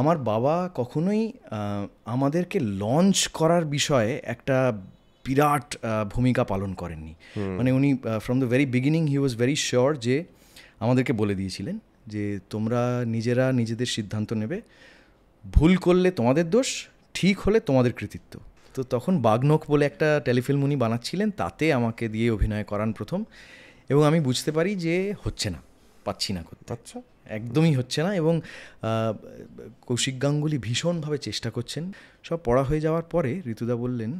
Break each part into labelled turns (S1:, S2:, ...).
S1: আমার বাবা কখনোই আমাদেরকে লঞ্চ করার বিষয়ে একটা বিরাট ভূমিকা পালন করেননি মানে উনি from the very beginning he was very sure যে আমাদেরকে বলে দিয়েছিলেন যে তোমরা নিজেরা নিজেদের সিদ্ধান্ত নেবে ভুল করলে তোমাদের দোষ ঠিক হলে তোমাদের কৃতিত্ব তো তখন বাগনক বলে একটা টেলিফিল্ম উনি বানাচ্ছিলেন তাতে আমাকে দিয়ে অভিনয় করান প্রথম এবং আমি বুঝতে পারি যে হচ্ছে না পাচ্ছি না করতে আচ্ছা একদমই হচ্ছে না এবং কৌশিক গাঙ্গুলি ভীষণভাবে চেষ্টা করছেন সব পড়া হয়ে যাওয়ার পরে ঋতুদা বললেন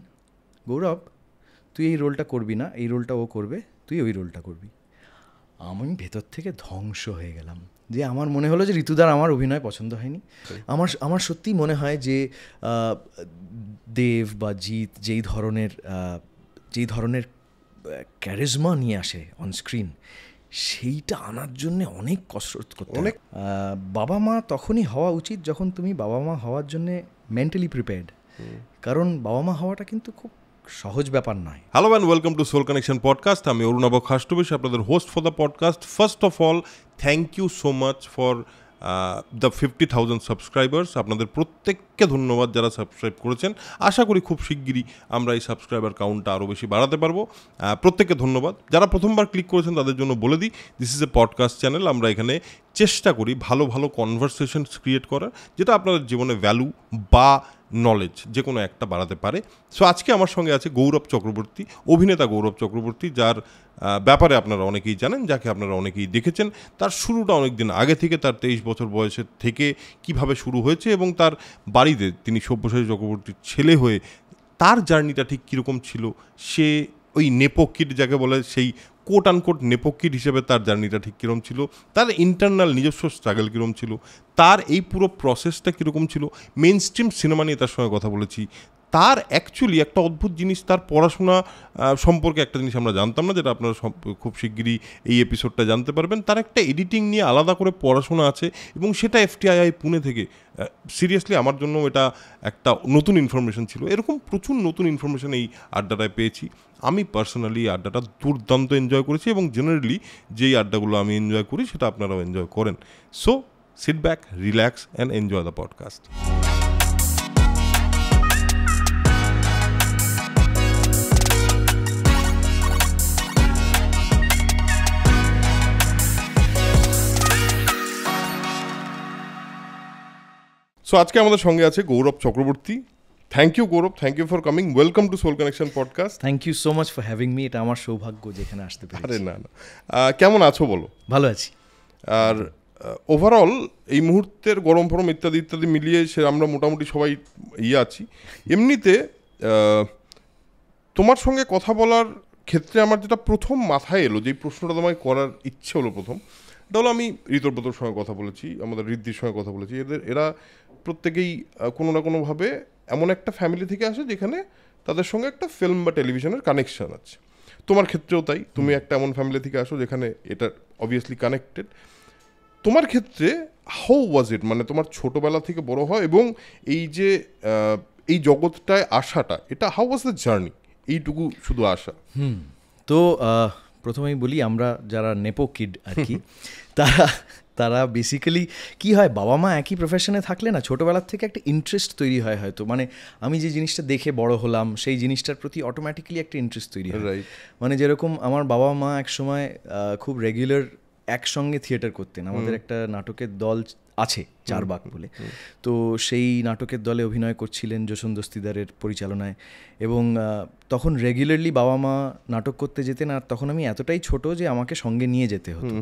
S1: গৌরব তুই এই রোলটা করবি না এই রোলটা ও করবে তুই ওই রোলটা করবি আমি ভেতর থেকে ধ্বংস হয়ে গেলাম যে আমার মনে হলো যে ঋতুদার আমার অভিনয় পছন্দ হয়নি আমার আমার সত্যিই মনে হয় যে দেব বা জিৎ যেই ধরনের যেই ধরনের ক্যারিজমা নিয়ে আসে অন স্ক্রিন সেইটা আনার জন্য অনেক কষ্ট করতে অনেক বাবা মা তখনই হওয়া উচিত যখন তুমি বাবা
S2: মা হওয়ার জন্য
S1: মেন্টালি প্রিপেয়ার্ড কারণ বাবা মা হওয়াটা কিন্তু খুব সহজ ব্যাপার নয়
S2: hello man welcome to Soul Connection podcast আমি অরুণাব খাষ্টবিশ আপনাদের host for the podcast first of all thank you so much for the fifty thousand subscribers আপনাদের প্রত্যেককে ধন্যবাদ যারা সাবস্ক্রাইব করেছেন আশা করি খুব শিগগিরই আমরা এই সাবস্ক্রাইবার কাউন্টটা আরও বেশি বাড়াতে পারবো প্রত্যেককে ধন্যবাদ যারা প্রথমবার ক্লিক করেছেন তাদের জন্য বলে দিই this is a podcast channel আমরা এখানে চেষ্টা করি ভালো ভালো কনভারসেশনস ক্রিয়েট করার যেটা আপনাদের জীবনে ভ্যালু বা নলেজ যে কোনো একটা বাড়াতে পারে সো আজকে আমার সঙ্গে আছে গৌরব চক্রবর্তী অভিনেতা গৌরব চক্রবর্তী যার ব্যাপারে আপনারা অনেকেই জানেন যাকে আপনারা অনেকেই দেখেছেন তার শুরুটা অনেক দিন আগে থেকে তার তেইশ বছর বয়সের থেকে কিভাবে শুরু হয়েছে এবং তার বাড়িতে তিনি সব্যসাচী চক্রবর্তীর ছেলে হয়ে তার জার্নিটা ঠিক কীরকম ছিল সে ওই নেপো কিড যাকে বলে সেই কোট আনকোট নেপোকিট হিসেবে তার জার্নিটা ঠিক কীরকম ছিল তার ইন্টারনাল নিজস্ব স্ট্রাগল কীরকম ছিল তার এই পুরো প্রসেসটা কীরকম ছিল মেন স্ট্রিম সিনেমা নিয়ে তার সঙ্গে কথা বলেছি তার অ্যাকচুয়ালি একটা অদ্ভুত জিনিস তার পড়াশোনা সম্পর্কে একটা জিনিস আমরা জানতাম না যেটা আপনারা খুব শিগগিরই এই এপিসোডটা জানতে পারবেন তার একটা এডিটিং নিয়ে আলাদা করে পড়াশোনা আছে এবং সেটা এফটিআইআই পুনে থেকে সিরিয়াসলি আমার জন্য এটা একটা নতুন ইনফরমেশন ছিল এরকম প্রচুর নতুন ইনফরমেশন এই আড্ডাটায় পেয়েছি আমি পার্সোনালি আড্ডাটা দুর্দান্ত এনজয় করেছি এবং জেনারেলি যেই আড্ডাগুলো আমি এনজয় করি সেটা আপনারাও এনজয় করেন so sit back relax and enjoy the podcast so আজকে আমাদের সঙ্গে আছে Gourab Chakraborty thank you Gourab thank you for coming welcome to Soul Connection podcast thank you so much for having me এটা আমার সৌভাগ্য যেখানে আসতে পারি আরে না না কেমন আছো বলো ভালো আছি আর ওভারঅল এই মুহূর্তের গরম ফরম ইত্যাদি ইত্যাদি মিলিয়ে সে আমরা মোটামুটি সবাই ইয়ে আছি এমনিতে তোমার সঙ্গে কথা বলার ক্ষেত্রে আমার যেটা প্রথম মাথায় এলো যে প্রশ্নটা তোমায় করার ইচ্ছে হলো প্রথম তাহলে আমি ঋতব্রতর সঙ্গে কথা বলেছি আমাদের ঋদ্ধির সঙ্গে কথা বলেছি এদের এরা প্রত্যেকেই কোনো না কোনোভাবে এমন একটা ফ্যামিলি থেকে আসে যেখানে তাদের সঙ্গে একটা ফিল্ম বা টেলিভিশনের কানেকশন আছে তোমার ক্ষেত্রেও তাই তুমি একটা এমন ফ্যামিলি থেকে আসো যেখানে এটা অবভিয়াসলি কানেক্টেড তোমার ক্ষেত্রে হাউ ওয়াজ ইট মানে তোমার ছোটোবেলা থেকে বড় হয় এবং এই যে এই জগৎটায় আসাটা এটা হাউ ওয়াজ দ্য জার্নি এইটুকু শুধু আসা হুম তো প্রথমেই বলি আমরা যারা নেপো
S1: কিড আর কি তারা তারা বেসিক্যালি কি হয় বাবা মা একই প্রফেশনে থাকলে না ছোটোবেলার থেকে একটা ইন্টারেস্ট তৈরি হয় হয়তো মানে আমি যে জিনিসটা দেখে বড় হলাম সেই জিনিসটার প্রতি অটোমেটিক্যালি একটা ইন্টারেস্ট তৈরি হয় মানে যেরকম আমার বাবা মা এক সময় খুব রেগুলার একসঙ্গে থিয়েটার করতেন আমাদের একটা নাটকের দল আছে চার বাক বলে তো সেই নাটকের দলে অভিনয় করছিলেন যোশন দস্তিদারের পরিচালনায় এবং তখন রেগুলারলি বাবা মা নাটক করতে যেতেন আর তখন আমি এতটাই ছোট যে আমাকে সঙ্গে নিয়ে যেতে হতো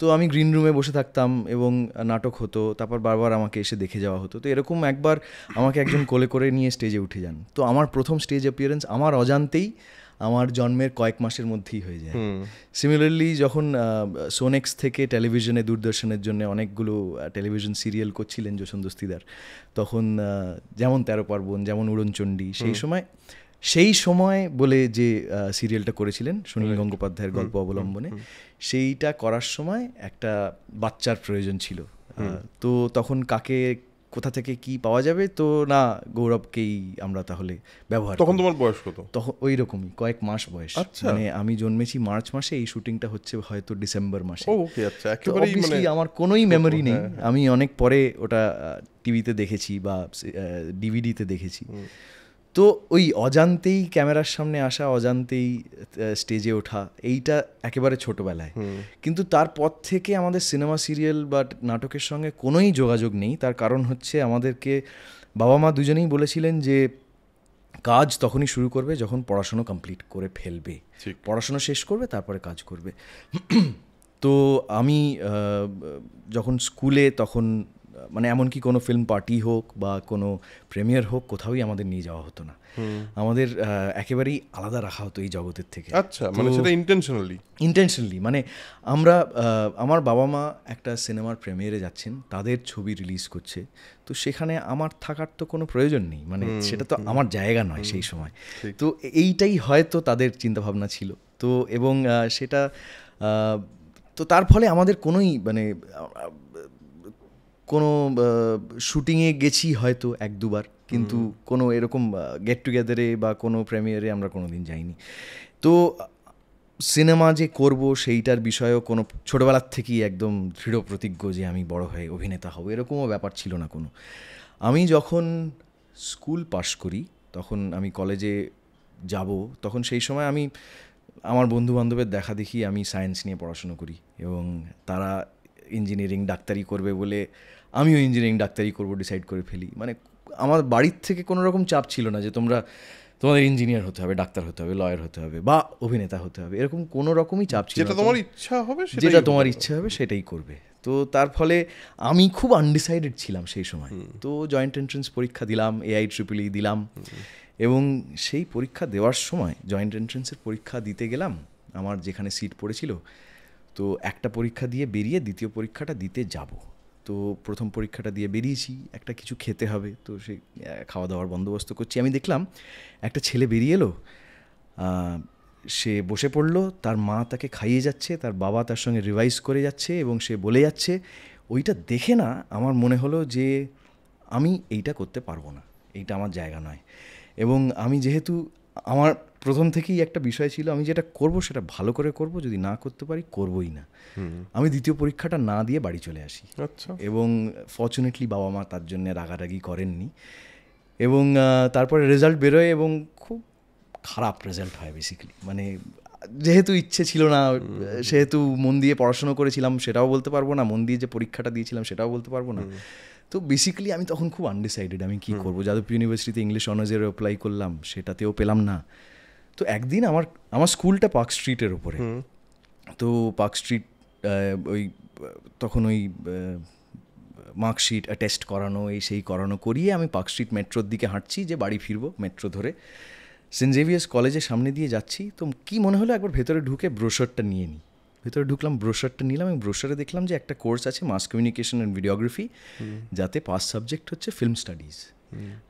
S1: তো আমি গ্রিন রুমে বসে থাকতাম এবং নাটক হতো তারপর বারবার আমাকে এসে দেখে যাওয়া হতো তো এরকম একবার আমাকে একজন কোলে করে নিয়ে স্টেজে উঠে যান তো আমার প্রথম স্টেজ অ্যাপিয়ারেন্স আমার অজান্তেই আমার জন্মের কয়েক মাসের মধ্যেই হয়ে যায় সিমিলারলি যখন সোনেক্স থেকে টেলিভিশনে দূরদর্শনের জন্য অনেকগুলো টেলিভিশন সিরিয়াল করছিলেন যোশন দস্তিদার তখন যেমন তেরো পার্বণ যেমন উড়নচণ্ডী সেই সময় সেই সময় বলে যে সিরিয়ালটা করেছিলেন সুনীল গঙ্গোপাধ্যায়ের গল্প অবলম্বনে সেইটা করার সময় একটা বাচ্চার প্রয়োজন ছিল তো তখন কাকে কোথা থেকে কি পাওয়া যাবে তো না গৌরবকেই আমরা তাহলে ব্যবহার তখন তোমার বয়স কত তখন ওই রকমই কয়েক মাস বয়স আচ্ছা। মানে আমি জন্মেছি মার্চ মাসে এই শুটিংটা হচ্ছে হয়তো ডিসেম্বর মাসে আচ্ছা মানে আমার কোনোই মেমোরি নেই হ্যাঁ, হ্যাঁ। আমি অনেক পরে ওটা টিভিতে দেখেছি বা ডিভিডিতে দেখেছি তো ওই অজান্তেই ক্যামেরার সামনে আসা অজান্তেই স্টেজে ওঠা এইটা একেবারে ছোটোবেলায় কিন্তু তারপর থেকে আমাদের সিনেমা সিরিয়াল বা নাটকের সঙ্গে কোনোই যোগাযোগ নেই তার কারণ হচ্ছে আমাদেরকে বাবা মা দুজনেই বলেছিলেন যে কাজ তখনই শুরু করবে যখন পড়াশুনো কমপ্লিট করে ফেলবে পড়াশুনো শেষ করবে তারপরে কাজ করবে তো আমি যখন স্কুলে তখন মানে এমনকি কোনো ফিল্ম পার্টি হোক বা কোনো প্রেমিয়ার হোক কোথাওই আমাদের নিয়ে যাওয়া হতো না আমাদের একেবারেই আলাদা রাখা হতো এই জগতের থেকে আচ্ছা মানে সেটা ইন্টেনশনালি ইন্টেনশনালি মানে আমরা আমার বাবা মা একটা সিনেমার প্রেমিয়ারে যাচ্ছেন তাদের ছবি রিলিজ করছে তো সেখানে আমার থাকার তো কোনো প্রয়োজন নেই মানে সেটা তো আমার জায়গা নয় সেই সময় তো এইটাই হয়তো তাদের চিন্তাভাবনা ছিল তো এবং সেটা তো তার ফলে আমাদের কোনোই মানে কোনো শুটিংয়ে গেছি হয়তো এক দুবার কিন্তু কোনো এরকম গেট টুগেদারে বা কোনো প্রেমিয়ারে আমরা কোনো দিন যাইনি তো সিনেমা যে করব সেইটার বিষয়েও কোনো ছোটোবেলার থেকেই একদম দৃঢ় প্রতিজ্ঞ যে আমি বড় হয়ে অভিনেতা হব এরকমও ব্যাপার ছিল না কোনো আমি যখন স্কুল পাশ করি তখন আমি কলেজে যাব তখন সেই সময় আমি আমার বন্ধু বান্ধবের দেখা দেখি আমি সায়েন্স নিয়ে পড়াশুনো করি এবং তারা ইঞ্জিনিয়ারিং ডাক্তারি করবে বলে আমিও ইঞ্জিনিয়ারিং ডাক্তারি করবো ডিসাইড করে ফেলি মানে আমার বাড়ির থেকে কোনো রকম চাপ ছিল না যে তোমরা তোমাদের ইঞ্জিনিয়ার হতে হবে ডাক্তার হতে হবে লয়ার হতে হবে বা অভিনেতা হতে হবে এরকম কোনো রকমই চাপ ছিল যেটা তোমার
S2: ইচ্ছা হবে যেটা তোমার
S1: ইচ্ছা হবে সেটাই করবে তো তার ফলে আমি খুব আনডিসাইডেড ছিলাম সেই সময় তো জয়েন্ট এন্ট্রেন্স পরীক্ষা দিলাম এআই ট্রিপলি e দিলাম এবং সেই পরীক্ষা দেওয়ার সময় জয়েন্ট এন্ট্রেন্সের পরীক্ষা দিতে গেলাম আমার যেখানে সিট পড়েছিল তো একটা পরীক্ষা দিয়ে বেরিয়ে দ্বিতীয় পরীক্ষাটা দিতে যাবো তো প্রথম পরীক্ষাটা দিয়ে বেরিয়েছি একটা কিছু খেতে হবে তো সে খাওয়া দাওয়ার বন্দোবস্ত করছি আমি দেখলাম একটা ছেলে বেরিয়ে এলো সে বসে পড়ল তার মা তাকে খাইয়ে যাচ্ছে তার বাবা তার সঙ্গে রিভাইজ করে যাচ্ছে এবং সে বলে যাচ্ছে ওইটা দেখে না আমার মনে হলো যে আমি এইটা করতে পারবো না এইটা আমার জায়গা নয় এবং আমি যেহেতু আমার প্রথম থেকেই একটা বিষয় ছিল আমি যেটা করব সেটা ভালো করে করব যদি না করতে পারি করবই না আমি দ্বিতীয় পরীক্ষাটা না দিয়ে বাড়ি চলে আসি আচ্ছা। এবং ফর্চুনেটলি বাবা মা তার জন্য রাগারাগি করেননি এবং তারপরে রেজাল্ট বেরোয় এবং খুব খারাপ রেজাল্ট হয় বেসিক্যালি মানে যেহেতু ইচ্ছে ছিল না সেহেতু মন দিয়ে পড়াশুনো করেছিলাম সেটাও বলতে পারবো না মন দিয়ে যে পরীক্ষাটা দিয়েছিলাম সেটাও বলতে পারবো না তো বেসিক্যালি আমি তখন খুব আনডিসাইডেড আমি কী করবো যাদবপুর ইউনিভার্সিটিতে ইংলিশ অনার্সের অ্যাপ্লাই করলাম সেটাতেও পেলাম না তো একদিন আমার আমার স্কুলটা পার্ক স্ট্রিটের ওপরে তো পার্ক স্ট্রিট ওই তখন ওই মার্কশিট টেস্ট করানো এই সেই করানো করিয়ে আমি পার্ক স্ট্রিট মেট্রোর দিকে হাঁটছি যে বাড়ি ফিরবো মেট্রো ধরে সেন্ট জেভিয়ার্স কলেজের সামনে দিয়ে যাচ্ছি তো কি মনে হলো একবার ভেতরে ঢুকে ব্রোশারটা নিয়ে নিই ভেতরে ঢুকলাম ব্রোশারটা নিলাম আমি ব্রোশারে দেখলাম যে একটা কোর্স আছে মাস কমিউনিকেশন অ্যান্ড ভিডিওগ্রাফি যাতে পাস সাবজেক্ট হচ্ছে ফিল্ম স্টাডিজ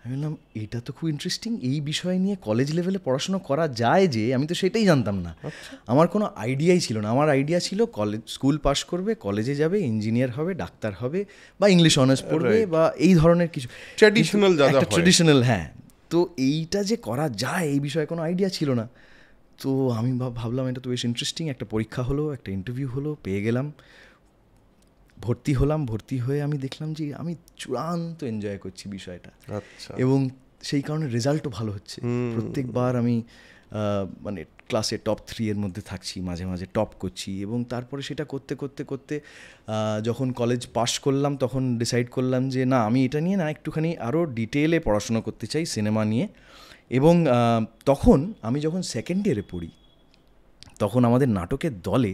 S1: আমি বললাম এটা তো খুব ইন্টারেস্টিং এই বিষয় নিয়ে কলেজ লেভেলে পড়াশোনা করা যায় যে আমি তো সেটাই জানতাম না আচ্ছা। আমার কোনো আইডিয়াই ছিল না আমার আইডিয়া ছিল কলেজ স্কুল পাস করবে কলেজে যাবে ইঞ্জিনিয়ার হবে ডাক্তার হবে বা ইংলিশ অনার্স পড়বে বা এই ধরনের কিছু ট্র্যাডিশনাল ট্র্যাডিশনাল হ্যাঁ তো এইটা যে করা যায় এই বিষয়ে কোনো আইডিয়া ছিল না তো আমি ভাবলাম এটা তো বেশ ইন্টারেস্টিং একটা পরীক্ষা হলো একটা ইন্টারভিউ হলো পেয়ে গেলাম ভর্তি হলাম ভর্তি হয়ে আমি দেখলাম যে আমি চূড়ান্ত এনজয় করছি বিষয়টা আচ্ছা। এবং সেই কারণে রেজাল্টও ভালো হচ্ছে প্রত্যেকবার আমি মানে ক্লাসে টপ থ্রি এর মধ্যে থাকছি মাঝে মাঝে টপ করছি এবং তারপরে সেটা করতে করতে করতে যখন কলেজ পাশ করলাম তখন ডিসাইড করলাম যে না আমি এটা নিয়ে না একটুখানি আরও ডিটেলে পড়াশোনা করতে চাই সিনেমা নিয়ে এবং তখন আমি যখন সেকেন্ড ইয়ারে পড়ি তখন আমাদের নাটকের দলে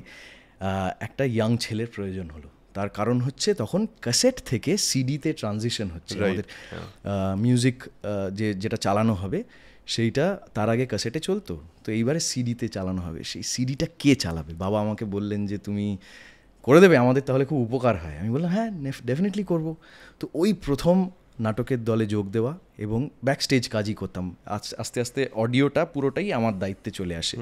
S1: একটা ইয়াং ছেলের প্রয়োজন হলো তার কারণ হচ্ছে তখন ক্যাসেট থেকে সিডিতে ট্রানজিশন হচ্ছে আমাদের মিউজিক হ্যাঁ। যে যেটা চালানো হবে সেইটা তার আগে ক্যাসেটে চলতো তো এইবারে সিডিতে চালানো হবে সেই সিডিটা কে চালাবে বাবা আমাকে বললেন যে তুমি করে দেবে আমাদের তাহলে খুব উপকার হয় আমি বললাম হ্যাঁ ডেফিনেটলি করব তো ওই প্রথম নাটকের দলে যোগ দেওয়া এবং ব্যাকস্টেজ কাজই করতাম আস্তে আস্তে অডিওটা পুরোটাই আমার দায়িত্বে চলে আসে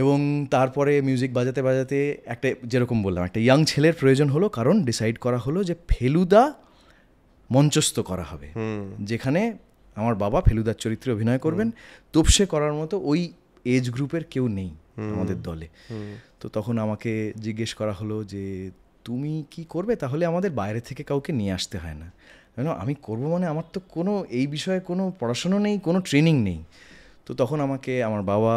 S1: এবং তারপরে মিউজিক বাজাতে বাজাতে একটা যেরকম বললাম একটা ইয়াং ছেলের প্রয়োজন হলো কারণ ডিসাইড করা হলো যে ফেলুদা মঞ্চস্থ করা হবে যেখানে আমার বাবা ফেলুদার চরিত্রে অভিনয় করবেন তোপসে করার মতো ওই এজ গ্রুপের কেউ নেই আমাদের দলে তো তখন আমাকে জিজ্ঞেস করা হলো যে তুমি কি করবে তাহলে আমাদের বাইরে থেকে কাউকে নিয়ে আসতে হয় না কেন আমি করব মানে আমার তো কোনো এই বিষয়ে কোনো পড়াশুনো নেই কোনো ট্রেনিং নেই তো তখন আমাকে আমার বাবা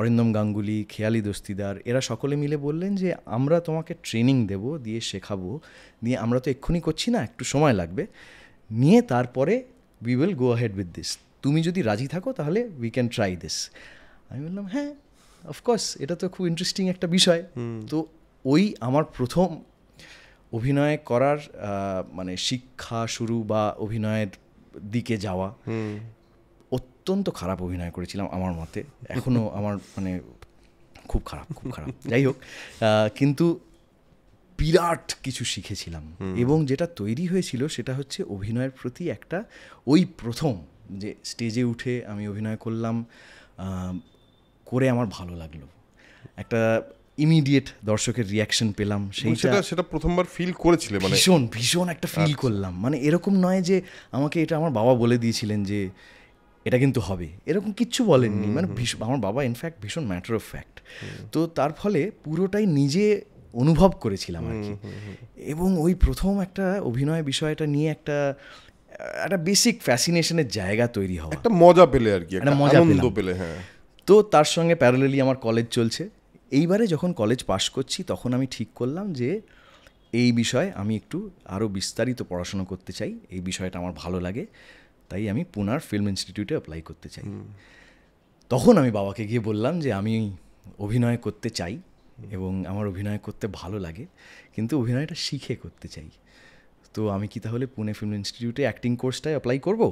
S1: অরিন্দম গাঙ্গুলি খেয়ালি দস্তিদার এরা সকলে মিলে বললেন যে আমরা তোমাকে ট্রেনিং দেব দিয়ে শেখাবো দিয়ে আমরা তো এক্ষুনি করছি না একটু সময় লাগবে নিয়ে তারপরে we will go head with this তুমি যদি রাজি থাকো তাহলে উই ক্যান ট্রাই দিস আমি বললাম হ্যাঁ অফকোর্স এটা তো খুব ইন্টারেস্টিং একটা বিষয় তো ওই আমার প্রথম অভিনয় করার মানে শিক্ষা শুরু বা অভিনয়ের দিকে যাওয়া অত্যন্ত খারাপ অভিনয় করেছিলাম আমার মতে এখনও আমার মানে খুব খারাপ খুব খারাপ যাই হোক কিন্তু বিরাট কিছু শিখেছিলাম এবং যেটা তৈরি হয়েছিল সেটা হচ্ছে অভিনয়ের প্রতি একটা ওই প্রথম যে স্টেজে উঠে আমি অভিনয় করলাম করে আমার ভালো লাগলো একটা ইমিডিয়েট দর্শকের রিয়াকশন পেলাম মানে সেইটা সেটা
S2: প্রথমবার ফিল করেছিল মানে ভীষণ
S1: ভীষণ একটা ফিল আচ্ছা। করলাম মানে এরকম নয় যে আমাকে এটা আমার বাবা বলে দিয়েছিলেন যে এটা কিন্তু হবে এরকম কিচ্ছু বলেননি মানে ভীষণ আমার বাবা ইনফ্যাক্ট ভীষণ ম্যাটার অফ ফ্যাক্ট তো তার ফলে পুরোটাই নিজে অনুভব করেছিলাম আর কি এবং ওই প্রথম একটা অভিনয় বিষয়টা নিয়ে একটা একটা বেসিক ফ্যাসিনেশনের জায়গা তৈরি হওয়া একটা মজা পেলে আর কি একটা মজা পেলে হ্যাঁ তো তার সঙ্গে প্যারালেলি আমার কলেজ চলছে এইবারে যখন কলেজ পাশ করছি তখন আমি ঠিক করলাম যে এই বিষয়ে আমি একটু আরও বিস্তারিত পড়াশুনো করতে চাই এই বিষয়টা আমার ভালো লাগে তাই আমি পুনার ফিল্ম ইনস্টিটিউটে অ্যাপ্লাই করতে চাই তখন আমি বাবাকে গিয়ে বললাম যে আমি অভিনয় করতে চাই এবং আমার অভিনয় করতে ভালো লাগে কিন্তু অভিনয়টা শিখে করতে চাই তো আমি কি তাহলে পুনে ফিল্ম ইনস্টিটিউটে অ্যাক্টিং কোর্সটাই অ্যাপ্লাই করব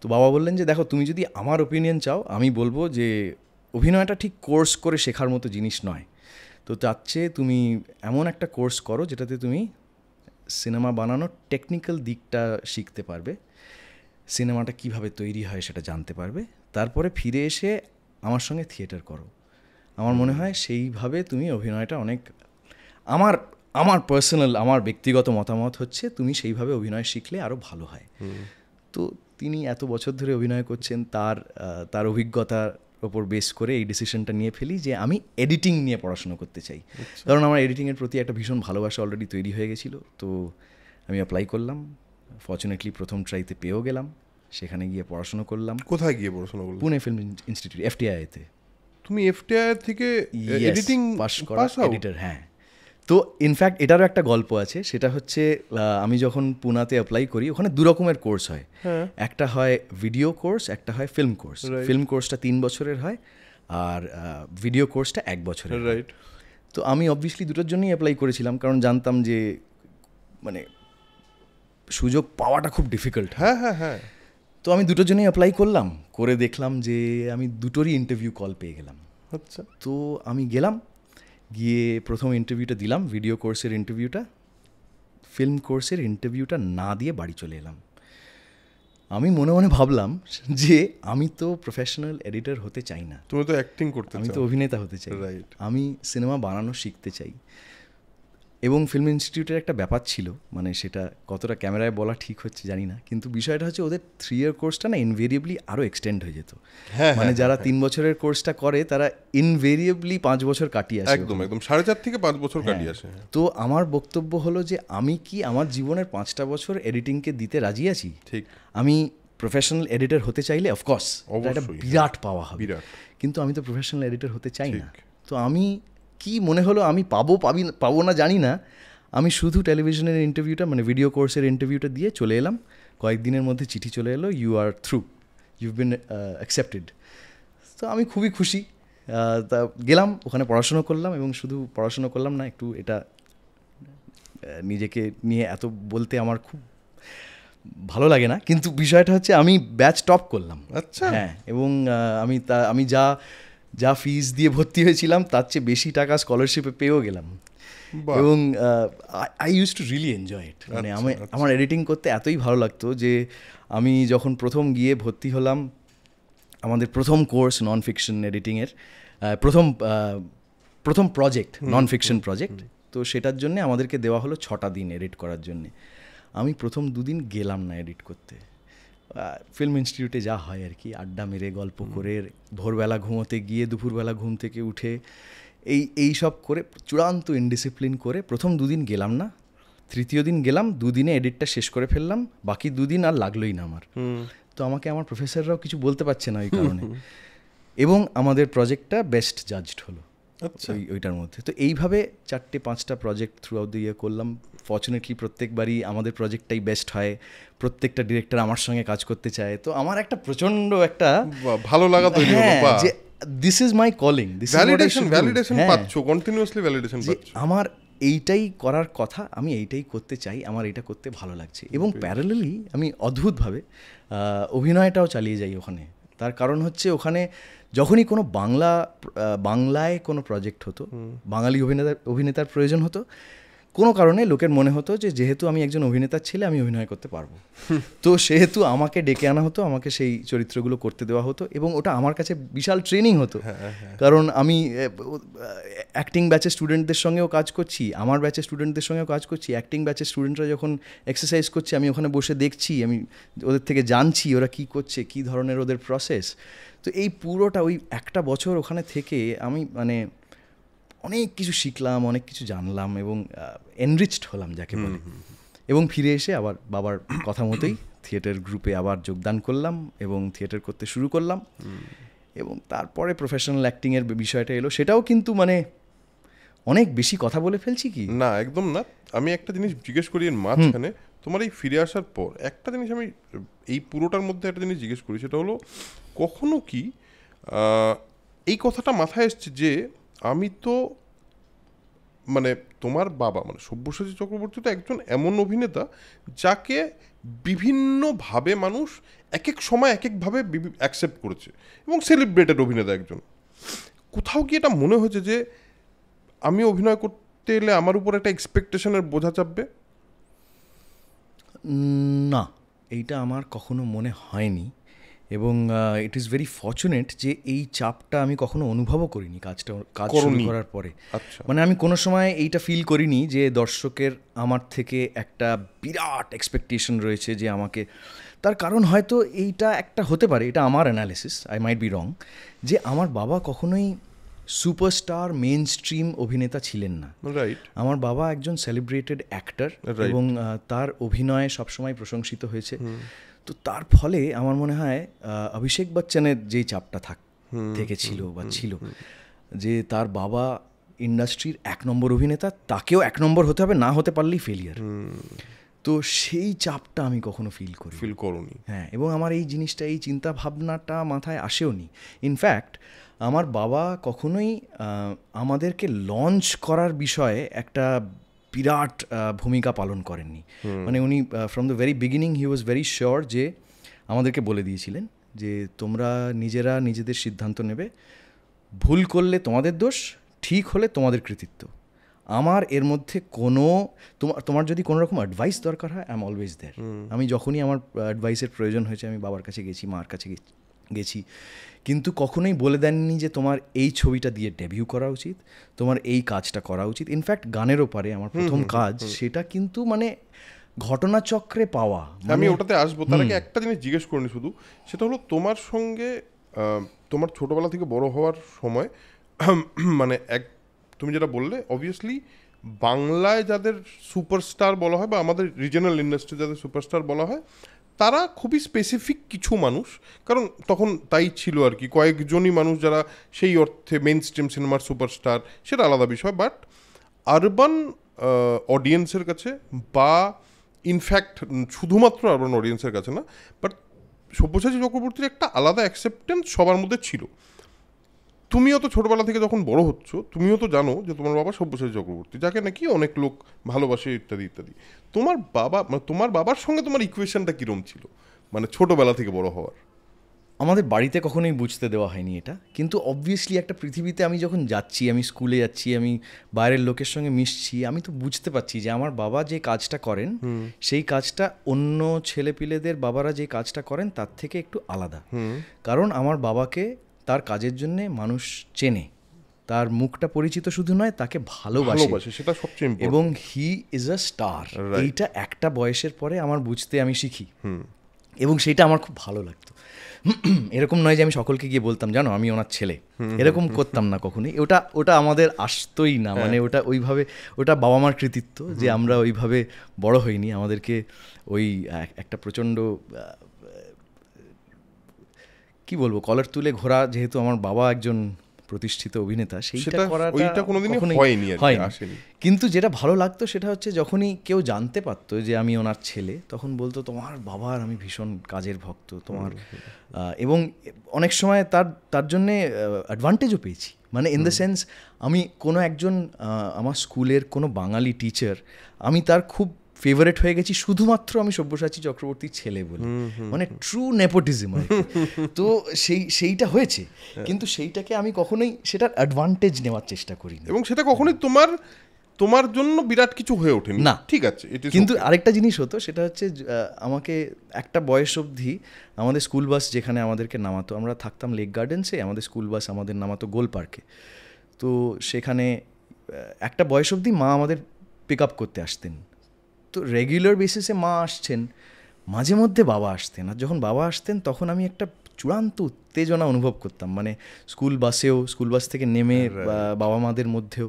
S1: তো বাবা বললেন যে দেখো তুমি যদি আমার ওপিনিয়ন চাও আমি বলবো যে অভিনয়টা ঠিক কোর্স করে শেখার মতো জিনিস নয় তো তার চেয়ে তুমি এমন একটা কোর্স করো যেটাতে তুমি সিনেমা বানানোর টেকনিক্যাল দিকটা শিখতে পারবে সিনেমাটা কিভাবে তৈরি হয় সেটা জানতে পারবে তারপরে ফিরে এসে আমার সঙ্গে থিয়েটার করো আমার মনে হয় সেইভাবে তুমি অভিনয়টা অনেক আমার আমার পার্সোনাল আমার ব্যক্তিগত মতামত হচ্ছে তুমি সেইভাবে অভিনয় শিখলে আরও ভালো হয় তো তিনি এত বছর ধরে অভিনয় করছেন তার তার অভিজ্ঞতার ওপর বেস করে এই ডিসিশনটা নিয়ে ফেলি যে আমি এডিটিং নিয়ে পড়াশোনা করতে চাই আচ্ছা। কারণ আমার এডিটিংয়ের প্রতি একটা ভীষণ ভালোবাসা অলরেডি তৈরি হয়ে গেছিলো তো আমি অ্যাপ্লাই করলাম ফর্চুনেটলি প্রথম ট্রাইতে পেয়েও গেলাম সেখানে গিয়ে পড়াশুনো করলাম কোথায় গিয়ে পড়াশোনা করলাম পুনে ফিল্ম ইনস্টিটিউট এফটিআইতে
S2: তুমি এফটিআই থেকে এডিটিং পাস করা এডিটর
S1: হ্যাঁ তো ইনফ্যাক্ট এটারও একটা গল্প আছে সেটা হচ্ছে আমি যখন পুনাতে অ্যাপ্লাই করি ওখানে দু রকমের কোর্স হয় হ্যাঁ। একটা হয় ভিডিও কোর্স একটা হয় ফিল্ম কোর্স ফিল্ম কোর্সটা তিন বছরের হয় আর ভিডিও কোর্সটা এক বছরের রাইট তো আমি অবভিয়াসলি দুটোর জন্যই অ্যাপ্লাই করেছিলাম কারণ জানতাম যে মানে সুযোগ পাওয়াটা খুব ডিফিকাল্ট হ্যাঁ? হ্যাঁ হ্যাঁ হ্যাঁ তো আমি দুটোর জন্যই অ্যাপ্লাই করলাম করে দেখলাম যে আমি দুটোরই ইন্টারভিউ কল পেয়ে গেলাম আচ্ছা তো আমি গেলাম গিয়ে প্রথম ইন্টারভিউটা দিলাম ভিডিও কোর্সের ইন্টারভিউটা ফিল্ম কোর্সের ইন্টারভিউটা না দিয়ে বাড়ি চলে এলাম আমি মনে মনে ভাবলাম যে আমি তো প্রফেশনাল এডিটর হতে চাই না তুমি তো অ্যাক্টিং করতে আমি তো অভিনেতা হতে চাই আমি সিনেমা বানানো শিখতে চাই এবং ফিল্ম ইনস্টিটিউটের একটা ব্যাপার ছিল মানে সেটা কতটা ক্যামেরায় বলা ঠিক হচ্ছে জানি না কিন্তু বিষয়টা হচ্ছে ওদের থ্রি ইয়ার কোর্সটা না ইনভেরিয়েবলি আরও এক্সটেন্ড হয়ে যেত হ্যাঁ, মানে হ্যাঁ, যারা হ্যাঁ, তিন বছরের কোর্সটা করে তারা ইনভেরিয়েবলি পাঁচ বছর কাটিয়ে আসে একদম একদম সাড়ে চার থেকে পাঁচ বছর কাটিয়ে আসে তো আমার বক্তব্য হলো যে আমি কি আমার জীবনের পাঁচটা বছর এডিটিংকে দিতে রাজি আছি ঠিক আমি প্রফেশনাল এডিটর হতে চাইলে অফকোর্স একটা বিরাট পাওয়া হবে কিন্তু আমি তো প্রফেশনাল এডিটর হতে চাই না তো আমি কি মনে হলো আমি পাবো পাবি পাবো না জানি না আমি শুধু টেলিভিশনের ইন্টারভিউটা মানে ভিডিও কোর্সের ইন্টারভিউটা দিয়ে চলে এলাম কয়েকদিনের মধ্যে চিঠি চলে এলো you are through you been accepted তো আমি খুবই খুশি তা গেলাম ওখানে পড়াশুনো করলাম এবং শুধু পড়াশুনো করলাম না একটু এটা নিজেকে নিয়ে এত বলতে আমার খুব ভালো লাগে না কিন্তু বিষয়টা হচ্ছে আমি ব্যাচ টপ করলাম আচ্ছা হ্যাঁ এবং আমি তা আমি যা যা ফিজ দিয়ে ভর্তি হয়েছিলাম তার চেয়ে বেশি টাকা স্কলারশিপে পেয়েও গেলাম এবং I use to really enjoy it মানে আচ্ছা, আমি আচ্ছা। আমার এডিটিং করতে এতই ভালো লাগতো যে আমি যখন প্রথম গিয়ে ভর্তি হলাম আমাদের প্রথম কোর্স নন ফিকশন এডিটিংয়ের প্রথম প্রথম প্রজেক্ট নন ফিকশন প্রজেক্ট তো সেটার জন্য আমাদেরকে দেওয়া হলো ছটা দিন এডিট করার জন্যে আমি প্রথম দুদিন গেলাম না এডিট করতে ফিল্ম ইনস্টিটিউটে যা হয় আর কি আড্ডা মেরে গল্প করে ভোরবেলা ঘুমোতে গিয়ে দুপুরবেলা ঘুম থেকে উঠে এই এই সব করে চূড়ান্ত ইনডিসিপ্লিন করে প্রথম দুদিন গেলাম না তৃতীয় দিন গেলাম দুদিনে এডিটটা শেষ করে ফেললাম বাকি দুদিন আর লাগলোই না আমার তো আমাকে আমার প্রফেসররাও কিছু বলতে পারছে না ওই কারণে এবং আমাদের প্রজেক্টটা বেস্ট জাজড হলো আচ্ছা ওইটার মধ্যে তো এইভাবে চারটে পাঁচটা প্রজেক্ট থ্রু আউট দিয়ে করলাম ফর্চুনেটলি প্রত্যেকবারই আমাদের প্রজেক্টটাই বেস্ট হয় প্রত্যেকটা ডিরেক্টর আমার সঙ্গে কাজ করতে চায় তো আমার একটা প্রচন্ড একটা ভালো লাগা তৈরি হ্যাঁ, যে this is my calling this validation validation continuously validation আমার এইটাই করার কথা আমি এইটাই করতে চাই আমার এটা করতে ভালো লাগছে এবং প্যারালেলি আমি অদ্ভুতভাবে অভিনয়টাও চালিয়ে যাই ওখানে তার কারণ হচ্ছে ওখানে যখনই কোনো বাংলা বাংলায় কোনো প্রজেক্ট হতো বাঙালি অভিনেতা অভিনেতার প্রয়োজন হতো কোনো কারণে লোকের মনে হতো যে যেহেতু আমি একজন অভিনেতার ছেলে আমি অভিনয় করতে পারবো তো সেহেতু আমাকে ডেকে আনা হতো আমাকে সেই চরিত্রগুলো করতে দেওয়া হতো এবং ওটা আমার কাছে বিশাল ট্রেনিং হতো হ্যাঁ, হ্যাঁ, হ্যাঁ। কারণ আমি অ্যাক্টিং ব্যাচের স্টুডেন্টদের সঙ্গেও কাজ করছি আমার ব্যাচের স্টুডেন্টদের সঙ্গেও কাজ করছি অ্যাক্টিং ব্যাচের স্টুডেন্টরা যখন এক্সারসাইজ করছে আমি ওখানে বসে দেখছি আমি ওদের থেকে জানছি ওরা কি করছে কি ধরনের ওদের প্রসেস তো এই পুরোটা ওই একটা বছর ওখানে থেকে আমি মানে অনেক কিছু শিখলাম অনেক কিছু জানলাম এবং এনরিচড হলাম যাকে বলে এবং ফিরে এসে আবার বাবার কথা মতোই থিয়েটার গ্রুপে আবার যোগদান করলাম এবং থিয়েটার করতে শুরু করলাম এবং
S2: তারপরে প্রফেশনাল অ্যাক্টিংয়ের বিষয়টা এলো সেটাও কিন্তু মানে অনেক বেশি কথা বলে ফেলছি কি না একদম না আমি একটা জিনিস জিজ্ঞেস করি এর মাঝখানে তোমার এই ফিরে আসার পর একটা জিনিস আমি এই পুরোটার মধ্যে একটা জিনিস জিজ্ঞেস করি সেটা হলো কখনো কি এই কথাটা মাথায় এসছে যে আমি তো মানে তোমার বাবা মানে সব্যসাচী চক্রবর্তী তো একজন এমন অভিনেতা যাকে বিভিন্নভাবে মানুষ এক এক সময় এক একভাবে অ্যাকসেপ্ট করেছে এবং সেলিব্রেটেড অভিনেতা একজন কোথাও কি এটা মনে হয়েছে যে আমি অভিনয় করতে এলে আমার উপর একটা এক্সপেকটেশনের বোঝা চাপবে না
S1: এইটা আমার কখনো মনে হয়নি এবং ইট ইজ ভেরি ফর্চুনেট যে এই চাপটা আমি কখনো অনুভবও করিনি কাজটা কাজ শুরু করার পরে আচ্ছা। মানে আমি কোনো সময় এইটা ফিল করিনি যে দর্শকের আমার থেকে একটা বিরাট এক্সপেকটেশন রয়েছে যে আমাকে তার কারণ হয়তো এইটা একটা হতে পারে এটা আমার analysis I might be wrong যে আমার বাবা কখনোই সুপারস্টার মেন স্ট্রিম অভিনেতা ছিলেন না রাইট আমার বাবা একজন সেলিব্রেটেড অ্যাক্টার এবং তার অভিনয় সবসময় প্রশংসিত হয়েছে তো তার ফলে আমার মনে হয় অভিষেক বচ্চনের যেই চাপটা থাক থেকে ছিল বা ছিল যে তার বাবা ইন্ডাস্ট্রির এক নম্বর অভিনেতা তাকেও এক নম্বর হতে হবে না হতে পারলেই ফেলিয়ার তো সেই চাপটা আমি কখনো ফিল করি ফিল করুনি হ্যাঁ এবং আমার এই জিনিসটা এই চিন্তা ভাবনাটা মাথায় আসেও নি ইনফ্যাক্ট আমার বাবা কখনোই আমাদেরকে লঞ্চ করার বিষয়ে একটা বিরাট ভূমিকা পালন করেননি মানে উনি from the very beginning he was very sure যে আমাদেরকে বলে দিয়েছিলেন যে তোমরা নিজেরা নিজেদের সিদ্ধান্ত নেবে ভুল করলে তোমাদের দোষ ঠিক হলে তোমাদের কৃতিত্ব আমার এর মধ্যে কোনো তোমার তোমার যদি কোনো রকম অ্যাডভাইস দরকার হয় আই এম অলওয়েজ দেয়ার আমি যখনই আমার অ্যাডভাইসের প্রয়োজন হয়েছে আমি বাবার কাছে গেছি মার কাছে গেছি কিন্তু কখনোই বলে দেননি যে তোমার এই ছবিটা দিয়ে ডেবিউ করা উচিত তোমার এই কাজটা করা উচিত ইনফ্যাক্ট গানের ওপারে আমার প্রথম কাজ সেটা কিন্তু মানে ঘটনাচক্রে পাওয়া আমি মানে ওটাতে
S2: আসবো তার আগে একটা জিনিস জিজ্ঞেস করিনি শুধু সেটা হলো তোমার সঙ্গে তোমার ছোটবেলা থেকে বড় হওয়ার সময় মানে এক তুমি যেটা বললে অবভিয়াসলি বাংলায় যাদের সুপারস্টার বলা হয় বা আমাদের রিজনাল ইন্ডাস্ট্রি যাদের সুপারস্টার বলা হয় তারা খুবই স্পেসিফিক কিছু মানুষ কারণ তখন তাই ছিল আর কি কয়েকজনই মানুষ যারা সেই অর্থে মেন স্ট্রিম সিনেমার সুপারস্টার সেটা আলাদা বিষয় বাট আরবান অডিয়েন্সের কাছে বা ইনফ্যাক্ট শুধুমাত্র আরবান অডিয়েন্সের কাছে না বাট সব্যসাচী চক্রবর্তীর একটা আলাদা অ্যাকসেপ্টেন্স সবার মধ্যে ছিল তুমিও তো ছোটবেলা থেকে যখন বড় হচ্ছ তুমিও তো জানো যে তোমার বাবা সব্যসাচী চক্রবর্তী যাকে নাকি অনেক লোক ভালোবাসে ইত্যাদি ইত্যাদি তোমার বাবা মানে তোমার বাবার সঙ্গে তোমার ইকুয়েশনটা কীরম ছিল মানে ছোটবেলা থেকে বড় হওয়ার আমাদের বাড়িতে কখনোই বুঝতে দেওয়া হয়নি এটা
S1: কিন্তু অবভিয়াসলি একটা পৃথিবীতে আমি যখন যাচ্ছি আমি স্কুলে যাচ্ছি আমি বাইরের লোকের সঙ্গে মিশছি আমি তো বুঝতে পারছি যে আমার বাবা যে কাজটা করেন সেই কাজটা অন্য ছেলেপিলেদের বাবারা যে কাজটা করেন তার থেকে একটু আলাদা কারণ আমার বাবাকে তার কাজের জন্যে মানুষ চেনে তার মুখটা পরিচিত শুধু নয় তাকে ভালোবাসে
S2: সেটা সবচেয়ে এবং হি ইজ আ স্টার
S1: এইটা একটা বয়সের পরে আমার বুঝতে আমি শিখি এবং সেটা আমার খুব ভালো লাগতো এরকম নয় যে আমি সকলকে গিয়ে বলতাম জানো আমি ওনার ছেলে এরকম করতাম না কখনোই ওটা ওটা আমাদের আসতোই না হ্যাঁ। মানে ওটা ওইভাবে ওটা বাবা মার কৃতিত্ব যে আমরা ওইভাবে বড় হইনি আমাদেরকে ওই একটা প্রচণ্ড কি বলবো কলার তুলে ঘোরা যেহেতু আমার বাবা একজন প্রতিষ্ঠিত অভিনেতা সেইটা হয়নি কিন্তু যেটা ভালো লাগতো সেটা হচ্ছে যখনই কেউ জানতে পারতো যে আমি ওনার ছেলে তখন বলতো তোমার বাবার আমি ভীষণ কাজের ভক্ত তোমার এবং অনেক সময় তার তার জন্যে অ্যাডভান্টেজও পেয়েছি মানে ইন দ্য সেন্স আমি কোনো একজন আমার স্কুলের কোনো বাঙালি টিচার আমি তার খুব ফেভারেট হয়ে গেছি শুধুমাত্র আমি সব্যসাচী চক্রবর্তীর ছেলে বলে মানে ট্রু নেপোটিজম তো সেই সেইটা হয়েছে হ্যাঁ। কিন্তু সেইটাকে আমি কখনোই সেটার অ্যাডভান্টেজ নেওয়ার চেষ্টা করি এবং সেটা কখনোই তোমার তোমার জন্য বিরাট কিছু হয়ে ওঠেনি না ঠিক আছে কিন্তু আরেকটা জিনিস হতো সেটা হচ্ছে আমাকে একটা বয়স অবধি আমাদের স্কুল বাস যেখানে আমাদেরকে নামাতো আমরা থাকতাম লেক গার্ডেন্সে আমাদের স্কুল বাস আমাদের নামাতো গোল পার্কে তো সেখানে একটা বয়স অবধি মা আমাদের পিক আপ করতে আসতেন তো রেগুলার বেসিসে মা আসছেন মাঝে মধ্যে বাবা আসতেন আর যখন বাবা আসতেন তখন আমি একটা চূড়ান্ত উত্তেজনা অনুভব করতাম মানে স্কুল বাসেও স্কুল বাস থেকে নেমে হ্যাঁ, বাবা মাদের মধ্যেও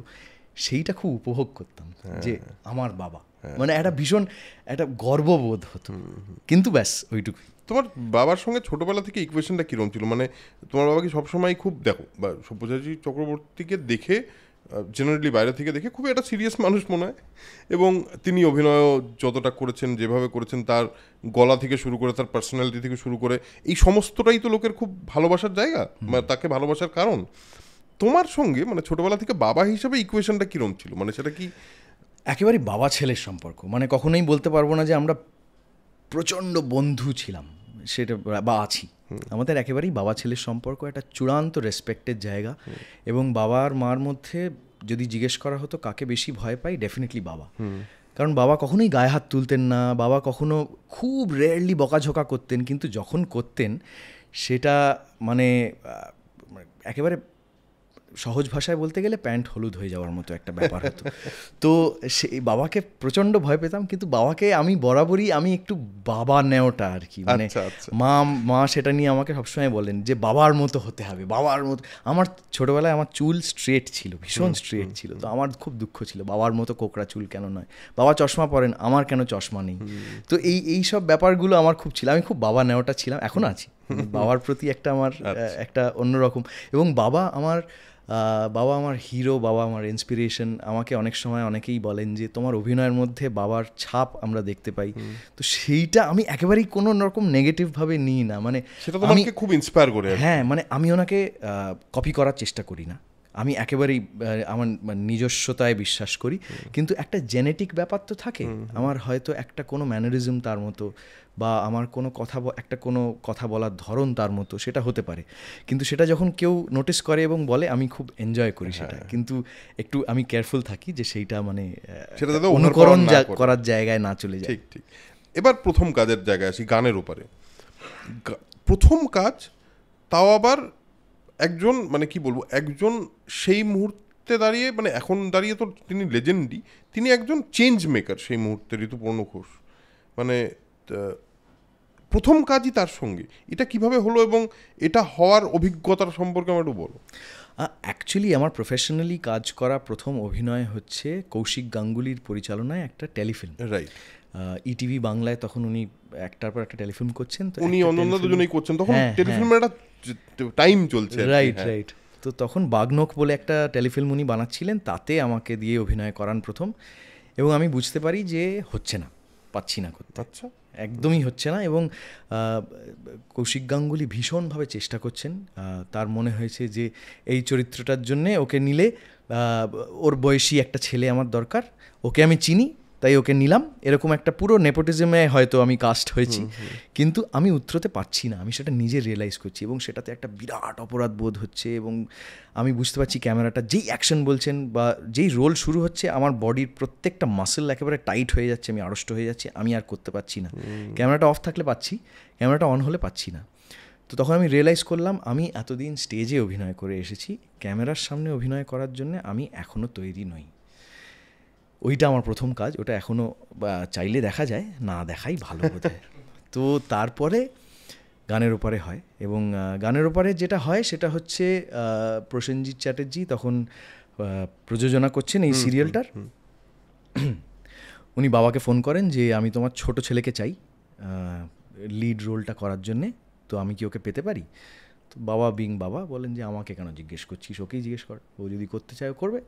S1: সেইটা খুব উপভোগ করতাম
S2: হ্যাঁ। যে আমার বাবা হ্যাঁ। মানে একটা ভীষণ একটা গর্ববোধ হতো কিন্তু ব্যাস ওইটুকু তোমার বাবার সঙ্গে ছোটবেলা থেকে ইকুয়েশনটা কীরকম ছিল মানে তোমার বাবাকে সবসময় খুব দেখো বা সব্যসাচী চক্রবর্তীকে দেখে জেনারেলি বাইরে থেকে দেখে খুবই একটা সিরিয়াস মানুষ মনে হয় এবং তিনি অভিনয়ও যতটা করেছেন যেভাবে করেছেন তার গলা থেকে শুরু করে তার পার্সোনালিটি থেকে শুরু করে এই সমস্তটাই তো লোকের খুব ভালোবাসার জায়গা মানে তাকে ভালোবাসার কারণ তোমার সঙ্গে মানে ছোটবেলা থেকে বাবা হিসেবে ইকুয়েশনটা কীরম ছিল মানে সেটা কি একেবারে বাবা ছেলের সম্পর্ক মানে কখনোই বলতে পারবো না যে আমরা প্রচণ্ড
S1: বন্ধু ছিলাম সেটা বা আছি আমাদের একেবারেই বাবা ছেলের সম্পর্ক একটা চূড়ান্ত রেসপেক্টের জায়গা এবং বাবার মার মধ্যে যদি জিজ্ঞেস করা হতো কাকে বেশি ভয় পাই ডেফিনেটলি বাবা কারণ বাবা কখনোই গায়ে হাত তুলতেন না বাবা কখনো খুব রেয়ারলি বকাঝোকা করতেন কিন্তু যখন করতেন সেটা মানে, মানে একেবারে সহজ ভাষায় বলতে গেলে প্যান্ট হলুদ হয়ে যাওয়ার মতো একটা ব্যাপার হতো তো সে বাবাকে প্রচণ্ড ভয় পেতাম কিন্তু বাবাকে আমি বরাবরই আমি একটু বাবা নেওটা আর কি মানে আচ্ছা, আচ্ছা। মা মা সেটা নিয়ে আমাকে সবসময় বলেন যে বাবার মতো হতে হবে বাবার মতো আমার ছোটোবেলায় আমার চুল স্ট্রেট ছিল ভীষণ স্ট্রেট ছিল তো আমার খুব দুঃখ ছিল বাবার মতো কোকড়া চুল কেন নয় বাবা চশমা পরেন আমার কেন চশমা নেই তো এই এই সব ব্যাপারগুলো আমার খুব ছিল আমি খুব বাবা নেওয়াটা ছিলাম এখন আছি মানে বাবার প্রতি একটা আমার আচ্ছা। একটা অন্যরকম এবং বাবা আমার বাবা আমার হিরো বাবা আমার ইন্সপিরেশন আমাকে অনেক সময় অনেকেই বলেন যে তোমার অভিনয়ের মধ্যে বাবার ছাপ আমরা দেখতে পাই তো সেইটা আমি একেবারেই কোনো রকম নেগেটিভভাবে নিই না মানে আমি খুব ইন্সপায়ার করে হ্যাঁ মানে আমি ওনাকে কপি করার চেষ্টা করি না আমি একেবারেই আমার মানে নিজস্বতায় বিশ্বাস করি কিন্তু একটা জেনেটিক ব্যাপার তো থাকে আমার হয়তো একটা কোনো ম্যানারিজম তার মতো বা আমার কোনো কথা একটা কোনো কথা বলার ধরন তার মতো সেটা হতে পারে কিন্তু সেটা যখন কেউ নোটিস করে এবং বলে আমি খুব এনজয় করি সেটা হ্যাঁ। কিন্তু একটু আমি কেয়ারফুল থাকি যে সেইটা মানে
S2: সেটা অনুকরণ করার জায়গায় না চলে যায় ঠিক ঠিক এবার প্রথম কাজের জায়গায় আসি গানের উপরে প্রথম কাজ তাও আবার একজন মানে কি বলবো একজন সেই মুহূর্তে দাঁড়িয়ে মানে এখন দাঁড়িয়ে তো তিনি লেজেন্ডই তিনি একজন চেঞ্জ মেকার সেই মুহূর্তে ঋতুপর্ণ ঘোষ মানে প্রথম কাজই তার সঙ্গে এটা কিভাবে হলো এবং এটা হওয়ার অভিজ্ঞতার সম্পর্কে আমার একটু বলো অ্যাকচুয়ালি আমার প্রফেশনালি কাজ করা প্রথম অভিনয় হচ্ছে কৌশিক
S1: গাঙ্গুলির পরিচালনায় একটা টেলিফিল্ম রাইট ইটিভি e বাংলায় তখন উনি একটার পর একটা টেলিফিল্ম করছেন তো উনি অন্য দুজনেই করছেন তখন হ্যাঁ, হ্যাঁ। টেলিফিল্মের একটা টাইম চলছে রাইট হ্যাঁ। রাইট তো তখন বাগনক বলে একটা টেলিফিল্ম উনি বানাচ্ছিলেন তাতে আমাকে দিয়ে অভিনয় করান প্রথম এবং আমি বুঝতে পারি যে হচ্ছে না পাচ্ছি না করতে আচ্ছা একদমই হচ্ছে না এবং কৌশিক গাঙ্গুলি ভীষণভাবে চেষ্টা করছেন তার মনে হয়েছে যে এই চরিত্রটার জন্যে ওকে নিলে ওর বয়সী একটা ছেলে আমার দরকার ওকে আমি চিনি তাই ওকে নিলাম এরকম একটা পুরো নেপোটিজমে হয়তো আমি কাস্ট হয়েছি কিন্তু আমি উত্তরতে পারছি না আমি সেটা নিজে রিয়েলাইজ করছি এবং সেটাতে একটা বিরাট অপরাধ বোধ হচ্ছে এবং আমি বুঝতে পারছি ক্যামেরাটা যেই অ্যাকশন বলছেন বা যেই রোল শুরু হচ্ছে আমার বডির প্রত্যেকটা মাসেল একেবারে টাইট হয়ে যাচ্ছে আমি আড়ষ্ট হয়ে যাচ্ছে আমি আর করতে পারছি না ক্যামেরাটা অফ থাকলে পাচ্ছি ক্যামেরাটা অন হলে পাচ্ছি না তো তখন আমি রিয়েলাইজ করলাম আমি এতদিন স্টেজে অভিনয় করে এসেছি ক্যামেরার সামনে অভিনয় করার জন্য আমি এখনও তৈরি নই ওইটা আমার প্রথম কাজ ওটা এখনও চাইলে দেখা যায় না দেখাই ভালো বোধহয় তো তারপরে গানের ওপারে হয় এবং গানের ওপারে যেটা হয় সেটা হচ্ছে প্রসেনজিৎ চ্যাটার্জি তখন প্রযোজনা করছেন এই সিরিয়ালটার উনি বাবাকে ফোন করেন যে আমি তোমার ছোট ছেলেকে চাই লিড রোলটা করার জন্যে তো আমি কি ওকে পেতে পারি তো বাবা বিং বাবা বলেন যে আমাকে কেন জিজ্ঞেস করছিস ওকেই জিজ্ঞেস কর ও যদি করতে চায় করবে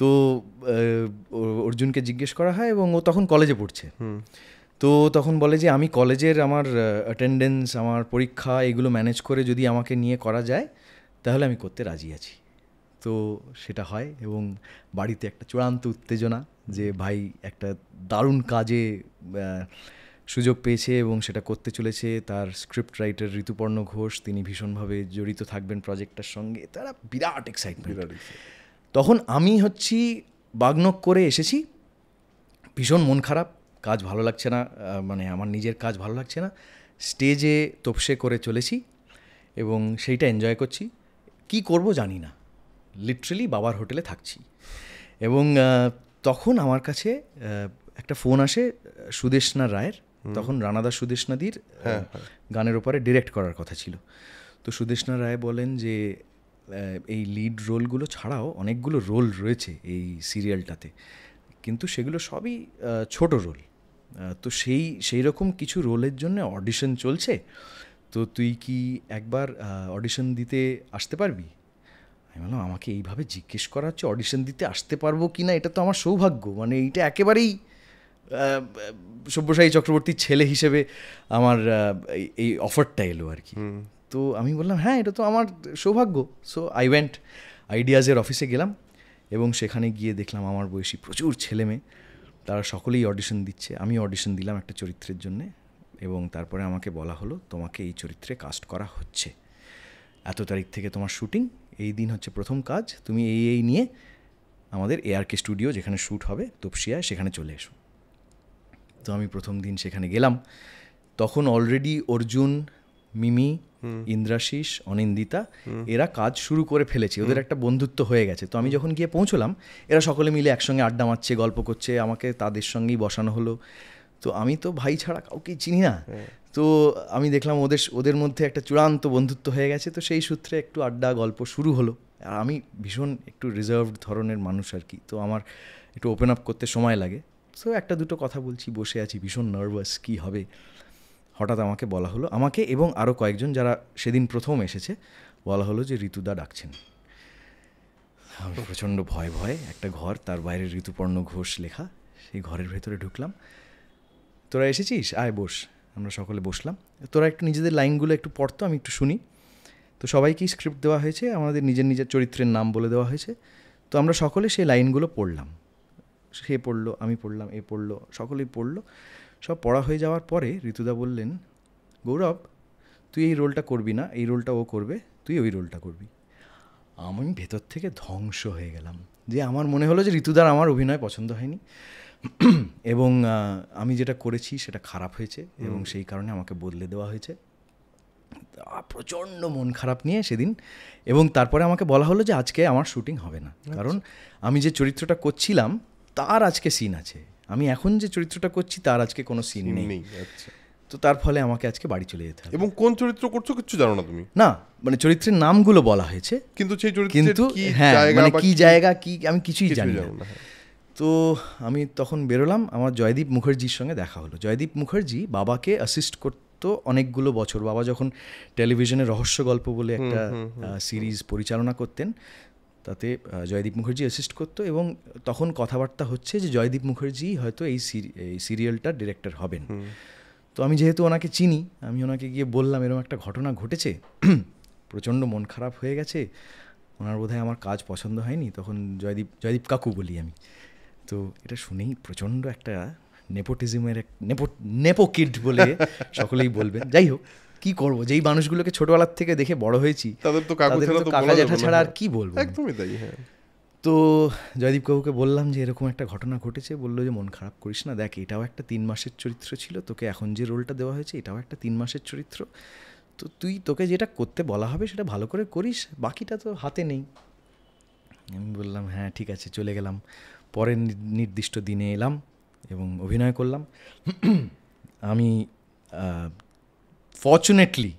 S1: তো অর্জুনকে জিজ্ঞেস করা হয় এবং ও তখন কলেজে পড়ছে তো তখন বলে যে আমি কলেজের আমার অ্যাটেন্ডেন্স আমার পরীক্ষা এগুলো ম্যানেজ করে যদি আমাকে নিয়ে করা যায় তাহলে আমি করতে রাজি আছি তো সেটা হয় এবং বাড়িতে একটা চূড়ান্ত উত্তেজনা যে ভাই একটা দারুণ কাজে সুযোগ পেয়েছে এবং সেটা করতে চলেছে তার স্ক্রিপ্ট রাইটার ঋতুপর্ণ ঘোষ তিনি ভীষণভাবে জড়িত থাকবেন প্রজেক্টটার সঙ্গে তারা বিরাট এক্সাইটমেন্ট তখন আমি হচ্ছি বাগনক করে এসেছি ভীষণ মন খারাপ কাজ ভালো লাগছে না মানে আমার নিজের কাজ ভালো লাগছে না স্টেজে তপসে করে চলেছি এবং সেইটা এনজয় করছি কি করব জানি না লিটারেলি বাবার হোটেলে থাকছি এবং তখন আমার কাছে একটা ফোন আসে সুদেশনা রায়ের তখন রানাদা সুদেশনাদির হ্যাঁ, হ্যাঁ। গানের ওপরে ডিরেক্ট করার কথা ছিল তো সুদেশনা রায় বলেন যে এই লিড রোলগুলো ছাড়াও অনেকগুলো রোল রয়েছে এই সিরিয়ালটাতে কিন্তু সেগুলো সবই ছোট রোল তো সেই সেই রকম কিছু রোলের জন্য অডিশন চলছে তো তুই কি একবার অডিশন দিতে আসতে পারবি আমি বললাম আমাকে এইভাবে জিজ্ঞেস করা হচ্ছে অডিশন দিতে আসতে পারবো কি না এটা তো আমার সৌভাগ্য মানে এইটা একেবারেই সব্যসায়ী চক্রবর্তীর ছেলে হিসেবে আমার এই অফারটা এলো আর কি তো আমি বললাম হ্যাঁ এটা তো আমার সৌভাগ্য সো আই ওয়েন্ট আইডিয়াজের অফিসে গেলাম এবং সেখানে গিয়ে দেখলাম আমার বয়সী প্রচুর ছেলে মেয়ে তারা সকলেই অডিশন দিচ্ছে আমি অডিশন দিলাম একটা চরিত্রের জন্যে এবং তারপরে আমাকে বলা হলো তোমাকে এই চরিত্রে কাস্ট করা হচ্ছে এত তারিখ থেকে তোমার শুটিং এই দিন হচ্ছে প্রথম কাজ তুমি এই এই নিয়ে আমাদের এআরকে স্টুডিও যেখানে শ্যুট হবে তপসিয়ায় সেখানে চলে এসো তো আমি প্রথম দিন সেখানে গেলাম তখন অলরেডি অর্জুন মিমি ইন্দ্রাশিস অনিন্দিতা এরা কাজ শুরু করে ফেলেছে ওদের একটা বন্ধুত্ব হয়ে গেছে তো আমি যখন গিয়ে পৌঁছলাম এরা সকলে মিলে একসঙ্গে আড্ডা মারছে গল্প করছে আমাকে তাদের সঙ্গেই বসানো হলো তো আমি তো ভাই ছাড়া কাউকেই চিনি না হ্যাঁ। তো আমি দেখলাম ওদের ওদের মধ্যে একটা চূড়ান্ত বন্ধুত্ব হয়ে গেছে তো সেই সূত্রে একটু আড্ডা গল্প শুরু হলো আর আমি ভীষণ একটু রিজার্ভড ধরনের মানুষ আর কি তো আমার একটু ওপেন আপ করতে সময় লাগে সো একটা দুটো কথা বলছি বসে আছি ভীষণ নার্ভাস কী হবে হঠাৎ আমাকে বলা হলো আমাকে এবং আরও কয়েকজন যারা সেদিন প্রথম এসেছে বলা হলো যে ঋতুদা ডাকছেন প্রচণ্ড ভয় ভয় একটা ঘর তার বাইরে ঋতুপর্ণ ঘোষ লেখা সেই ঘরের ভেতরে ঢুকলাম তোরা এসেছিস আয় বস আমরা সকলে বসলাম তোরা একটু নিজেদের লাইনগুলো একটু পড়তো আমি একটু শুনি তো সবাইকেই স্ক্রিপ্ট দেওয়া হয়েছে আমাদের নিজের নিজের চরিত্রের নাম বলে দেওয়া হয়েছে তো আমরা সকলে সেই লাইনগুলো পড়লাম সে পড়লো আমি পড়লাম এ পড়লো সকলেই পড়লো সব পড়া হয়ে যাওয়ার পরে ঋতুদা বললেন গৌরব তুই এই রোলটা করবি না এই রোলটা ও করবে তুই ওই রোলটা করবি আমি ভেতর থেকে ধ্বংস হয়ে গেলাম যে আমার মনে হলো যে ঋতুদার আমার অভিনয় পছন্দ হয়নি এবং আমি যেটা করেছি সেটা খারাপ হয়েছে এবং সেই কারণে আমাকে বদলে দেওয়া হয়েছে প্রচণ্ড মন খারাপ নিয়ে সেদিন এবং তারপরে আমাকে বলা হলো যে আজকে আমার শুটিং হবে না আচ্ছা। কারণ আমি যে চরিত্রটা করছিলাম তার আজকে সিন আছে আমি এখন যে চরিত্রটা করছি তার আজকে কোনো সিন নেই আচ্ছা। তো তার ফলে আমাকে আজকে বাড়ি চলে যেতে হবে এবং কোন চরিত্র করছো কিছু জানো না তুমি না মানে চরিত্রের নামগুলো বলা হয়েছে
S2: কিন্তু সেই চরিত্র কিন্তু হ্যাঁ মানে কি জায়গা
S1: কি আমি কিছুই জানি না হ্যাঁ। তো আমি তখন বেরোলাম আমার জয়দীপ মুখার্জির সঙ্গে দেখা হলো জয়দীপ মুখার্জি বাবাকে অ্যাসিস্ট করতো অনেকগুলো বছর বাবা যখন টেলিভিশনে রহস্য গল্প বলে একটা সিরিজ পরিচালনা করতেন তাতে জয়দীপ মুখার্জি অ্যাসিস্ট করতো এবং তখন কথাবার্তা হচ্ছে যে জয়দীপ মুখার্জি হয়তো এই এই সিরিয়ালটার ডিরেক্টর হবেন তো আমি যেহেতু ওনাকে চিনি আমি ওনাকে গিয়ে বললাম এরকম একটা ঘটনা ঘটেছে প্রচণ্ড মন খারাপ হয়ে গেছে ওনার বোধহয় আমার কাজ পছন্দ হয়নি তখন জয়দীপ জয়দীপ কাকু বলি আমি তো এটা শুনেই প্রচণ্ড একটা নেপোটিজমের এক নেপো নেপো কিড বলে সকলেই বলবেন যাই হোক কি করব যেই মানুষগুলোকে ছোটবেলার থেকে দেখে বড় হয়েছি তাদের তো কাকা জেঠা ছাড়া আর কি বলবো একদমই তাই হ্যাঁ তো জয়দীপ কাকুকে বললাম যে এরকম একটা ঘটনা ঘটেছে বললো যে মন খারাপ করিস না দেখ এটাও একটা তিন মাসের চরিত্র ছিল তোকে এখন যে রোলটা দেওয়া হয়েছে এটাও একটা তিন মাসের চরিত্র তো তুই তোকে যেটা করতে বলা হবে সেটা ভালো করে করিস বাকিটা তো হাতে নেই আমি বললাম হ্যাঁ ঠিক আছে চলে গেলাম পরের নির্দিষ্ট দিনে এলাম এবং অভিনয় করলাম আমি ফর্চুনেটলি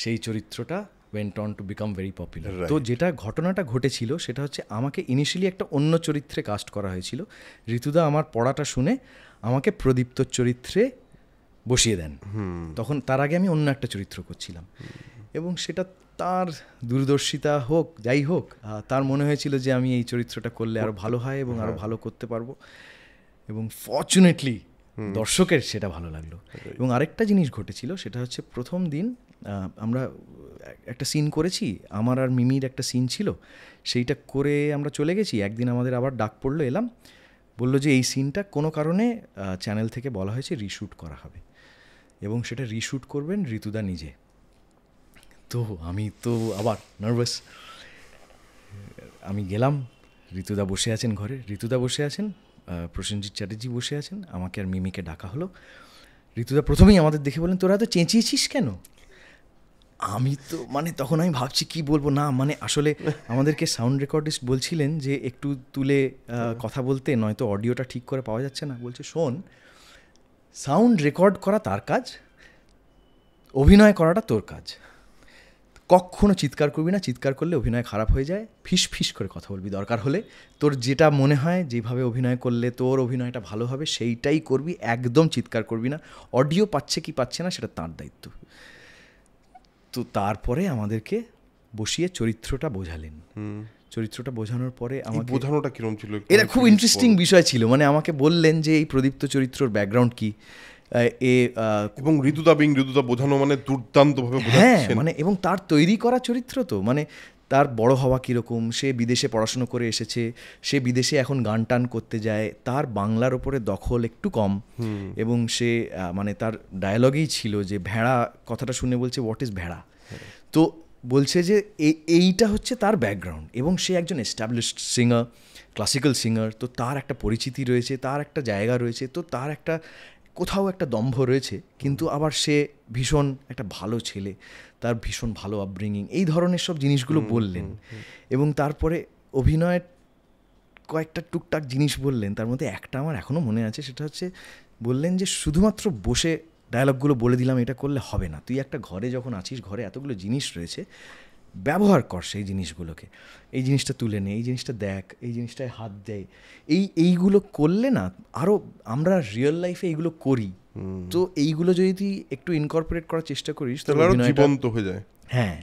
S1: সেই চরিত্রটা went on to become very popular তো যেটা ঘটনাটা ঘটেছিল সেটা হচ্ছে আমাকে ইনিশিয়ালি একটা অন্য চরিত্রে কাস্ট করা হয়েছিল ঋতুদা আমার পড়াটা শুনে আমাকে প্রদীপ্তর চরিত্রে বসিয়ে দেন তখন তার আগে আমি অন্য একটা চরিত্র করছিলাম এবং সেটা তার দূরদর্শিতা হোক যাই হোক তার মনে হয়েছিল যে আমি এই চরিত্রটা করলে আরও ভালো হয় এবং আরও ভালো করতে পারবো এবং ফর্চুনেটলি দর্শকের সেটা ভালো লাগলো এবং আরেকটা জিনিস ঘটেছিল সেটা হচ্ছে প্রথম দিন আমরা একটা সিন করেছি আমার আর মিমির একটা সিন ছিল সেইটা করে আমরা চলে গেছি একদিন আমাদের আবার ডাক পড়লো এলাম বললো যে এই সিনটা কোনো কারণে চ্যানেল থেকে বলা হয়েছে রিশুট করা হবে এবং সেটা রিশুট করবেন ঋতুদা নিজে তো আমি তো আবার নার্ভাস আমি গেলাম ঋতুদা বসে আছেন ঘরে ঋতুদা বসে আছেন প্রসেনজিৎ চ্যাটার্জি বসে আছেন আমাকে আর মিমিকে ডাকা হলো ঋতুদা প্রথমেই আমাদের দেখে বলেন তোরা তো চেঁচিয়েছিস কেন আমি তো মানে তখন আমি ভাবছি কি বলবো না মানে আসলে আমাদেরকে সাউন্ড রেকর্ডিস্ট বলছিলেন যে একটু তুলে কথা বলতে নয়তো অডিওটা ঠিক করে পাওয়া যাচ্ছে না বলছে শোন সাউন্ড রেকর্ড করা তার কাজ অভিনয় করাটা তোর কাজ কখনো চিৎকার করবি না চিৎকার করলে অভিনয় খারাপ হয়ে যায় ফিস ফিস করে কথা বলবি দরকার হলে তোর যেটা মনে হয় যেভাবে অভিনয় করলে তোর অভিনয়টা ভালো হবে সেইটাই করবি একদম চিৎকার করবি না অডিও পাচ্ছে কি পাচ্ছে না সেটা তার দায়িত্ব তো তারপরে আমাদেরকে বসিয়ে চরিত্রটা বোঝালেন চরিত্রটা বোঝানোর পরে আমার বোঝানোটা কিরম ছিল এটা খুব ইন্টারেস্টিং বিষয় ছিল মানে আমাকে বললেন যে এই প্রদীপ্ত চরিত্রর ব্যাকগ্রাউন্ড কী এ এবং ঋতুদা বিং ঋতুদা বোঝানো মানে দুর্দান্তভাবে হ্যাঁ মানে এবং তার তৈরি করা চরিত্র তো মানে তার বড় হওয়া কীরকম সে বিদেশে পড়াশুনো করে এসেছে সে বিদেশে এখন গান টান করতে যায় তার বাংলার ওপরে দখল একটু কম এবং সে মানে তার ডায়ালগেই ছিল যে ভেড়া কথাটা শুনে বলছে হোয়াট ইজ ভেড়া হ্যাঁ। তো বলছে যে এইটা হচ্ছে তার ব্যাকগ্রাউন্ড এবং সে একজন এস্টাবলিশড সিঙ্গার ক্লাসিক্যাল সিঙ্গার তো তার একটা পরিচিতি রয়েছে তার একটা জায়গা রয়েছে তো তার একটা কোথাও একটা দম্ভ রয়েছে কিন্তু আবার সে ভীষণ একটা ভালো ছেলে তার ভীষণ ভালো আপব্রিঙ্গিং এই ধরনের সব জিনিসগুলো বললেন এবং তারপরে অভিনয়ের কয়েকটা টুকটাক জিনিস বললেন তার মধ্যে একটা আমার এখনও মনে আছে সেটা হচ্ছে বললেন যে শুধুমাত্র বসে ডায়লগগুলো বলে দিলাম এটা করলে হবে না তুই একটা ঘরে যখন আছিস ঘরে এতগুলো জিনিস রয়েছে ব্যবহার কর সেই জিনিসগুলোকে এই জিনিসটা তুলে নে এই জিনিসটা দেখ এই জিনিসটায় হাত দেয় এই এইগুলো করলে না আরও আমরা রিয়েল লাইফে এইগুলো করি তো এইগুলো যদি তুই একটু ইনকর্পোরেট করার চেষ্টা করিস তাহলে জীবন্ত হয়ে যায় হ্যাঁ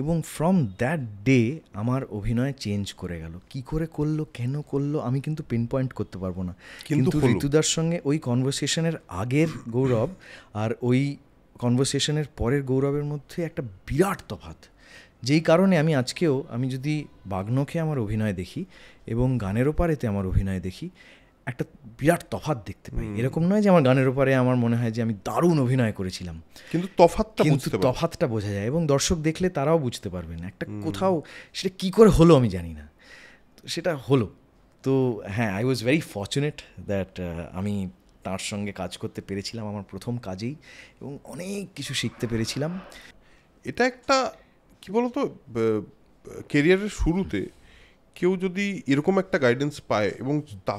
S1: এবং ফ্রম দ্যাট ডে আমার অভিনয় চেঞ্জ করে গেল কি করে করলো কেন করলো আমি কিন্তু পিন পয়েন্ট করতে পারবো না কিন্তু ঋতুদার সঙ্গে ওই কনভারসেশনের আগের গৌরব আর ওই কনভারসেশনের পরের গৌরবের মধ্যে একটা বিরাট তফাত যেই কারণে আমি আজকেও আমি যদি বাগ্নকে আমার অভিনয় দেখি এবং গানের ওপারেতে আমার অভিনয় দেখি একটা বিরাট তফাত দেখতে পাই এরকম নয় যে আমার গানের ওপারে আমার মনে হয় যে আমি দারুণ অভিনয় করেছিলাম কিন্তু তফাতটা কিন্তু তফাতটা বোঝা যায় এবং দর্শক দেখলে তারাও বুঝতে পারবেন একটা কোথাও সেটা কি করে হলো আমি জানি না সেটা হলো তো হ্যাঁ I was very fortunate that আমি তার সঙ্গে কাজ করতে পেরেছিলাম আমার প্রথম কাজেই এবং
S2: অনেক কিছু শিখতে পেরেছিলাম এটা একটা কি বলতো কেরিয়ারের শুরুতে কেউ যদি এরকম একটা গাইডেন্স পায় এবং তা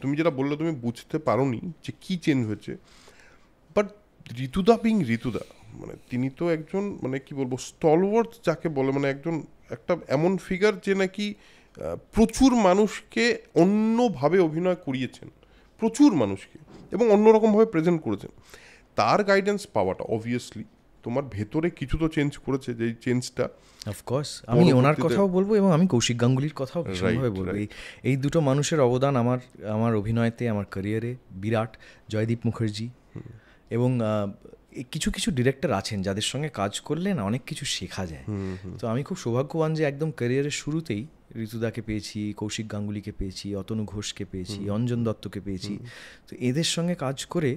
S2: তুমি যেটা বললে তুমি বুঝতে পারোনি যে কি চেঞ্জ হয়েছে বাট ঋতুদা বিং ঋতুদা মানে তিনি তো একজন মানে কি বলবো স্টলওয়ার্থ যাকে বলে মানে একজন একটা এমন ফিগার যে নাকি প্রচুর মানুষকে অন্যভাবে অভিনয় করিয়েছেন প্রচুর মানুষকে এবং অন্যরকমভাবে প্রেজেন্ট করেছেন তার গাইডেন্স পাওয়াটা অবভিয়াসলি তোমার ভেতরে কিছু তো চেঞ্জ করেছে যে চেঞ্জটা
S1: অফকোর্স আমি ওনার কথাও বলবো এবং আমি কৌশিক গাঙ্গুলির কথাও ভীষণভাবে বলবো এই দুটো মানুষের অবদান আমার আমার অভিনয়তে আমার ক্যারিয়ারে বিরাট জয়দীপ মুখার্জি এবং কিছু কিছু ডিরেক্টর আছেন যাদের সঙ্গে কাজ করলে না অনেক কিছু শেখা যায় তো আমি খুব সৌভাগ্যবান যে একদম ক্যারিয়ারের শুরুতেই ঋতুদাকে পেয়েছি কৌশিক গাঙ্গুলিকে পেয়েছি অতনু ঘোষকে পেয়েছি অঞ্জন দত্তকে পেয়েছি তো এদের সঙ্গে কাজ করে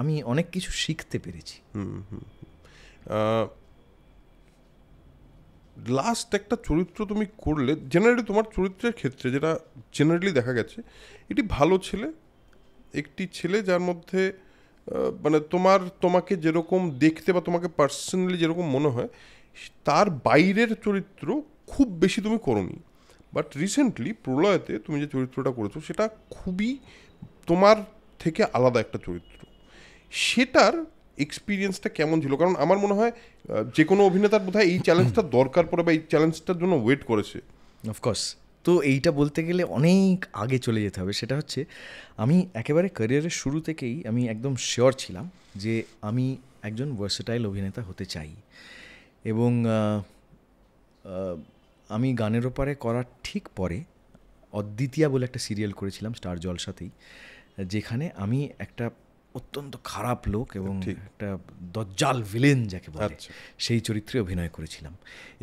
S1: আমি অনেক কিছু শিখতে পেরেছি
S2: লাস্ট একটা চরিত্র তুমি করলে জেনারেলি তোমার চরিত্রের ক্ষেত্রে যেটা জেনারেলি দেখা গেছে এটি ভালো ছেলে একটি ছেলে যার মধ্যে মানে তোমার তোমাকে যেরকম দেখতে বা তোমাকে পার্সোনালি যেরকম মনে হয় তার বাইরের চরিত্র খুব বেশি তুমি করোনি বাট রিসেন্টলি প্রলয়তে তুমি যে চরিত্রটা করেছো সেটা খুবই তোমার থেকে আলাদা একটা চরিত্র সেটার এক্সপিরিয়েন্সটা কেমন ছিল কারণ আমার মনে হয় যে কোনো অভিনেতার বোধহয় এই চ্যালেঞ্জটা দরকার পড়ে বা এই চ্যালেঞ্জটার জন্য ওয়েট করেছে অফকোর্স তো এইটা বলতে গেলে অনেক আগে চলে যেতে হবে সেটা হচ্ছে
S1: আমি একেবারে ক্যারিয়ারের শুরু থেকেই আমি একদম শিওর ছিলাম যে আমি একজন ভার্সেটাইল অভিনেতা হতে চাই এবং আমি গানের ওপারে করার ঠিক পরে অদ্বিতীয়া বলে একটা সিরিয়াল করেছিলাম স্টার জলসাতেই যেখানে আমি একটা অত্যন্ত খারাপ লোক এবং একটা দজ্জাল ভিলেন যাকে বলে আচ্ছা। সেই চরিত্রে অভিনয় করেছিলাম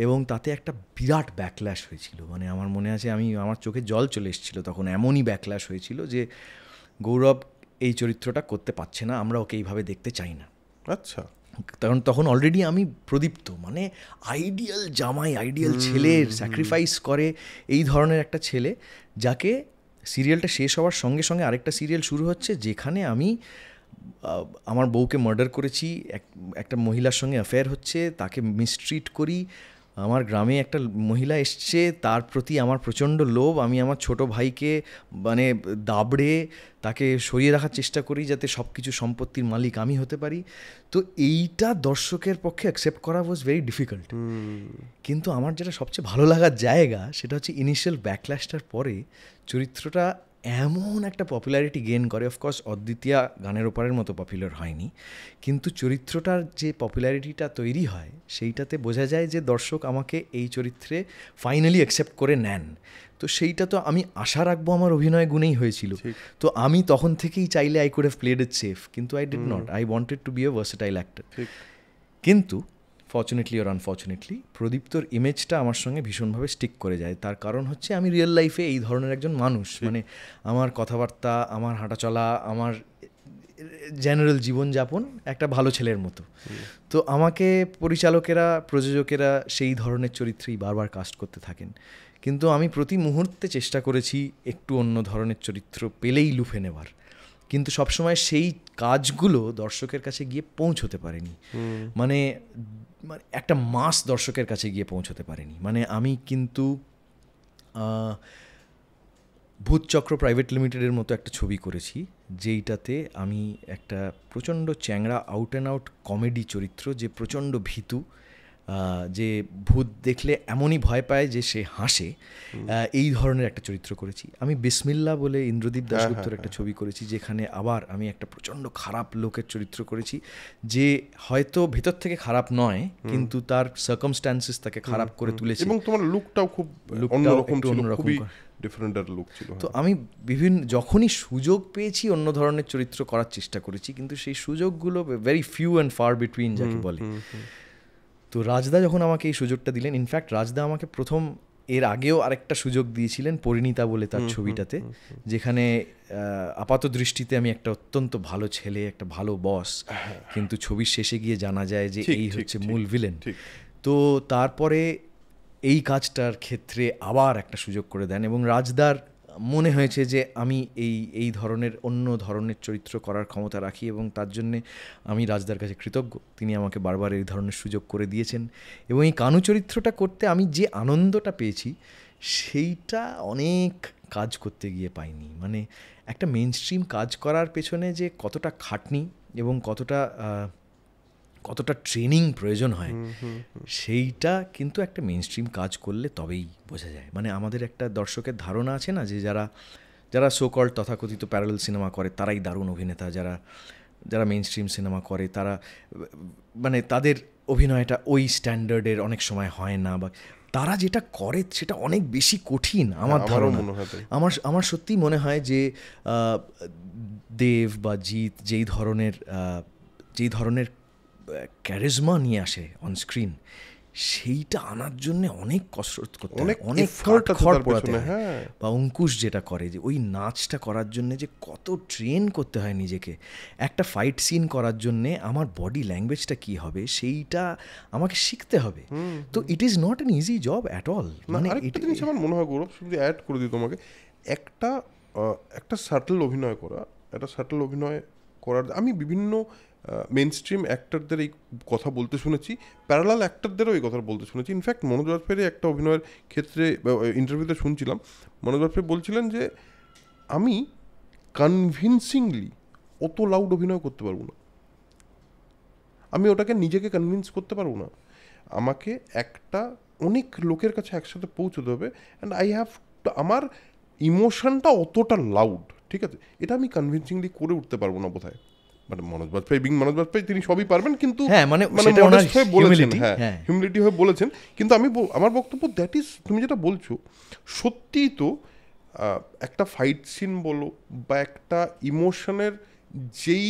S1: এবং তাতে একটা বিরাট ব্যাকল্যাশ হয়েছিল মানে আমার মনে আছে আমি আমার চোখে জল চলে এসেছিলো তখন এমনই ব্যাকল্যাশ হয়েছিল যে গৌরব এই চরিত্রটা করতে পারছে না আমরা ওকে এইভাবে দেখতে চাই না আচ্ছা কারণ তখন অলরেডি আমি প্রদীপ্ত মানে আইডিয়াল জামাই আইডিয়াল ছেলের স্যাক্রিফাইস করে এই ধরনের একটা ছেলে যাকে সিরিয়ালটা শেষ হওয়ার সঙ্গে সঙ্গে আরেকটা সিরিয়াল শুরু হচ্ছে যেখানে আমি আমার বউকে মার্ডার করেছি একটা মহিলার সঙ্গে অ্যাফেয়ার হচ্ছে তাকে মিসট্রিট করি আমার গ্রামে একটা মহিলা এসছে তার প্রতি আমার প্রচণ্ড লোভ আমি আমার ছোট ভাইকে মানে দাবড়ে তাকে সরিয়ে রাখার চেষ্টা করি যাতে সব কিছু সম্পত্তির মালিক আমি হতে পারি তো এইটা দর্শকের পক্ষে অ্যাকসেপ্ট করা ওয়াজ ভেরি ডিফিকাল্ট কিন্তু আমার যেটা সবচেয়ে ভালো লাগার জায়গা সেটা হচ্ছে ইনিশিয়াল ব্যাকল্যাশটার পরে চরিত্রটা এমন একটা পপুলারিটি গেন করে অফকোর্স অদ্বিতীয়া গানের ওপারের মতো পপুলার হয়নি কিন্তু চরিত্রটার যে পপুলারিটিটা তৈরি হয় সেইটাতে বোঝা যায় যে দর্শক আমাকে এই চরিত্রে ফাইনালি অ্যাকসেপ্ট করে নেন তো সেইটা তো আমি আশা রাখবো আমার অভিনয় গুণেই হয়েছিল তো আমি তখন থেকেই চাইলে I could have played it safe কিন্তু I did not I wanted to be a versatile actor কিন্তু ফর্চুনেটলি ওর আনফর্চুনেটলি প্রদীপ্তর ইমেজটা আমার সঙ্গে ভীষণভাবে স্টিক করে যায় তার কারণ হচ্ছে আমি রিয়েল লাইফে এই ধরনের একজন মানুষ মানে আমার কথাবার্তা আমার হাঁটাচলা আমার জেনারেল জীবনযাপন একটা ভালো ছেলের মতো তো আমাকে পরিচালকেরা প্রযোজকেরা সেই ধরনের চরিত্রেই বারবার কাস্ট করতে থাকেন কিন্তু আমি প্রতি মুহূর্তে চেষ্টা করেছি একটু অন্য ধরনের চরিত্র পেলেই লুফে নেবার কিন্তু সবসময় সেই কাজগুলো দর্শকের কাছে গিয়ে পৌঁছতে পারেনি মানে মানে একটা মাস দর্শকের কাছে গিয়ে পৌঁছতে পারিনি মানে আমি কিন্তু ভূতচক্র প্রাইভেট লিমিটেডের মতো একটা ছবি করেছি যেইটাতে আমি একটা প্রচণ্ড চ্যাংড়া আউট অ্যান্ড আউট কমেডি চরিত্র যে প্রচণ্ড ভীতু যে ভূত দেখলে এমনই ভয় পায় যে সে হাসে এই ধরনের একটা চরিত্র করেছি আমি বিসমিল্লা বলে ইন্দ্রদীপ হ্যাঁ, দাসগুপ্তর হ্যাঁ, একটা হ্যাঁ। ছবি করেছি যেখানে আবার আমি একটা প্রচণ্ড খারাপ লোকের চরিত্র করেছি যে হয়তো ভেতর থেকে খারাপ নয় কিন্তু তার সার্কমস্ট্যান্সেস তাকে খারাপ করে তুলেছে এবং
S2: তোমার লুকটাও খুব অন্যরকম অন্যরকম লুক তো আমি
S1: বিভিন্ন যখনই সুযোগ পেয়েছি অন্য ধরনের চরিত্র করার চেষ্টা করেছি কিন্তু সেই সুযোগগুলো very few and far between যাকে বলে তো রাজদা যখন আমাকে এই সুযোগটা দিলেন ইনফ্যাক্ট রাজদা আমাকে প্রথম এর আগেও আরেকটা সুযোগ দিয়েছিলেন পরিণীতা বলে তার ছবিটাতে যেখানে আপাত দৃষ্টিতে আমি একটা অত্যন্ত ভালো ছেলে একটা ভালো বস হ্যাঁ। কিন্তু ছবির শেষে গিয়ে জানা যায় যে এই হচ্ছে মূল ভিলেন তো তারপরে এই কাজটার ক্ষেত্রে আবার একটা সুযোগ করে দেন এবং রাজদার মনে হয়েছে যে আমি এই এই ধরনের অন্য ধরনের চরিত্র করার ক্ষমতা রাখি এবং তার জন্যে আমি রাজদার কাছে কৃতজ্ঞ তিনি আমাকে বারবার এই ধরনের সুযোগ করে দিয়েছেন এবং এই কানু চরিত্রটা করতে আমি যে আনন্দটা পেয়েছি সেইটা অনেক কাজ করতে গিয়ে পাইনি মানে একটা মেন স্ট্রিম কাজ করার পেছনে যে কতটা খাটনি এবং কতটা কতটা ট্রেনিং প্রয়োজন হয় সেইটা কিন্তু একটা মেন স্ট্রিম কাজ করলে তবেই বোঝা যায় মানে আমাদের একটা দর্শকের ধারণা আছে না যে যারা যারা সোকল তথাকথিত প্যারাল সিনেমা করে তারাই দারুণ অভিনেতা যারা যারা মেন স্ট্রিম সিনেমা করে তারা মানে তাদের অভিনয়টা ওই স্ট্যান্ডার্ডের অনেক সময় হয় না বা তারা যেটা করে সেটা অনেক বেশি কঠিন হ্যাঁ, আমার ধারণা আমার আমার সত্যি মনে হয় যে দেব বা জিৎ যেই ধরনের যেই ধরনের ক্যারিজমা নিয়ে আসে অন স্ক্রিন সেইটা আনার জন্য অনেক কসরত করতে অনেক হ্যাঁ। বা অঙ্কুশ যেটা করে যে ওই নাচটা করার জন্য যে কত ট্রেন করতে হয় নিজেকে একটা ফাইট সিন করার জন্য আমার বডি ল্যাঙ্গুয়েজটা কি হবে সেইটা আমাকে শিখতে হবে তো it is not an easy job at all মানে
S2: এটা জিনিস আমার মনে হয় গৌরব শুধু অ্যাড করে দিই তোমাকে একটা একটা সাটল অভিনয় করা একটা সাটল অভিনয় করার আমি বিভিন্ন মেন স্ট্রিম অ্যাক্টারদের এই কথা বলতে শুনেছি প্যারালাল অ্যাক্টারদেরও এই কথা বলতে শুনেছি ইনফ্যাক্ট মনোজ বাজপেয়ী একটা অভিনয়ের ক্ষেত্রে ইন্টারভিউতে শুনছিলাম মনোজ বাজপেয়ী বলছিলেন যে আমি কনভিনসিংলি অত লাউড অভিনয় করতে পারবো না আমি ওটাকে নিজেকে কনভিন্স করতে পারবো না আমাকে একটা অনেক লোকের কাছে একসাথে পৌঁছতে হবে অ্যান্ড আই হ্যাভ আমার ইমোশনটা অতটা লাউড ঠিক আছে এটা আমি কনভিনসিংলি করে উঠতে পারবো না বোধহয় মানে মনোজ বাজপেয়ী বিং মনোজ বাজপেয়ী তিনি সবই পারবেন কিন্তু হ্যাঁ মানে মানে বলেছেন হ্যাঁ হিউমিলিটি হ্যাঁ, হয়ে বলেছেন কিন্তু আমি আমার বক্তব্য দ্যাট ইজ তুমি যেটা বলছো সত্যিই তো একটা ফাইট সিন বলো বা একটা ইমোশনের যেই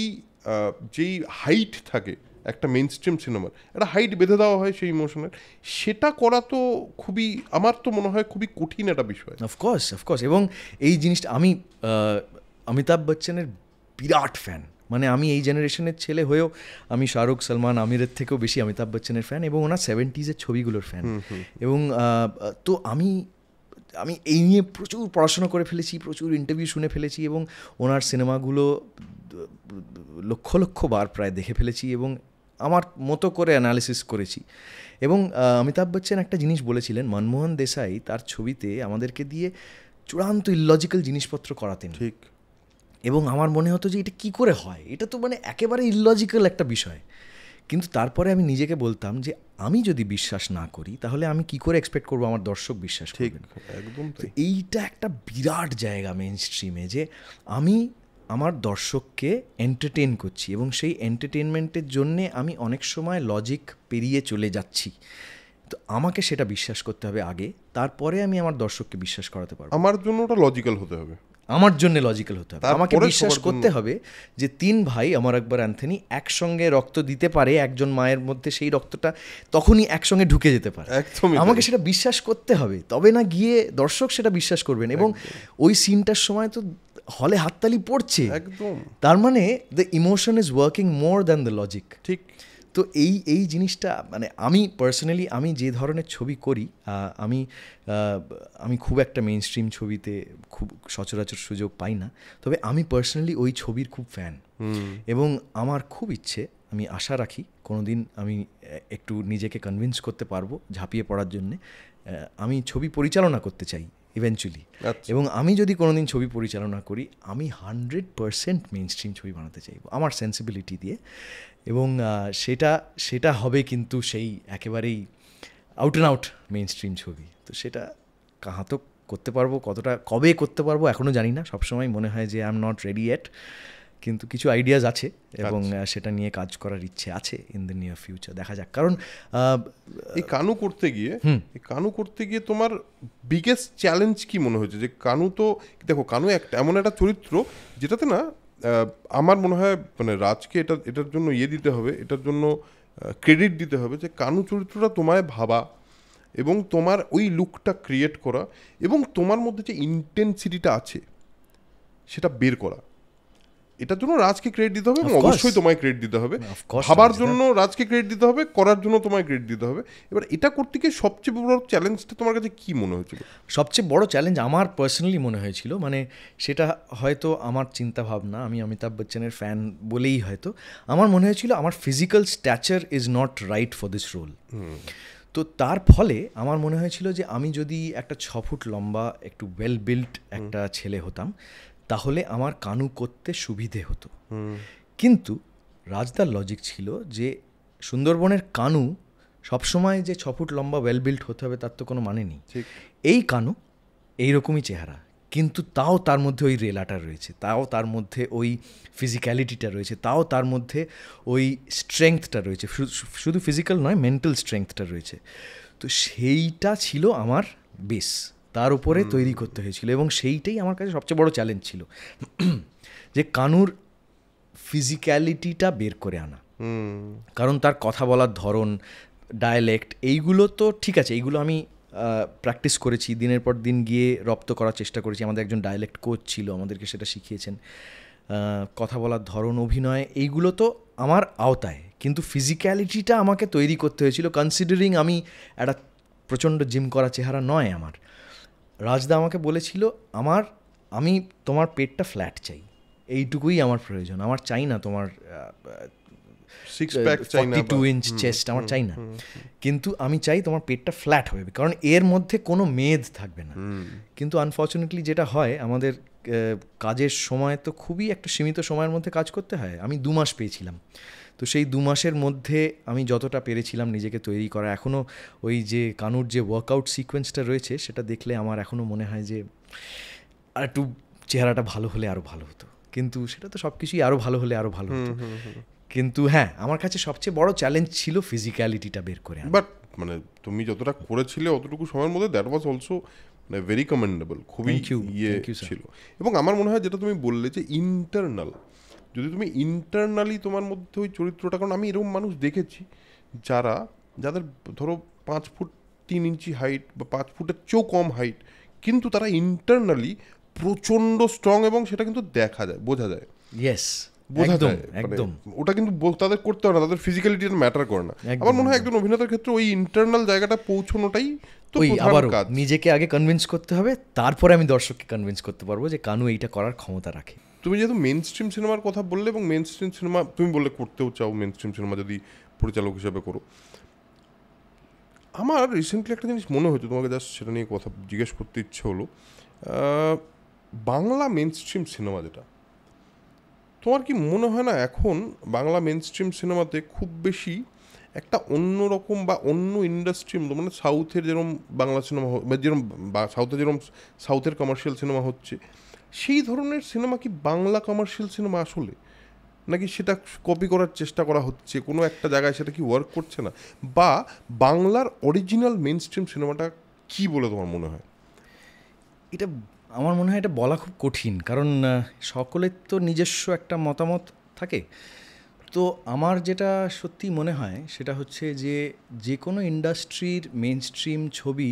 S2: যেই হাইট থাকে একটা মেন স্ট্রিম সিনেমার একটা হাইট বেঁধে দেওয়া হয় সেই ইমোশনের সেটা করা তো খুবই আমার তো মনে হয় খুবই কঠিন একটা বিষয় অফকোর্স অফকোর্স এবং এই জিনিসটা আমি অমিতাভ
S1: বচ্চনের বিরাট ফ্যান মানে আমি এই জেনারেশনের ছেলে হয়েও আমি শাহরুখ সালমান আমিরের থেকেও বেশি অমিতাভ বচ্চনের ফ্যান এবং ওনার সেভেন্টিজের ছবিগুলোর ফ্যান এবং তো আমি আমি এই নিয়ে প্রচুর পড়াশোনা করে ফেলেছি প্রচুর ইন্টারভিউ শুনে ফেলেছি এবং ওনার সিনেমাগুলো লক্ষ লক্ষ বার প্রায় দেখে ফেলেছি এবং আমার মতো করে অ্যানালিসিস করেছি এবং অমিতাভ বচ্চন একটা জিনিস বলেছিলেন মনমোহন দেশাই তার ছবিতে আমাদেরকে দিয়ে চূড়ান্ত ইলজিক্যাল জিনিসপত্র করাতেন ঠিক এবং আমার মনে হতো যে এটা কি করে হয় এটা তো মানে একেবারে ইললজিক্যাল একটা বিষয় কিন্তু তারপরে আমি নিজেকে বলতাম যে আমি যদি বিশ্বাস না করি তাহলে আমি কি করে এক্সপেক্ট করবো আমার দর্শক বিশ্বাস ঠিক একদম এইটা একটা বিরাট জায়গা মেন স্ট্রিমে যে আমি আমার দর্শককে এন্টারটেন করছি এবং সেই এন্টারটেনমেন্টের জন্যে আমি অনেক সময় লজিক পেরিয়ে চলে যাচ্ছি তো আমাকে সেটা বিশ্বাস করতে হবে আগে তারপরে আমি আমার দর্শককে বিশ্বাস করাতে পারবো
S2: আমার জন্য ওটা লজিক্যাল হতে হবে আমার জন্য লজিক্যাল হতে হবে আমাকে বিশ্বাস করতে
S1: হবে যে তিন ভাই আমার একবার অ্যান্থনি একসঙ্গে রক্ত দিতে পারে একজন মায়ের মধ্যে সেই রক্তটা তখনই একসঙ্গে ঢুকে যেতে পারে আমাকে সেটা বিশ্বাস করতে হবে তবে না গিয়ে দর্শক সেটা বিশ্বাস করবেন এবং ওই সিনটার সময় তো হলে হাততালি পড়ছে একদম তার মানে the emotion is working more than the logic ঠিক তো এই এই জিনিসটা মানে আমি পার্সোনালি আমি যে ধরনের ছবি করি আমি আমি খুব একটা মেন স্ট্রিম ছবিতে খুব সচরাচর সুযোগ পাই না তবে আমি পার্সোনালি ওই ছবির খুব ফ্যান এবং আমার খুব ইচ্ছে আমি আশা রাখি কোনো দিন আমি একটু নিজেকে কনভিন্স করতে পারবো ঝাঁপিয়ে পড়ার জন্যে আমি ছবি পরিচালনা করতে চাই ইভেনচুয়ালি আচ্ছা। এবং আমি যদি কোনোদিন ছবি পরিচালনা করি আমি হান্ড্রেড পারসেন্ট মেন স্ট্রিম ছবি বানাতে চাইব আমার সেন্সিবিলিটি দিয়ে এবং সেটা সেটা হবে কিন্তু সেই একেবারেই out and out mainstream ছবি তো সেটা কাহাতো করতে পারবো কতটা কবে করতে পারবো এখনও জানি না সবসময় মনে হয় যে I am not ready yet কিন্তু কিছু আইডিয়াজ আছে এবং আচ্ছা। সেটা নিয়ে কাজ করার ইচ্ছে আছে ইন দ্য নিয়ার
S2: ফিউচার দেখা যাক কারণ এই কানু করতে গিয়ে এই কানু করতে গিয়ে তোমার বিগেস্ট চ্যালেঞ্জ কি মনে হয়েছে যে কানু তো দেখো কানু একটা এমন একটা চরিত্র যেটাতে না আমার মনে হয় মানে রাজকে এটা এটার জন্য ইয়ে দিতে হবে এটার জন্য ক্রেডিট দিতে হবে যে কানু চরিত্রটা তোমায় ভাবা এবং তোমার ওই লুকটা ক্রিয়েট করা এবং তোমার মধ্যে যে ইন্টেন্সিটিটা আছে সেটা বের করা এটার জন্য রাজকে ক্রেডিট দিতে হবে এবং অবশ্যই তোমায় ক্রেডিট দিতে হবে খাবার জন্য রাজকে ক্রেডিট দিতে হবে করার জন্য তোমায় ক্রেডিট দিতে হবে এবার এটা করতে গিয়ে সবচেয়ে বড় চ্যালেঞ্জটা তোমার কাছে কী মনে
S1: হয়েছিল সবচেয়ে বড় চ্যালেঞ্জ আমার পার্সোনালি মনে হয়েছিল মানে সেটা হয়তো আমার চিন্তা ভাবনা আমি অমিতাভ বচ্চনের ফ্যান বলেই হয়তো আমার মনে হয়েছিল আমার physical stature is not right for this role তো তার ফলে আমার মনে হয়েছিল যে আমি যদি একটা ছ ফুট লম্বা একটু ওয়েল বিল্ট একটা ছেলে হতাম তাহলে আমার কানু করতে সুবিধে হতো কিন্তু রাজদার লজিক ছিল যে সুন্দরবনের কানু সবসময় যে ছ ফুট লম্বা ওয়েল বিল্ড হতে হবে তার তো কোনো মানে নেই এই কানু এইরকমই চেহারা কিন্তু তাও তার মধ্যে ওই রেলাটা রয়েছে তাও তার মধ্যে ওই ফিজিক্যালিটিটা রয়েছে তাও তার মধ্যে ওই স্ট্রেংথটা রয়েছে শুধু ফিজিক্যাল নয় মেন্টাল স্ট্রেংথটা রয়েছে তো সেইটা ছিল আমার বেস তার উপরে তৈরি করতে হয়েছিল এবং সেইটাই আমার কাছে সবচেয়ে বড় চ্যালেঞ্জ ছিল যে কানুর ফিজিক্যালিটিটা বের করে আনা কারণ তার কথা বলার ধরন ডায়ালেক্ট এইগুলো তো ঠিক আছে এইগুলো আমি প্র্যাকটিস করেছি দিনের পর দিন গিয়ে রপ্ত করার চেষ্টা করেছি আমাদের একজন ডায়ালেক্ট কোচ ছিল আমাদেরকে সেটা শিখিয়েছেন কথা বলার ধরন অভিনয় এইগুলো তো আমার আওতায় কিন্তু ফিজিক্যালিটিটা আমাকে তৈরি করতে হয়েছিল কনসিডারিং আমি একটা প্রচণ্ড জিম করা চেহারা নয় আমার রাজদা আমাকে বলেছিল আমার আমি তোমার পেটটা ফ্ল্যাট চাই এইটুকুই আমার প্রয়োজন আমার চাই না তোমার সিক্স টু ইঞ্চ চেস্ট আমার চাই না কিন্তু আমি চাই তোমার পেটটা ফ্ল্যাট হবে কারণ এর মধ্যে কোনো মেদ থাকবে না কিন্তু আনফর্চুনেটলি যেটা হয় আমাদের কাজের সময় তো খুবই একটা সীমিত সময়ের মধ্যে কাজ করতে হয় আমি দু মাস পেয়েছিলাম তো সেই দু মাসের মধ্যে আমি যতটা পেরেছিলাম নিজেকে তৈরি করা এখনও ওই যে কানুর যে ওয়ার্কআউট সিকোয়েন্সটা রয়েছে সেটা দেখলে আমার এখনও মনে হয় যে আর একটু চেহারাটা ভালো হলে আরও ভালো হতো কিন্তু সেটা তো সব কিছুই আরও ভালো হলে আরও ভালো হতো কিন্তু হ্যাঁ আমার কাছে সবচেয়ে বড় চ্যালেঞ্জ ছিল
S2: ফিজিক্যালিটিটা বের করে বাট মানে তুমি যতটা করেছিলে অতটুকু সময়ের মধ্যে দ্যাট ওয়াজ অলসো মানে ভেরি কমেন্ডেবল খুবই ইয়ে ছিল এবং আমার মনে হয় যেটা তুমি বললে যে ইন্টারনাল যদি তুমি ইন্টারনালি তোমার মধ্যে ওই চরিত্রটা কারণ আমি এরকম মানুষ দেখেছি যারা যাদের ধরো পাঁচ ফুট তিন ইঞ্চি হাইট বা পাঁচ ফুটের চেয়েও কম হাইট কিন্তু তারা ইন্টারনালি প্রচণ্ড স্ট্রং এবং সেটা কিন্তু দেখা যায় বোঝা যায় ইয়েস বোঝা মানে একদম ওটা কিন্তু তাদের করতে হয় না তাদের ফিজিক্যালিটিটা ম্যাটার করে না আমার মনে হয় একজন অভিনেতার ক্ষেত্রে ওই ইন্টারনাল জায়গাটা পৌঁছানোটাই তো আবার নিজেকে আগে
S1: কনভিন্স করতে হবে তারপরে আমি দর্শককে কনভিন্স করতে পারবো যে কানু এইটা করার ক্ষমতা রাখে
S2: তুমি যেহেতু মেন স্ট্রিম সিনেমার কথা বললে এবং মেন স্ট্রিম সিনেমা তুমি বললে করতেও চাও মেন স্ট্রিম সিনেমা যদি পরিচালক হিসাবে করো আমার রিসেন্টলি একটা জিনিস মনে হয়েছে তোমাকে জাস্ট সেটা নিয়ে কথা জিজ্ঞেস করতে ইচ্ছে হলো বাংলা মেন স্ট্রিম সিনেমা যেটা তোমার কি মনে হয় না এখন বাংলা মেন স্ট্রিম সিনেমাতে খুব বেশি একটা অন্য রকম বা অন্য ইন্ডাস্ট্রি মানে সাউথের যেরকম বাংলা সিনেমা যেরকম সাউথে যেরকম সাউথের কমার্শিয়াল সিনেমা হচ্ছে সেই ধরনের সিনেমা কি বাংলা কমার্শিয়াল সিনেমা আসলে নাকি সেটা কপি করার চেষ্টা করা হচ্ছে কোনো একটা জায়গায় সেটা কি ওয়ার্ক করছে না বা বাংলার অরিজিনাল মেন স্ট্রিম সিনেমাটা কী বলে তোমার মনে হয় এটা আমার মনে হয় এটা বলা খুব কঠিন কারণ সকলের তো
S1: নিজস্ব একটা মতামত থাকে তো আমার যেটা সত্যি মনে হয় সেটা হচ্ছে যে যে কোনো ইন্ডাস্ট্রির মেন স্ট্রিম ছবি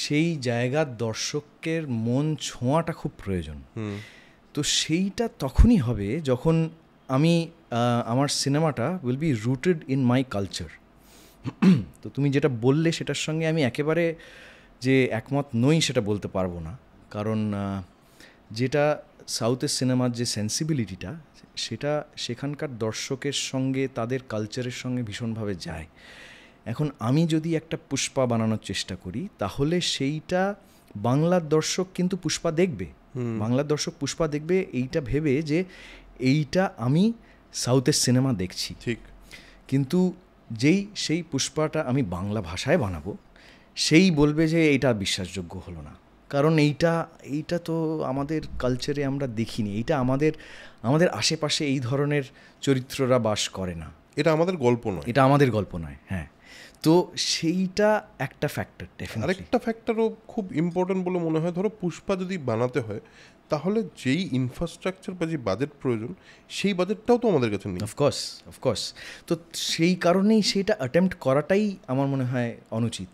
S1: সেই জায়গার দর্শকের মন ছোঁয়াটা খুব প্রয়োজন তো সেইটা তখনই হবে যখন আমি আমার সিনেমাটা will be rooted in my culture তো তুমি যেটা বললে সেটার সঙ্গে আমি একেবারে যে একমত নই সেটা বলতে পারবো না কারণ যেটা সাউথের সিনেমার যে সেন্সিবিলিটিটা সেটা সেখানকার দর্শকের সঙ্গে তাদের কালচারের সঙ্গে ভীষণভাবে যায় এখন আমি যদি একটা পুষ্পা বানানোর চেষ্টা করি তাহলে সেইটা বাংলার দর্শক কিন্তু পুষ্পা দেখবে বাংলার দর্শক পুষ্পা দেখবে এইটা ভেবে যে এইটা আমি সাউথের সিনেমা দেখছি ঠিক কিন্তু যেই সেই পুষ্পাটা আমি বাংলা ভাষায় বানাবো সেই বলবে যে এটা বিশ্বাসযোগ্য হলো না কারণ এইটা এইটা তো আমাদের কালচারে আমরা দেখিনি এইটা আমাদের আমাদের আশেপাশে এই ধরনের চরিত্ররা বাস করে না এটা আমাদের গল্প নয় এটা
S2: আমাদের গল্প নয় হ্যাঁ তো সেইটা একটা ফ্যাক্টর আরেকটা ফ্যাক্টরও খুব ইম্পর্টেন্ট বলে মনে হয় ধরো পুষ্পা যদি বানাতে হয় তাহলে যেই ইনফ্রাস্ট্রাকচার বা যে বাজেট প্রয়োজন সেই বাজেটটাও তো আমাদের কাছে নেই অফকোর্স অফকোর্স তো সেই কারণেই
S1: সেটা অ্যাটেম্প্ট করাটাই আমার মনে হয় অনুচিত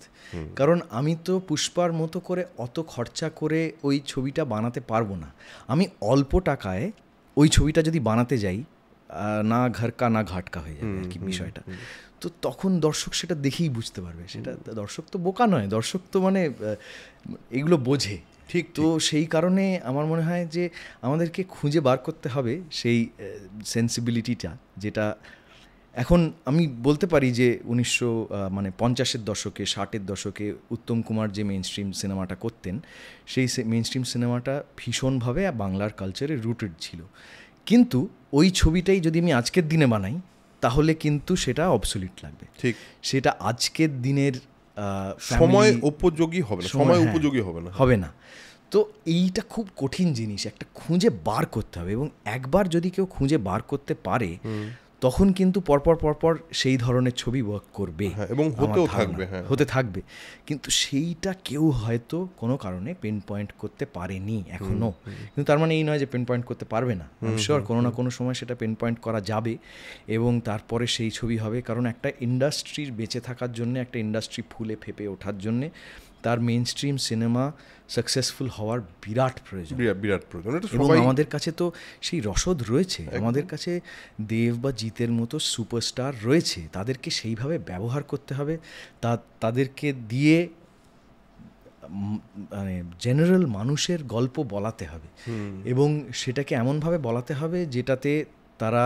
S1: কারণ আমি তো পুষ্পার মতো করে অত খরচা করে ওই ছবিটা বানাতে পারবো না আমি অল্প টাকায় ওই ছবিটা যদি বানাতে যাই না ঘরকা না ঘাটকা হয়ে যাবে আর কি বিষয়টা তো তখন দর্শক সেটা দেখেই বুঝতে পারবে সেটা দর্শক তো বোকা নয় দর্শক তো মানে এগুলো বোঝে ঠিক তো সেই কারণে আমার মনে হয় যে আমাদেরকে খুঁজে বার করতে হবে সেই সেন্সিবিলিটিটা যেটা এখন আমি বলতে পারি যে উনিশশো মানে পঞ্চাশের দশকে ষাটের দশকে উত্তম কুমার যে মেন স্ট্রিম সিনেমাটা করতেন সেই মেন স্ট্রিম সিনেমাটা ভীষণভাবে বাংলার কালচারে রুটেড ছিল কিন্তু ওই ছবিটাই যদি আমি আজকের দিনে বানাই তাহলে কিন্তু সেটা অবসলিট লাগবে ঠিক সেটা আজকের দিনের সময় উপযোগী হবে না সময় হ্যাঁ, উপযোগী হবে না হবে না তো এইটা খুব কঠিন জিনিস একটা খুঁজে বার করতে হবে এবং একবার যদি কেউ খুঁজে বার করতে পারে তখন কিন্তু পরপর পরপর সেই ধরনের ছবি ওয়ার্ক করবে হ্যাঁ, এবং হতেও থাকবে হ্যাঁ। হতে থাকবে কিন্তু সেইটা কেউ হয়তো কোনো কারণে পেন পয়েন্ট করতে পারেনি এখনও কিন্তু তার মানে এই নয় যে পেন পয়েন্ট করতে পারবে না শিওর কোনো না কোনো সময় সেটা পেন পয়েন্ট করা যাবে এবং তারপরে সেই ছবি হবে কারণ একটা ইন্ডাস্ট্রির বেঁচে থাকার জন্য একটা ইন্ডাস্ট্রি ফুলে ফেপে ওঠার জন্যে তার মেন স্ট্রিম সিনেমা সাকসেসফুল হওয়ার বিরাট প্রয়োজন বিরাট প্রয়োজন এবং আমাদের কাছে তো সেই রসদ রয়েছে আমাদের কাছে দেব বা জিতের মতো সুপারস্টার রয়েছে তাদেরকে সেইভাবে ব্যবহার করতে হবে তা তাদেরকে দিয়ে মানে জেনারেল মানুষের গল্প বলাতে হবে এবং সেটাকে এমনভাবে বলাতে হবে যেটাতে তারা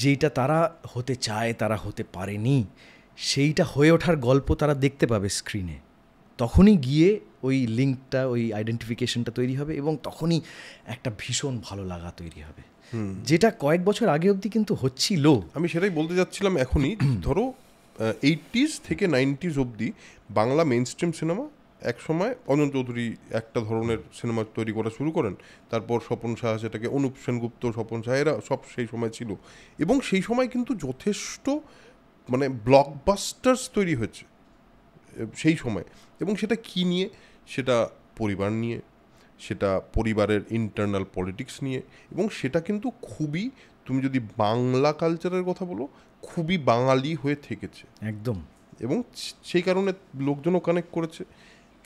S1: যেটা তারা হতে চায় তারা হতে পারেনি সেইটা হয়ে ওঠার গল্প তারা দেখতে পাবে স্ক্রিনে তখনই গিয়ে ওই লিঙ্কটা ওই আইডেন্টিফিকেশনটা তৈরি হবে এবং তখনই একটা ভীষণ ভালো লাগা তৈরি হবে
S2: যেটা কয়েক বছর আগে অবধি কিন্তু হচ্ছিল আমি সেটাই বলতে যাচ্ছিলাম এখনই ধরো এইটিস থেকে নাইনটিস অবধি বাংলা মেন স্ট্রিম সিনেমা এক সময় অনন্ত চৌধুরী একটা ধরনের সিনেমা তৈরি করা শুরু করেন তারপর স্বপন সাহা সেটাকে অনুপ সেনগুপ্ত স্বপন শাহ এরা সব সেই সময় ছিল এবং সেই সময় কিন্তু যথেষ্ট মানে ব্লকবাস্টার্স তৈরি হয়েছে সেই সময় এবং সেটা কী নিয়ে সেটা পরিবার নিয়ে সেটা পরিবারের ইন্টারনাল পলিটিক্স নিয়ে এবং সেটা কিন্তু খুবই তুমি যদি বাংলা কালচারের কথা বলো খুবই বাঙালি হয়ে থেকেছে একদম এবং সেই কারণে লোকজনও কানেক্ট করেছে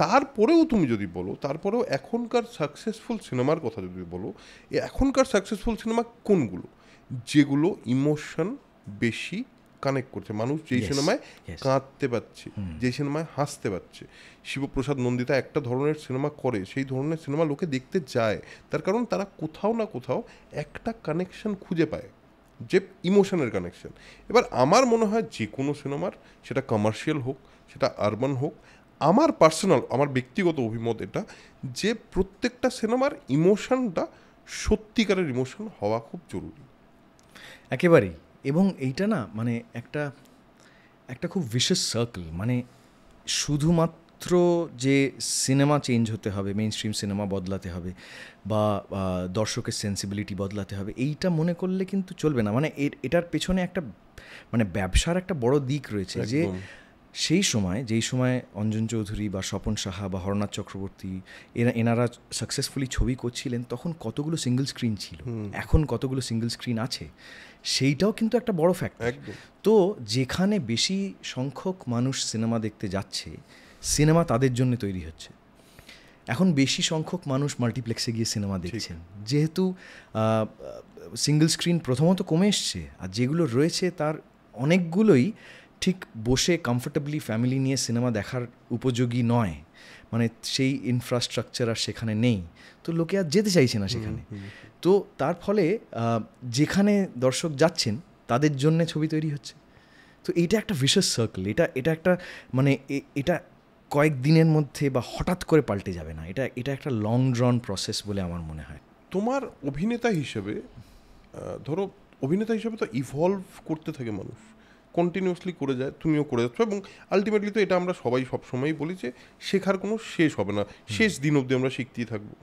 S2: তারপরেও তুমি যদি বলো তারপরেও এখনকার সাকসেসফুল সিনেমার কথা যদি বলো এখনকার সাকসেসফুল সিনেমা কোনগুলো যেগুলো ইমোশন বেশি কানেক্ট করছে মানুষ যেই সিনেমায় কাঁদতে পারছে যেই সিনেমায় হাসতে পারছে শিবপ্রসাদ নন্দিতা একটা ধরনের সিনেমা করে সেই ধরনের সিনেমা লোকে দেখতে যায় তার কারণ তারা কোথাও না কোথাও একটা কানেকশন খুঁজে পায় যে ইমোশনের কানেকশন এবার আমার মনে হয় যে কোনো সিনেমার সেটা কমার্শিয়াল হোক সেটা আরবান হোক আমার পার্সোনাল আমার ব্যক্তিগত অভিমত এটা যে প্রত্যেকটা সিনেমার ইমোশনটা সত্যিকারের ইমোশন হওয়া খুব জরুরি একেবারেই এবং এইটা না মানে একটা
S1: একটা খুব বিশেষ সার্কেল মানে শুধুমাত্র যে সিনেমা চেঞ্জ হতে হবে মেইন স্ট্রিম সিনেমা বদলাতে হবে বা দর্শকের সেন্সিবিলিটি বদলাতে হবে এইটা মনে করলে কিন্তু চলবে না মানে এটার পেছনে একটা মানে ব্যবসার একটা বড় দিক রয়েছে যে সেই সময় যেই সময় অঞ্জন চৌধুরী বা স্বপন সাহা বা হরনাথ চক্রবর্তী এরা এনারা সাকসেসফুলি ছবি করছিলেন তখন কতগুলো সিঙ্গেল স্ক্রিন ছিল এখন কতগুলো সিঙ্গেল স্ক্রিন আছে সেইটাও কিন্তু একটা বড় ফ্যাক্টর তো যেখানে বেশি সংখ্যক মানুষ সিনেমা দেখতে যাচ্ছে সিনেমা তাদের জন্য তৈরি হচ্ছে এখন বেশি সংখ্যক মানুষ মাল্টিপ্লেক্সে গিয়ে সিনেমা দেখছেন যেহেতু সিঙ্গেল স্ক্রিন প্রথমত কমে এসছে আর যেগুলো রয়েছে তার অনেকগুলোই ঠিক বসে কমফোর্টেবলি ফ্যামিলি নিয়ে সিনেমা দেখার উপযোগী নয় মানে সেই ইনফ্রাস্ট্রাকচার আর সেখানে নেই তো লোকে আর যেতে চাইছে না সেখানে তো তার ফলে যেখানে দর্শক যাচ্ছেন তাদের জন্য ছবি তৈরি হচ্ছে তো এইটা একটা বিশেষ সার্কেল এটা এটা একটা মানে এটা কয়েক দিনের মধ্যে বা হঠাৎ
S2: করে পাল্টে যাবে না এটা এটা একটা লং ড্রন প্রসেস বলে আমার মনে হয় তোমার অভিনেতা হিসেবে ধরো অভিনেতা হিসেবে তো ইভলভ করতে থাকে মানুষ কন্টিনিউসলি করে যায় তুমিও করে যাচ্ছ এবং আলটিমেটলি তো এটা আমরা সবাই সবসময়ই বলি যে শেখার কোনো শেষ হবে না শেষ দিন অবধি আমরা শিখতেই থাকবো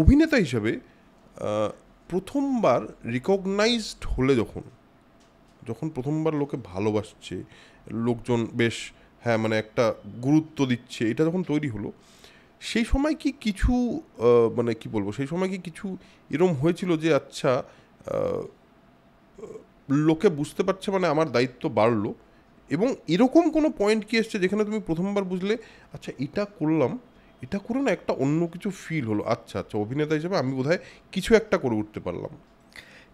S2: অভিনেতা হিসাবে প্রথমবার রিকগনাইজড হলে যখন যখন প্রথমবার লোকে ভালোবাসছে লোকজন বেশ হ্যাঁ মানে একটা গুরুত্ব দিচ্ছে এটা যখন তৈরি হলো সেই সময় কি কিছু মানে কি বলবো সেই সময় কি কিছু এরম হয়েছিল যে আচ্ছা লোকে বুঝতে পারছে মানে আমার দায়িত্ব বাড়লো এবং এরকম কোনো পয়েন্ট কি এসছে যেখানে তুমি প্রথমবার বুঝলে আচ্ছা এটা করলাম এটা করে না একটা অন্য কিছু ফিল হলো আচ্ছা আচ্ছা অভিনেতা হিসেবে আমি বোধহয় কিছু একটা করে উঠতে পারলাম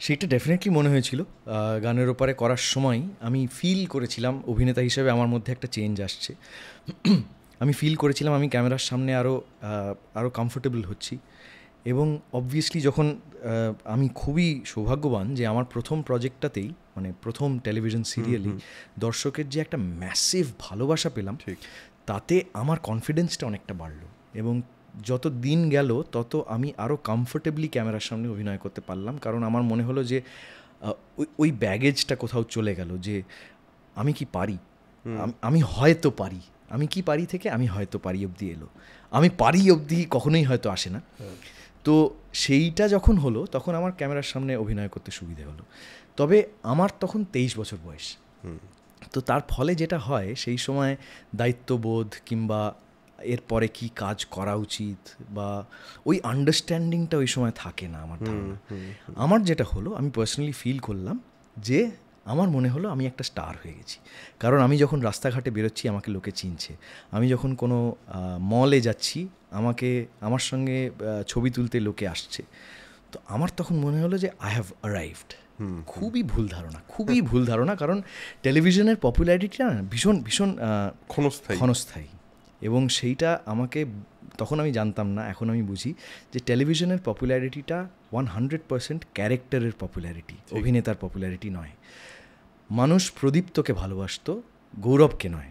S1: সেটা ডেফিনেটলি
S2: মনে হয়েছিল গানের ওপারে করার সময় আমি ফিল
S1: করেছিলাম অভিনেতা হিসেবে আমার মধ্যে একটা চেঞ্জ আসছে আমি ফিল করেছিলাম আমি ক্যামেরার সামনে আরও আরও কমফোর্টেবল হচ্ছি এবং অবভিয়াসলি যখন আমি খুবই সৌভাগ্যবান যে আমার প্রথম প্রজেক্টটাতেই মানে প্রথম টেলিভিশন সিরিয়ালই দর্শকের যে একটা ম্যাসিভ ভালোবাসা পেলাম তাতে আমার কনফিডেন্সটা অনেকটা বাড়লো এবং যত দিন গেল তত আমি আরও কমফোর্টেবলি ক্যামেরার সামনে অভিনয় করতে পারলাম কারণ আমার মনে হলো যে ওই ব্যাগেজটা কোথাও চলে গেল যে আমি কি পারি আমি হয়তো পারি আমি কি পারি থেকে আমি হয়তো পারি অবধি এলো আমি পারি অবধি কখনোই হয়তো আসে না হ্যাঁ। তো সেইটা যখন হলো তখন আমার ক্যামেরার সামনে অভিনয় করতে সুবিধে হলো তবে আমার তখন তেইশ বছর বয়স তো তার ফলে যেটা হয় সেই সময় দায়িত্ববোধ কিংবা এরপরে কি কাজ করা উচিত বা ওই আন্ডারস্ট্যান্ডিংটা ওই সময় থাকে না আমার ধারণা আমার যেটা হলো আমি পার্সোনালি ফিল করলাম যে আমার মনে হলো আমি একটা স্টার হয়ে গেছি কারণ আমি যখন রাস্তাঘাটে বেরোচ্ছি আমাকে লোকে চিনছে আমি যখন কোনো মলে যাচ্ছি আমাকে আমার সঙ্গে ছবি তুলতে লোকে আসছে তো আমার তখন মনে হলো যে আই হ্যাভ অ্যারাইভড খুবই ভুল ধারণা খুবই ভুল ধারণা কারণ টেলিভিশনের পপুলারিটিটা ভীষণ ভীষণ ক্ষণস্থায়ী ক্ষণস্থায়ী এবং সেইটা আমাকে তখন আমি জানতাম না এখন আমি বুঝি যে টেলিভিশনের পপুলারিটিটা ওয়ান হান্ড্রেড পারসেন্ট ক্যারেক্টারের পপুলারিটি অভিনেতার পপুলারিটি নয় মানুষ প্রদীপ্তকে ভালোবাসত গৌরবকে নয়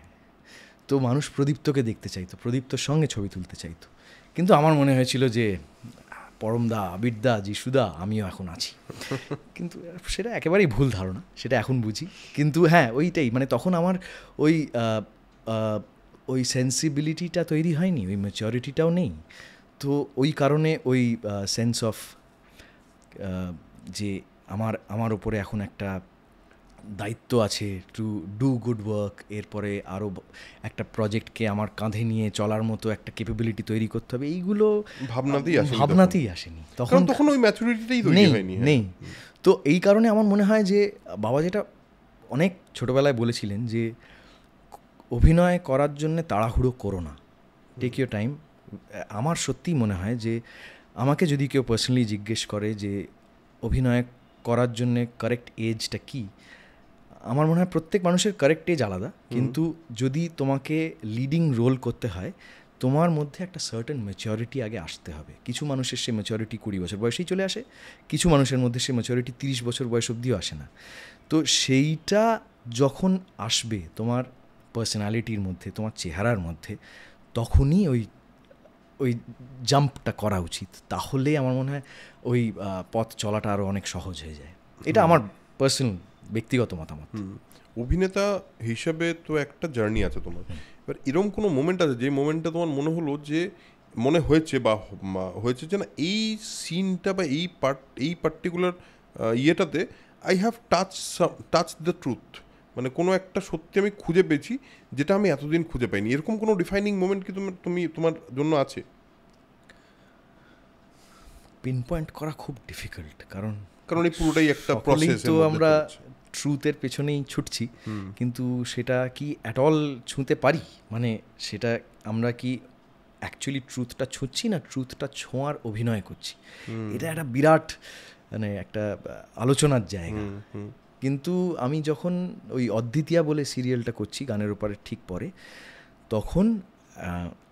S1: তো মানুষ প্রদীপ্তকে দেখতে চাইতো প্রদীপ্তর সঙ্গে ছবি তুলতে চাইতো কিন্তু আমার মনে হয়েছিল যে পরমদা আবিরদা যিশুদা আমিও এখন আছি কিন্তু সেটা একেবারেই ভুল ধারণা সেটা এখন বুঝি কিন্তু হ্যাঁ ওইটাই মানে তখন আমার ওই ওই সেন্সিবিলিটিটা তৈরি হয়নি ওই ম্যাচরিটিটাও নেই তো ওই কারণে ওই সেন্স অফ যে আমার আমার ওপরে এখন একটা দায়িত্ব আছে টু ডু গুড ওয়ার্ক এরপরে আরও একটা প্রজেক্টকে আমার কাঁধে নিয়ে চলার মতো একটা ক্যাপেবিলিটি তৈরি করতে হবে এইগুলো ভাবনাতেই আসেনি ভাবনাতেই আসেনি তখন তখন ওই ম্যাচুরিটিটাই নেই হয়নি হ্যাঁ। নেই তো এই কারণে আমার মনে হয় যে বাবা যেটা অনেক ছোটোবেলায় বলেছিলেন যে অভিনয় করার জন্য তাড়াহুড়ো করো না টেক ইউর টাইম আমার সত্যিই মনে হয় যে আমাকে যদি কেউ পার্সোনালি জিজ্ঞেস করে যে অভিনয় করার জন্য কারেক্ট এজটা কি আমার মনে হয় প্রত্যেক মানুষের কারেক্ট এজ আলাদা কিন্তু যদি তোমাকে লিডিং রোল করতে হয় তোমার মধ্যে একটা সার্টেন ম্যাচিওরিটি আগে আসতে হবে কিছু মানুষের সে ম্যাচিওরিটি কুড়ি বছর বয়সেই চলে আসে কিছু মানুষের মধ্যে সে ম্যাচিওরিটি তিরিশ বছর বয়স অবধিও আসে না তো সেইটা যখন আসবে তোমার পার্সোনালিটির মধ্যে তোমার চেহারার মধ্যে তখনই ওই ওই জাম্পটা করা উচিত তাহলেই আমার মনে হয় ওই পথ চলাটা
S2: আরও অনেক সহজ হয়ে যায় এটা আমার পার্সোনাল ব্যক্তিগত মতামত অভিনেতা হিসাবে তো একটা জার্নি আছে তোমার এবার এরকম কোনো মোমেন্ট আছে যে মোমেন্টটা তোমার মনে হলো যে মনে হয়েছে বা হয়েছে যে না এই সিনটা বা এই পার্ট এই পার্টিকুলার ইয়েটাতে I have touch touch the truth মানে কোনো একটা সত্যি আমি খুঁজে পেয়েছি যেটা আমি এতদিন খুঁজে পাইনি এরকম কোনো রিফাইনিং মোমেন্ট কি তোমার তুমি তোমার জন্য আছে পিন পয়েন্ট করা খুব ডিফিকাল্ট
S1: কারণ কারণ এই পুরোটাই একটা প্রসেস তো আমরা ট্রুথের পেছনেই ছুটছি কিন্তু সেটা কি অ্যাট অল ছুঁতে পারি মানে সেটা আমরা কি অ্যাকচুয়ালি ট্রুথটা ছুঁচ্ছি না ট্রুথটা ছোঁয়ার অভিনয় করছি এটা একটা বিরাট মানে একটা আলোচনার জায়গা কিন্তু আমি যখন ওই অদ্বিতীয়া বলে সিরিয়ালটা করছি গানের ওপারের ঠিক পরে তখন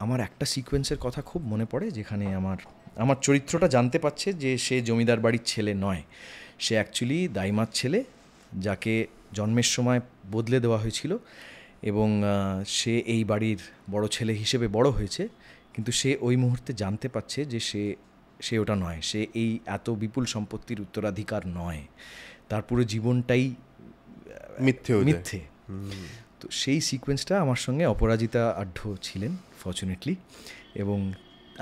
S1: আমার একটা সিকোয়েন্সের কথা খুব মনে পড়ে যেখানে আমার আমার চরিত্রটা জানতে পারছে যে সে জমিদার বাড়ির ছেলে নয় সে অ্যাকচুয়ালি দাইমার ছেলে যাকে জন্মের সময় বদলে দেওয়া হয়েছিল এবং সে এই বাড়ির বড় ছেলে হিসেবে বড় হয়েছে কিন্তু সে ওই মুহূর্তে জানতে পারছে যে সে সে ওটা নয় সে এই এত বিপুল সম্পত্তির উত্তরাধিকার নয় তার পুরো জীবনটাই মিথ্যে মিথ্যে তো সেই সিকোয়েন্সটা আমার সঙ্গে অপরাজিতা আঢ্য ছিলেন ফর্চুনেটলি এবং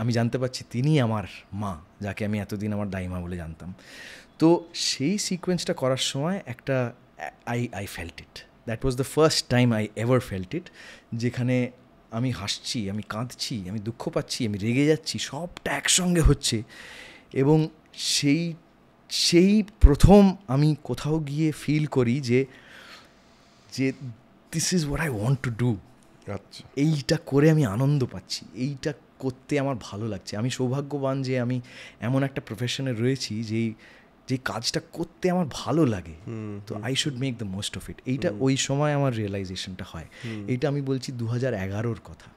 S1: আমি জানতে পারছি তিনি আমার মা যাকে আমি এতদিন আমার দাইমা বলে জানতাম তো সেই সিকোয়েন্সটা করার সময় একটা I I felt it that was the first time I ever felt it যেখানে আমি হাসছি আমি কাঁদছি আমি দুঃখ পাচ্ছি আমি রেগে যাচ্ছি সবটা একসঙ্গে হচ্ছে এবং সেই সেই প্রথম আমি কোথাও গিয়ে ফিল করি যে যে this is what I want to do আচ্ছা এইটা করে আমি আনন্দ পাচ্ছি এইটা করতে আমার ভালো লাগছে আমি সৌভাগ্যবান যে আমি এমন একটা প্রফেশনে রয়েছি যেই যে কাজটা করতে আমার ভালো লাগে তো I should make the most of it এইটা ওই সময় আমার রিয়েলাইজেশনটা হয় এইটা আমি বলছি দু হাজার এগারোর কথা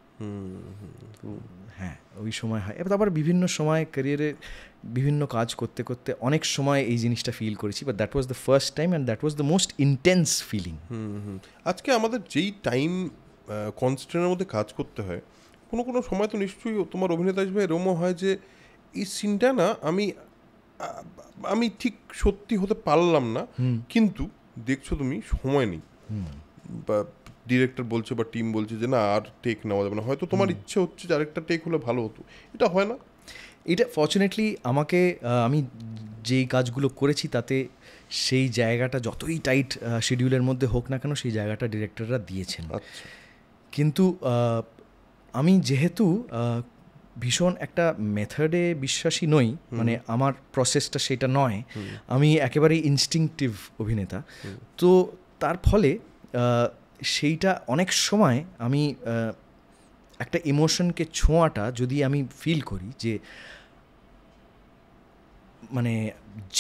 S1: হ্যাঁ ওই সময় হয় তারপর বিভিন্ন সময় ক্যারিয়ারে বিভিন্ন কাজ করতে করতে অনেক সময় এই
S2: জিনিসটা ফিল করেছি but that was the first time and that was the most intense feeling আজকে আমাদের যেই টাইম কনস্ট্যান্টের মধ্যে কাজ করতে হয় কোনো কোনো সময় তো নিশ্চয়ই তোমার অভিনেতা হিসেবে এরমও হয় যে এই সিনটা না আমি আমি ঠিক সত্যি হতে পারলাম না কিন্তু দেখছো তুমি সময় নেই বা ডিরেক্টর বলছে বা টিম বলছে যে না আর টেক নেওয়া যাবে না হয়তো তোমার ইচ্ছে হচ্ছে যে আরেকটা টেক হলে ভালো হতো এটা হয় না এটা ফর্চুনেটলি আমাকে আমি যেই কাজগুলো
S1: করেছি তাতে সেই জায়গাটা যতই টাইট শিডিউলের মধ্যে হোক না কেন সেই জায়গাটা ডিরেক্টররা দিয়েছেন আচ্ছা। কিন্তু আমি যেহেতু ভীষণ একটা মেথডে বিশ্বাসী নই মানে আমার প্রসেসটা সেটা নয় আমি একেবারেই ইনস্টিংটিভ অভিনেতা তো তার ফলে সেইটা অনেক সময় আমি একটা ইমোশনকে ছোঁয়াটা যদি আমি ফিল করি যে মানে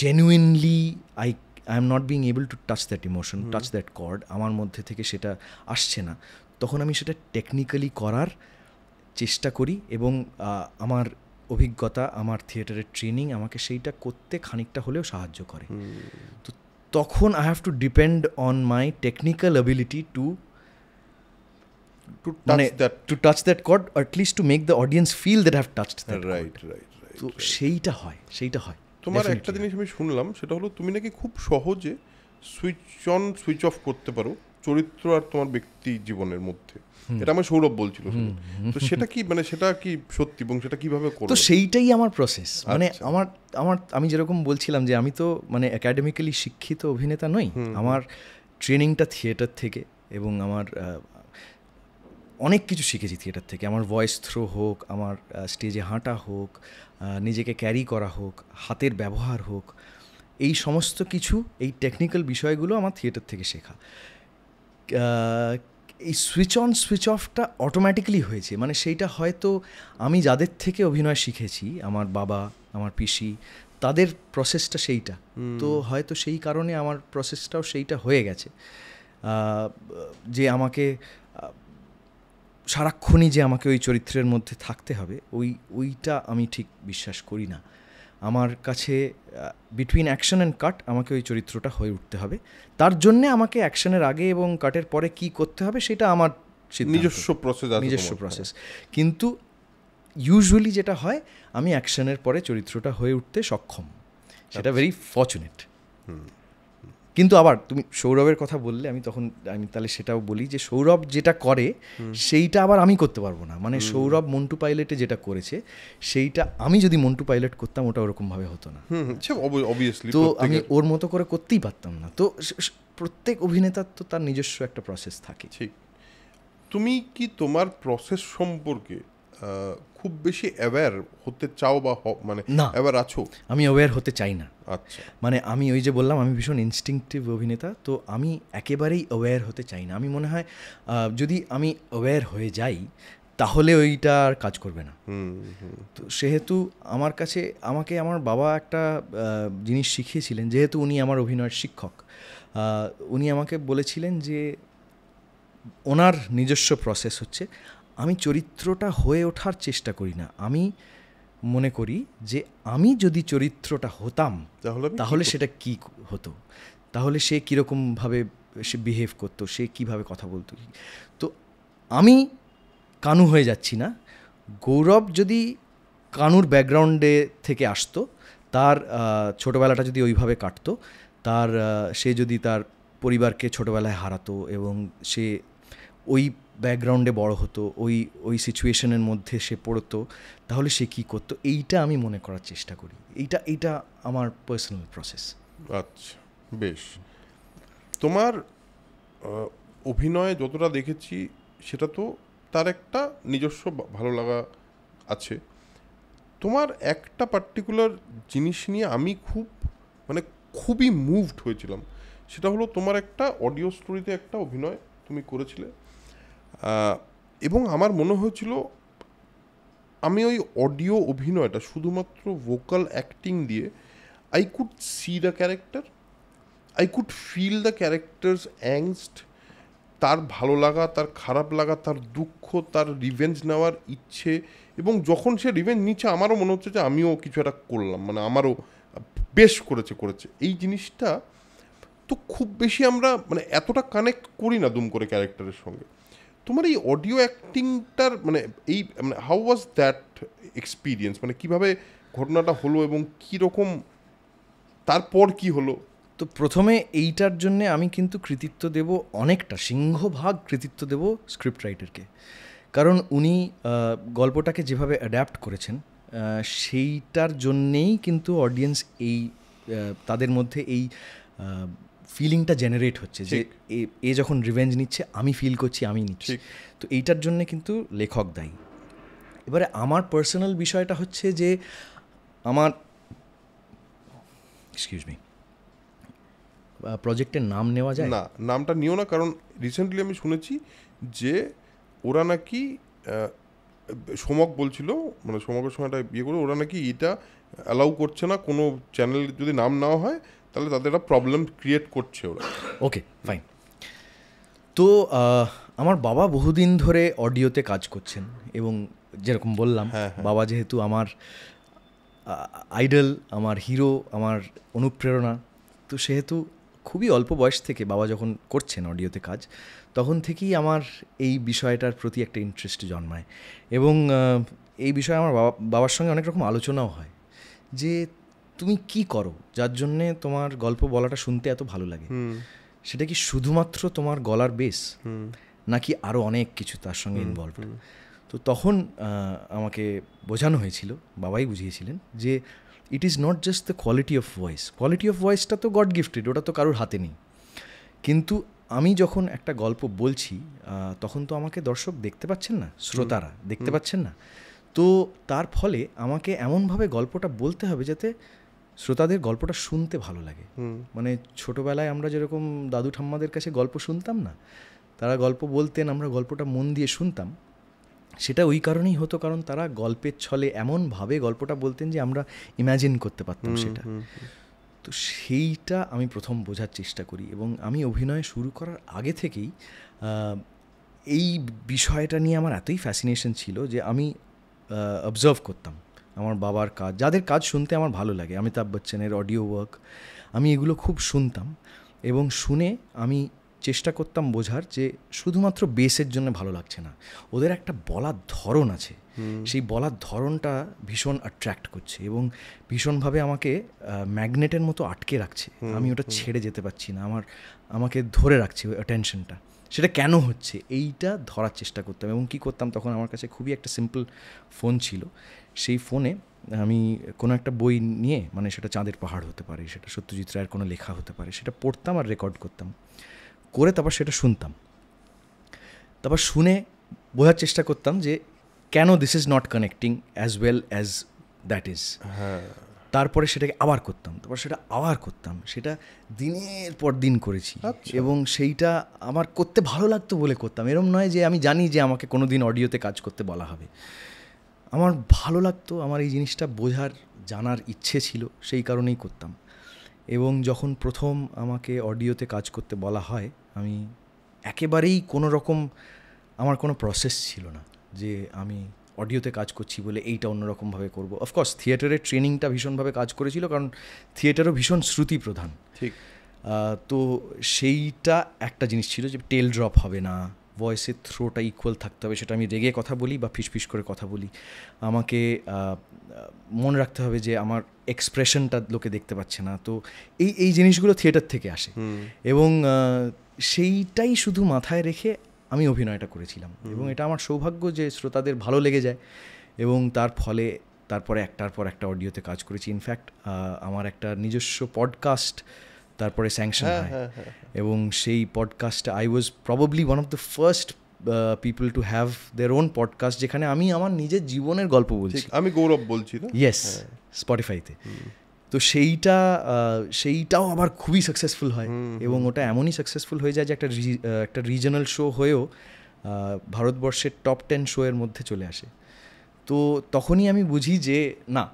S1: genuinely I I am not being able to touch that emotion touch that chord আমার মধ্যে থেকে সেটা আসছে না তখন আমি সেটা টেকনিক্যালি করার চেষ্টা করি এবং আমার অভিজ্ঞতা আমার থিয়েটারের ট্রেনিং আমাকে সেইটা করতে খানিকটা হলেও সাহায্য করে তো তখন I have to depend on my technical ability to to মানে টু টাচ দ্যাট কড at least to make the audience feel that have touched right right right তো সেইটা হয় সেইটা হয়
S2: তোমার একটা জিনিস আমি শুনলাম সেটা হলো তুমি নাকি খুব সহজে সুইচ অন সুইচ অফ করতে পারো চরিত্র আর তোমার ব্যক্তি জীবনের মধ্যে এটা আমার সৌরভ বলছিল তো সেটা কি মানে সেটা কি সত্যি এবং সেটা কীভাবে করো তো
S1: সেইটাই আমার প্রসেস মানে আচ্ছা। আমার আমার আমি যেরকম বলছিলাম যে আমি তো মানে একাডেমিক্যালি শিক্ষিত অভিনেতা নই আমার ট্রেনিংটা থিয়েটার থেকে এবং আমার অনেক কিছু শিখেছি থিয়েটার থেকে আমার ভয়েস থ্রো হোক আমার স্টেজে হাঁটা হোক নিজেকে ক্যারি করা হোক হাতের ব্যবহার হোক এই সমস্ত কিছু এই টেকনিক্যাল বিষয়গুলো আমার থিয়েটার থেকে শেখা এই সুইচ অন সুইচ অফটা অটোমেটিক্যালি হয়েছে মানে সেইটা হয়তো আমি যাদের থেকে অভিনয় শিখেছি আমার বাবা আমার পিসি তাদের প্রসেসটা সেইটা তো হয়তো সেই কারণে আমার প্রসেসটাও সেইটা হয়ে গেছে যে আমাকে সারাক্ষণই যে আমাকে ওই চরিত্রের মধ্যে থাকতে হবে ওই ওইটা আমি ঠিক বিশ্বাস করি না আমার কাছে বিটুইন অ্যাকশন অ্যান্ড কাট আমাকে ওই চরিত্রটা হয়ে উঠতে হবে তার জন্যে আমাকে অ্যাকশনের আগে এবং কাটের পরে কি করতে হবে সেটা আমার নিজস্ব প্রসেস নিজস্ব প্রসেস কিন্তু ইউজুয়ালি যেটা হয় আমি অ্যাকশনের পরে চরিত্রটা হয়ে উঠতে সক্ষম সেটা ভেরি আচ্ছা। ফর্চুনেট হুম কিন্তু আবার তুমি সৌরভের কথা বললে আমি তখন আমি তাহলে সেটাও বলি যে সৌরভ যেটা করে সেইটা আবার আমি করতে পারবো না মানে সৌরভ মন্টু পাইলটে যেটা করেছে সেইটা আমি যদি মন্টু পাইলট করতাম ওটা ওরকমভাবে হতো না তো আমি ওর মতো করে করতেই পারতাম না তো প্রত্যেক অভিনেতার তো তার নিজস্ব একটা প্রসেস থাকে
S2: ঠিক তুমি কি তোমার প্রসেস সম্পর্কে খুব বেশি অ্যাওয়্যার হতে চাও বা মানে অ্যাওয়ার আছো
S1: আমি অ্যাওয়ার হতে চাই না আচ্ছা মানে আমি ওই যে বললাম আমি ভীষণ ইনস্টিংটিভ অভিনেতা তো আমি একেবারেই অ্যাওয়্যার হতে চাই না আমি মনে হয় যদি আমি অ্যাওয়্যার হয়ে যাই তাহলে ওইটা আর কাজ করবে না তো সেহেতু আমার কাছে আমাকে আমার বাবা একটা জিনিস শিখিয়েছিলেন যেহেতু উনি আমার অভিনয়ের শিক্ষক উনি আমাকে বলেছিলেন যে ওনার নিজস্ব প্রসেস হচ্ছে আমি চরিত্রটা হয়ে ওঠার চেষ্টা করি না আমি মনে করি যে আমি যদি চরিত্রটা হতাম তাহলে তাহলে সেটা কি হতো তাহলে সে কীরকমভাবে সে বিহেভ করতো সে কিভাবে কথা বলতো তো আমি কানু হয়ে যাচ্ছি না গৌরব যদি কানুর ব্যাকগ্রাউন্ডে থেকে আসতো তার ছোটোবেলাটা যদি ওইভাবে কাটতো তার সে যদি তার পরিবারকে ছোটোবেলায় হারাতো এবং সে ওই ব্যাকগ্রাউন্ডে বড় হতো ওই ওই সিচুয়েশনের মধ্যে সে পড়তো তাহলে সে কী করতো এইটা আমি মনে করার চেষ্টা করি এইটা এইটা আমার পার্সোনাল প্রসেস
S2: আচ্ছা বেশ তোমার অভিনয় যতটা দেখেছি সেটা তো তার একটা নিজস্ব ভালো লাগা আছে তোমার একটা পার্টিকুলার জিনিস নিয়ে আমি খুব মানে খুবই মুভড হয়েছিলাম সেটা হলো তোমার একটা অডিও স্টোরিতে একটা অভিনয় তুমি করেছিলে এবং আমার মনে হয়েছিল আমি ওই অডিও অভিনয়টা শুধুমাত্র ভোকাল অ্যাক্টিং দিয়ে I could see the character I could feel the character's angst তার ভালো লাগা তার খারাপ লাগা তার দুঃখ তার রিভেঞ্জ নেওয়ার ইচ্ছে এবং যখন সে রিভেঞ্জ নিচ্ছে আমারও মনে হচ্ছে যে আমিও কিছু একটা করলাম মানে আমারও বেশ করেছে করেছে এই জিনিসটা তো খুব বেশি আমরা মানে এতটা কানেক্ট করি না দুম করে ক্যারেক্টারের সঙ্গে তোমার এই অডিও অ্যাক্টিংটার মানে এই মানে হাউ ওয়াজ দ্যাট এক্সপিরিয়েন্স মানে কিভাবে ঘটনাটা হলো এবং কীরকম তারপর কি হলো তো প্রথমে এইটার জন্যে আমি কিন্তু কৃতিত্ব দেব অনেকটা সিংহভাগ
S1: কৃতিত্ব দেব স্ক্রিপ্ট রাইটারকে কারণ উনি গল্পটাকে যেভাবে অ্যাডাপ্ট করেছেন সেইটার জন্যেই কিন্তু অডিয়েন্স এই তাদের মধ্যে এই ফিলিংটা জেনারেট হচ্ছে যে এ যখন রিভেঞ্জ নিচ্ছে আমি ফিল করছি আমি নিচ্ছি তো এইটার জন্য কিন্তু লেখক দায়ী এবারে আমার পার্সোনাল বিষয়টা হচ্ছে যে আমার এক্সকিউজ মি প্রজেক্টের নাম নেওয়া যায় না
S2: নামটা নিও না কারণ রিসেন্টলি আমি শুনেছি যে ওরা নাকি সমক বলছিল মানে সমকের সময়টা একটা ইয়ে করে ওরা নাকি এটা অ্যালাউ করছে না কোনো চ্যানেল যদি নাম নেওয়া হয় তাহলে তাদের একটা প্রবলেম ক্রিয়েট করছে ওরা ওকে ফাইন তো
S1: আমার বাবা বহুদিন ধরে অডিওতে কাজ করছেন এবং যেরকম বললাম হ্যাঁ, হ্যাঁ। বাবা যেহেতু আমার আইডল আমার হিরো আমার অনুপ্রেরণা তো সেহেতু খুবই অল্প বয়স থেকে বাবা যখন করছেন অডিওতে কাজ তখন থেকেই আমার এই বিষয়টার প্রতি একটা ইন্টারেস্ট জন্মায় এবং এই বিষয়ে আমার বাবা বাবার সঙ্গে অনেক রকম আলোচনাও হয় যে তুমি কি করো যার জন্যে তোমার গল্প বলাটা শুনতে এত ভালো লাগে সেটা কি শুধুমাত্র তোমার গলার বেস নাকি আরও অনেক কিছু তার সঙ্গে ইনভলভ তো তখন আমাকে বোঝানো হয়েছিল বাবাই বুঝিয়েছিলেন যে it is not just the quality of voice quality of ভয়েসটা তো গড গিফটেড ওটা তো কারোর হাতে নেই কিন্তু আমি যখন একটা গল্প বলছি তখন তো আমাকে দর্শক দেখতে পাচ্ছেন না শ্রোতারা দেখতে পাচ্ছেন না তো তার ফলে আমাকে এমনভাবে গল্পটা বলতে হবে যাতে শ্রোতাদের গল্পটা শুনতে ভালো লাগে মানে ছোটবেলায় আমরা যেরকম দাদু ঠাম্মাদের কাছে গল্প শুনতাম না তারা গল্প বলতেন আমরা গল্পটা মন দিয়ে শুনতাম সেটা ওই কারণেই হতো কারণ তারা গল্পের ছলে এমনভাবে গল্পটা বলতেন যে আমরা ইম্যাজিন করতে পারতাম সেটা তো সেইটা আমি প্রথম বোঝার চেষ্টা করি এবং আমি অভিনয় শুরু করার আগে থেকেই এই বিষয়টা নিয়ে আমার এতই ফ্যাসিনেশন ছিল যে আমি অবজার্ভ করতাম আমার বাবার কাজ যাদের কাজ শুনতে আমার ভালো লাগে অমিতাভ বচ্চনের অডিও ওয়ার্ক আমি এগুলো খুব শুনতাম এবং শুনে আমি চেষ্টা করতাম বোঝার যে শুধুমাত্র বেসের জন্য ভালো লাগছে না ওদের একটা বলার ধরন আছে সেই বলার ধরনটা ভীষণ অ্যাট্রাক্ট করছে এবং ভীষণভাবে আমাকে ম্যাগনেটের মতো আটকে রাখছে আমি ওটা ছেড়ে যেতে পারছি না আমার আমাকে ধরে রাখছে অ্যাটেনশনটা সেটা কেন হচ্ছে এইটা ধরার চেষ্টা করতাম এবং কী করতাম তখন আমার কাছে খুবই একটা সিম্পল ফোন ছিল সেই ফোনে আমি কোনো একটা বই নিয়ে মানে সেটা চাঁদের পাহাড় হতে পারে সেটা সত্যজিৎ রায়ের কোনো লেখা হতে পারে সেটা পড়তাম আর রেকর্ড করতাম করে তারপর সেটা শুনতাম তারপর শুনে বোঝার চেষ্টা করতাম যে কেন this is not connecting as well as that is তারপরে সেটাকে আবার করতাম তারপর সেটা আবার করতাম সেটা দিনের পর দিন করেছি আচ্ছা। এবং সেইটা আমার করতে ভালো লাগতো বলে করতাম এরম নয় যে আমি জানি যে আমাকে কোনো দিন অডিওতে কাজ করতে বলা হবে আমার ভালো লাগতো আমার এই জিনিসটা বোঝার জানার ইচ্ছে ছিল সেই কারণেই করতাম এবং যখন প্রথম আমাকে অডিওতে কাজ করতে বলা হয় আমি একেবারেই কোনো রকম আমার কোনো প্রসেস ছিল না যে আমি অডিওতে কাজ করছি বলে এইটা অন্যরকমভাবে করবো অফকোর্স থিয়েটারের ট্রেনিংটা ভীষণভাবে কাজ করেছিল কারণ থিয়েটারও ভীষণ শ্রুতি প্রধান ঠিক তো সেইটা একটা জিনিস ছিল যে টেল ড্রপ হবে না ভয়েসের থ্রোটা ইকুয়াল থাকতে হবে সেটা আমি রেগে কথা বলি বা ফিসফিস করে কথা বলি আমাকে মনে রাখতে হবে যে আমার এক্সপ্রেশনটা লোকে দেখতে পাচ্ছে না তো এই এই জিনিসগুলো থিয়েটার থেকে আসে এবং সেইটাই শুধু মাথায় রেখে আমি অভিনয়টা করেছিলাম এবং এটা আমার সৌভাগ্য যে শ্রোতাদের ভালো লেগে যায় এবং তার ফলে তারপরে একটার পর একটা অডিওতে কাজ করেছি ইনফ্যাক্ট আমার একটা নিজস্ব পডকাস্ট তারপরে স্যাংশন হয় হ্যাঁ, হ্যাঁ, হ্যাঁ। এবং সেই podcast I was probably one of the first people to have their own podcast যেখানে আমি আমার নিজের জীবনের গল্প বলছি আমি গৌরব বলছি ইয়েস স্পটিফাইতে তো সেইটা সেইটাও আমার খুবই সাকসেসফুল হয় এবং ওটা এমনই সাকসেসফুল হয়ে যায় যে একটা একটা রিজনাল শো হয়েও ভারতবর্ষের টপ টেন শো এর মধ্যে চলে আসে তো তখনই আমি বুঝি যে না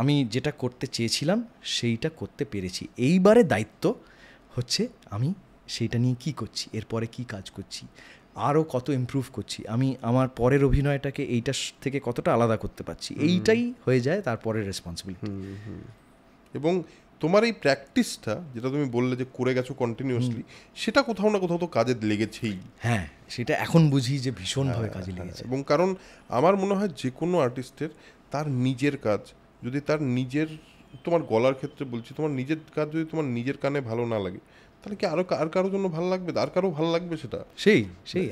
S1: আমি যেটা করতে চেয়েছিলাম সেইটা করতে পেরেছি এইবারে দায়িত্ব হচ্ছে আমি সেইটা নিয়ে কি করছি এরপরে কি কাজ করছি আরও কত ইম্প্রুভ করছি আমি আমার পরের অভিনয়টাকে এইটার থেকে কতটা আলাদা করতে পারছি এইটাই
S2: হয়ে যায় তারপরের রেসপন্সিবিলিটি এবং তোমার এই প্র্যাকটিসটা যেটা তুমি বললে যে করে গেছো কন্টিনিউয়াসলি সেটা কোথাও না কোথাও তো কাজে লেগেছেই হ্যাঁ সেটা এখন বুঝি যে ভীষণভাবে হ্যাঁ, কাজে হ্যাঁ, লেগেছে এবং কারণ আমার মনে হয় যে কোনো আর্টিস্টের তার নিজের কাজ যদি তার নিজের তোমার গলার ক্ষেত্রে বলছি তোমার নিজের কাজ যদি তোমার নিজের কানে ভালো না লাগে তাহলে কি আরো আর কারোর জন্য ভালো লাগবে আর কারো ভালো লাগবে সেটা সেই সেই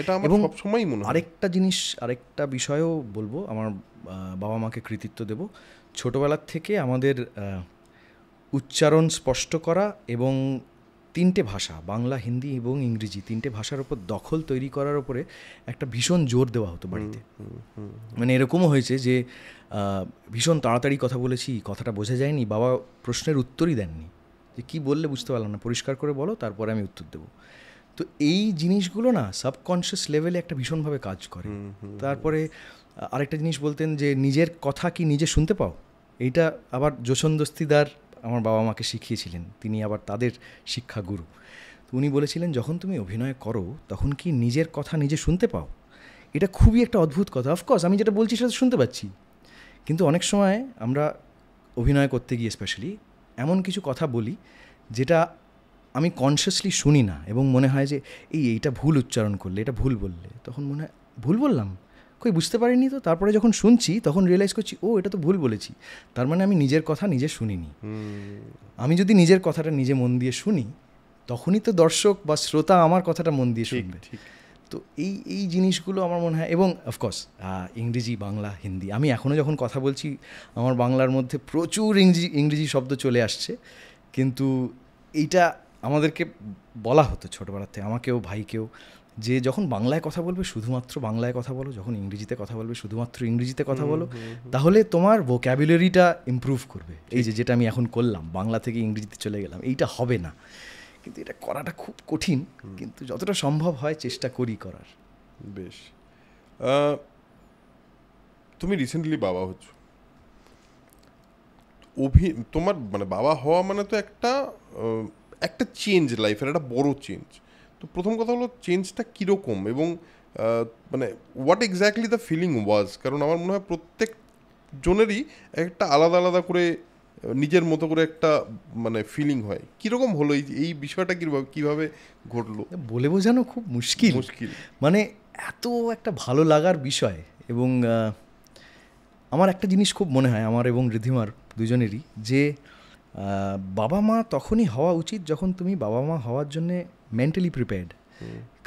S2: এটা আমার সব
S1: সময় মনে হয় আরেকটা জিনিস আরেকটা বিষয়ও বলবো আমার বাবা মাকে কৃতিত্ব দেব ছোটোবেলার থেকে আমাদের উচ্চারণ স্পষ্ট করা এবং তিনটে ভাষা বাংলা হিন্দি এবং ইংরেজি তিনটে ভাষার উপর দখল তৈরি করার উপরে একটা ভীষণ জোর দেওয়া হতো বাড়িতে মানে এরকমও হয়েছে যে ভীষণ তাড়াতাড়ি কথা বলেছি কথাটা বোঝা যায়নি বাবা প্রশ্নের উত্তরই দেননি যে কী বললে বুঝতে পারলাম না পরিষ্কার করে বলো তারপরে আমি উত্তর দেবো তো এই জিনিসগুলো না সাবকনশিয়াস লেভেলে একটা ভীষণভাবে কাজ করে তারপরে আরেকটা জিনিস বলতেন যে নিজের কথা কি নিজে শুনতে পাও এইটা আবার দস্তিদার আমার বাবা মাকে শিখিয়েছিলেন তিনি আবার তাদের শিক্ষাগুরু তো উনি বলেছিলেন যখন তুমি অভিনয় করো তখন কি নিজের কথা নিজে শুনতে পাও এটা খুবই একটা অদ্ভুত কথা অফকোর্স আমি যেটা বলছি সেটা শুনতে পাচ্ছি কিন্তু অনেক সময় আমরা অভিনয় করতে গিয়ে স্পেশালি এমন কিছু কথা বলি যেটা আমি কনসিয়াসলি শুনি না এবং মনে হয় যে এই এইটা ভুল উচ্চারণ করলে এটা ভুল বললে তখন মনে হয় ভুল বললাম কই বুঝতে পারিনি তো তারপরে যখন শুনছি তখন রিয়েলাইজ করছি ও এটা তো ভুল বলেছি তার মানে আমি নিজের কথা নিজে শুনিনি আমি যদি নিজের কথাটা নিজে মন দিয়ে শুনি তখনই তো দর্শক বা শ্রোতা আমার কথাটা মন দিয়ে শুনবে তো এই এই জিনিসগুলো আমার মনে হয় এবং অফকোর্স ইংরেজি বাংলা হিন্দি আমি এখনও যখন কথা বলছি আমার বাংলার মধ্যে প্রচুর ইংরেজি ইংরেজি শব্দ চলে আসছে কিন্তু এইটা আমাদেরকে বলা হতো ছোটোবেলার থেকে আমাকেও ভাইকেও যে যখন বাংলায় কথা বলবে শুধুমাত্র বাংলায় কথা বলো যখন ইংরেজিতে কথা বলবে শুধুমাত্র ইংরেজিতে কথা বলো তাহলে তোমার ভোক্যাবুলারিটা ইম্প্রুভ করবে এই যে যেটা আমি এখন করলাম বাংলা থেকে ইংরেজিতে চলে গেলাম এইটা হবে না কিন্তু এটা করাটা খুব কঠিন কিন্তু যতটা সম্ভব হয় চেষ্টা করি
S2: করার বেশ তুমি রিসেন্টলি বাবা হচ্ছ অভি তোমার মানে বাবা হওয়া মানে তো একটা একটা চেঞ্জ লাইফের একটা বড় চেঞ্জ তো প্রথম কথা হলো চেঞ্জটা কীরকম এবং মানে what exactly the feeling was কারণ আমার মনে হয় প্রত্যেক জনেরই একটা আলাদা আলাদা করে নিজের মতো করে একটা মানে ফিলিং হয় কীরকম হলো এই বিষয়টা কীভাবে কীভাবে ঘটলো বলে বোঝানো খুব মুশকিল মুশকিল
S1: মানে এত একটা ভালো লাগার বিষয় এবং আমার একটা জিনিস খুব মনে হয় আমার এবং রিধিমার দুজনেরই যে বাবা মা তখনই হওয়া উচিত যখন তুমি বাবা মা হওয়ার জন্যে মেন্টালি প্রিপেয়ার্ড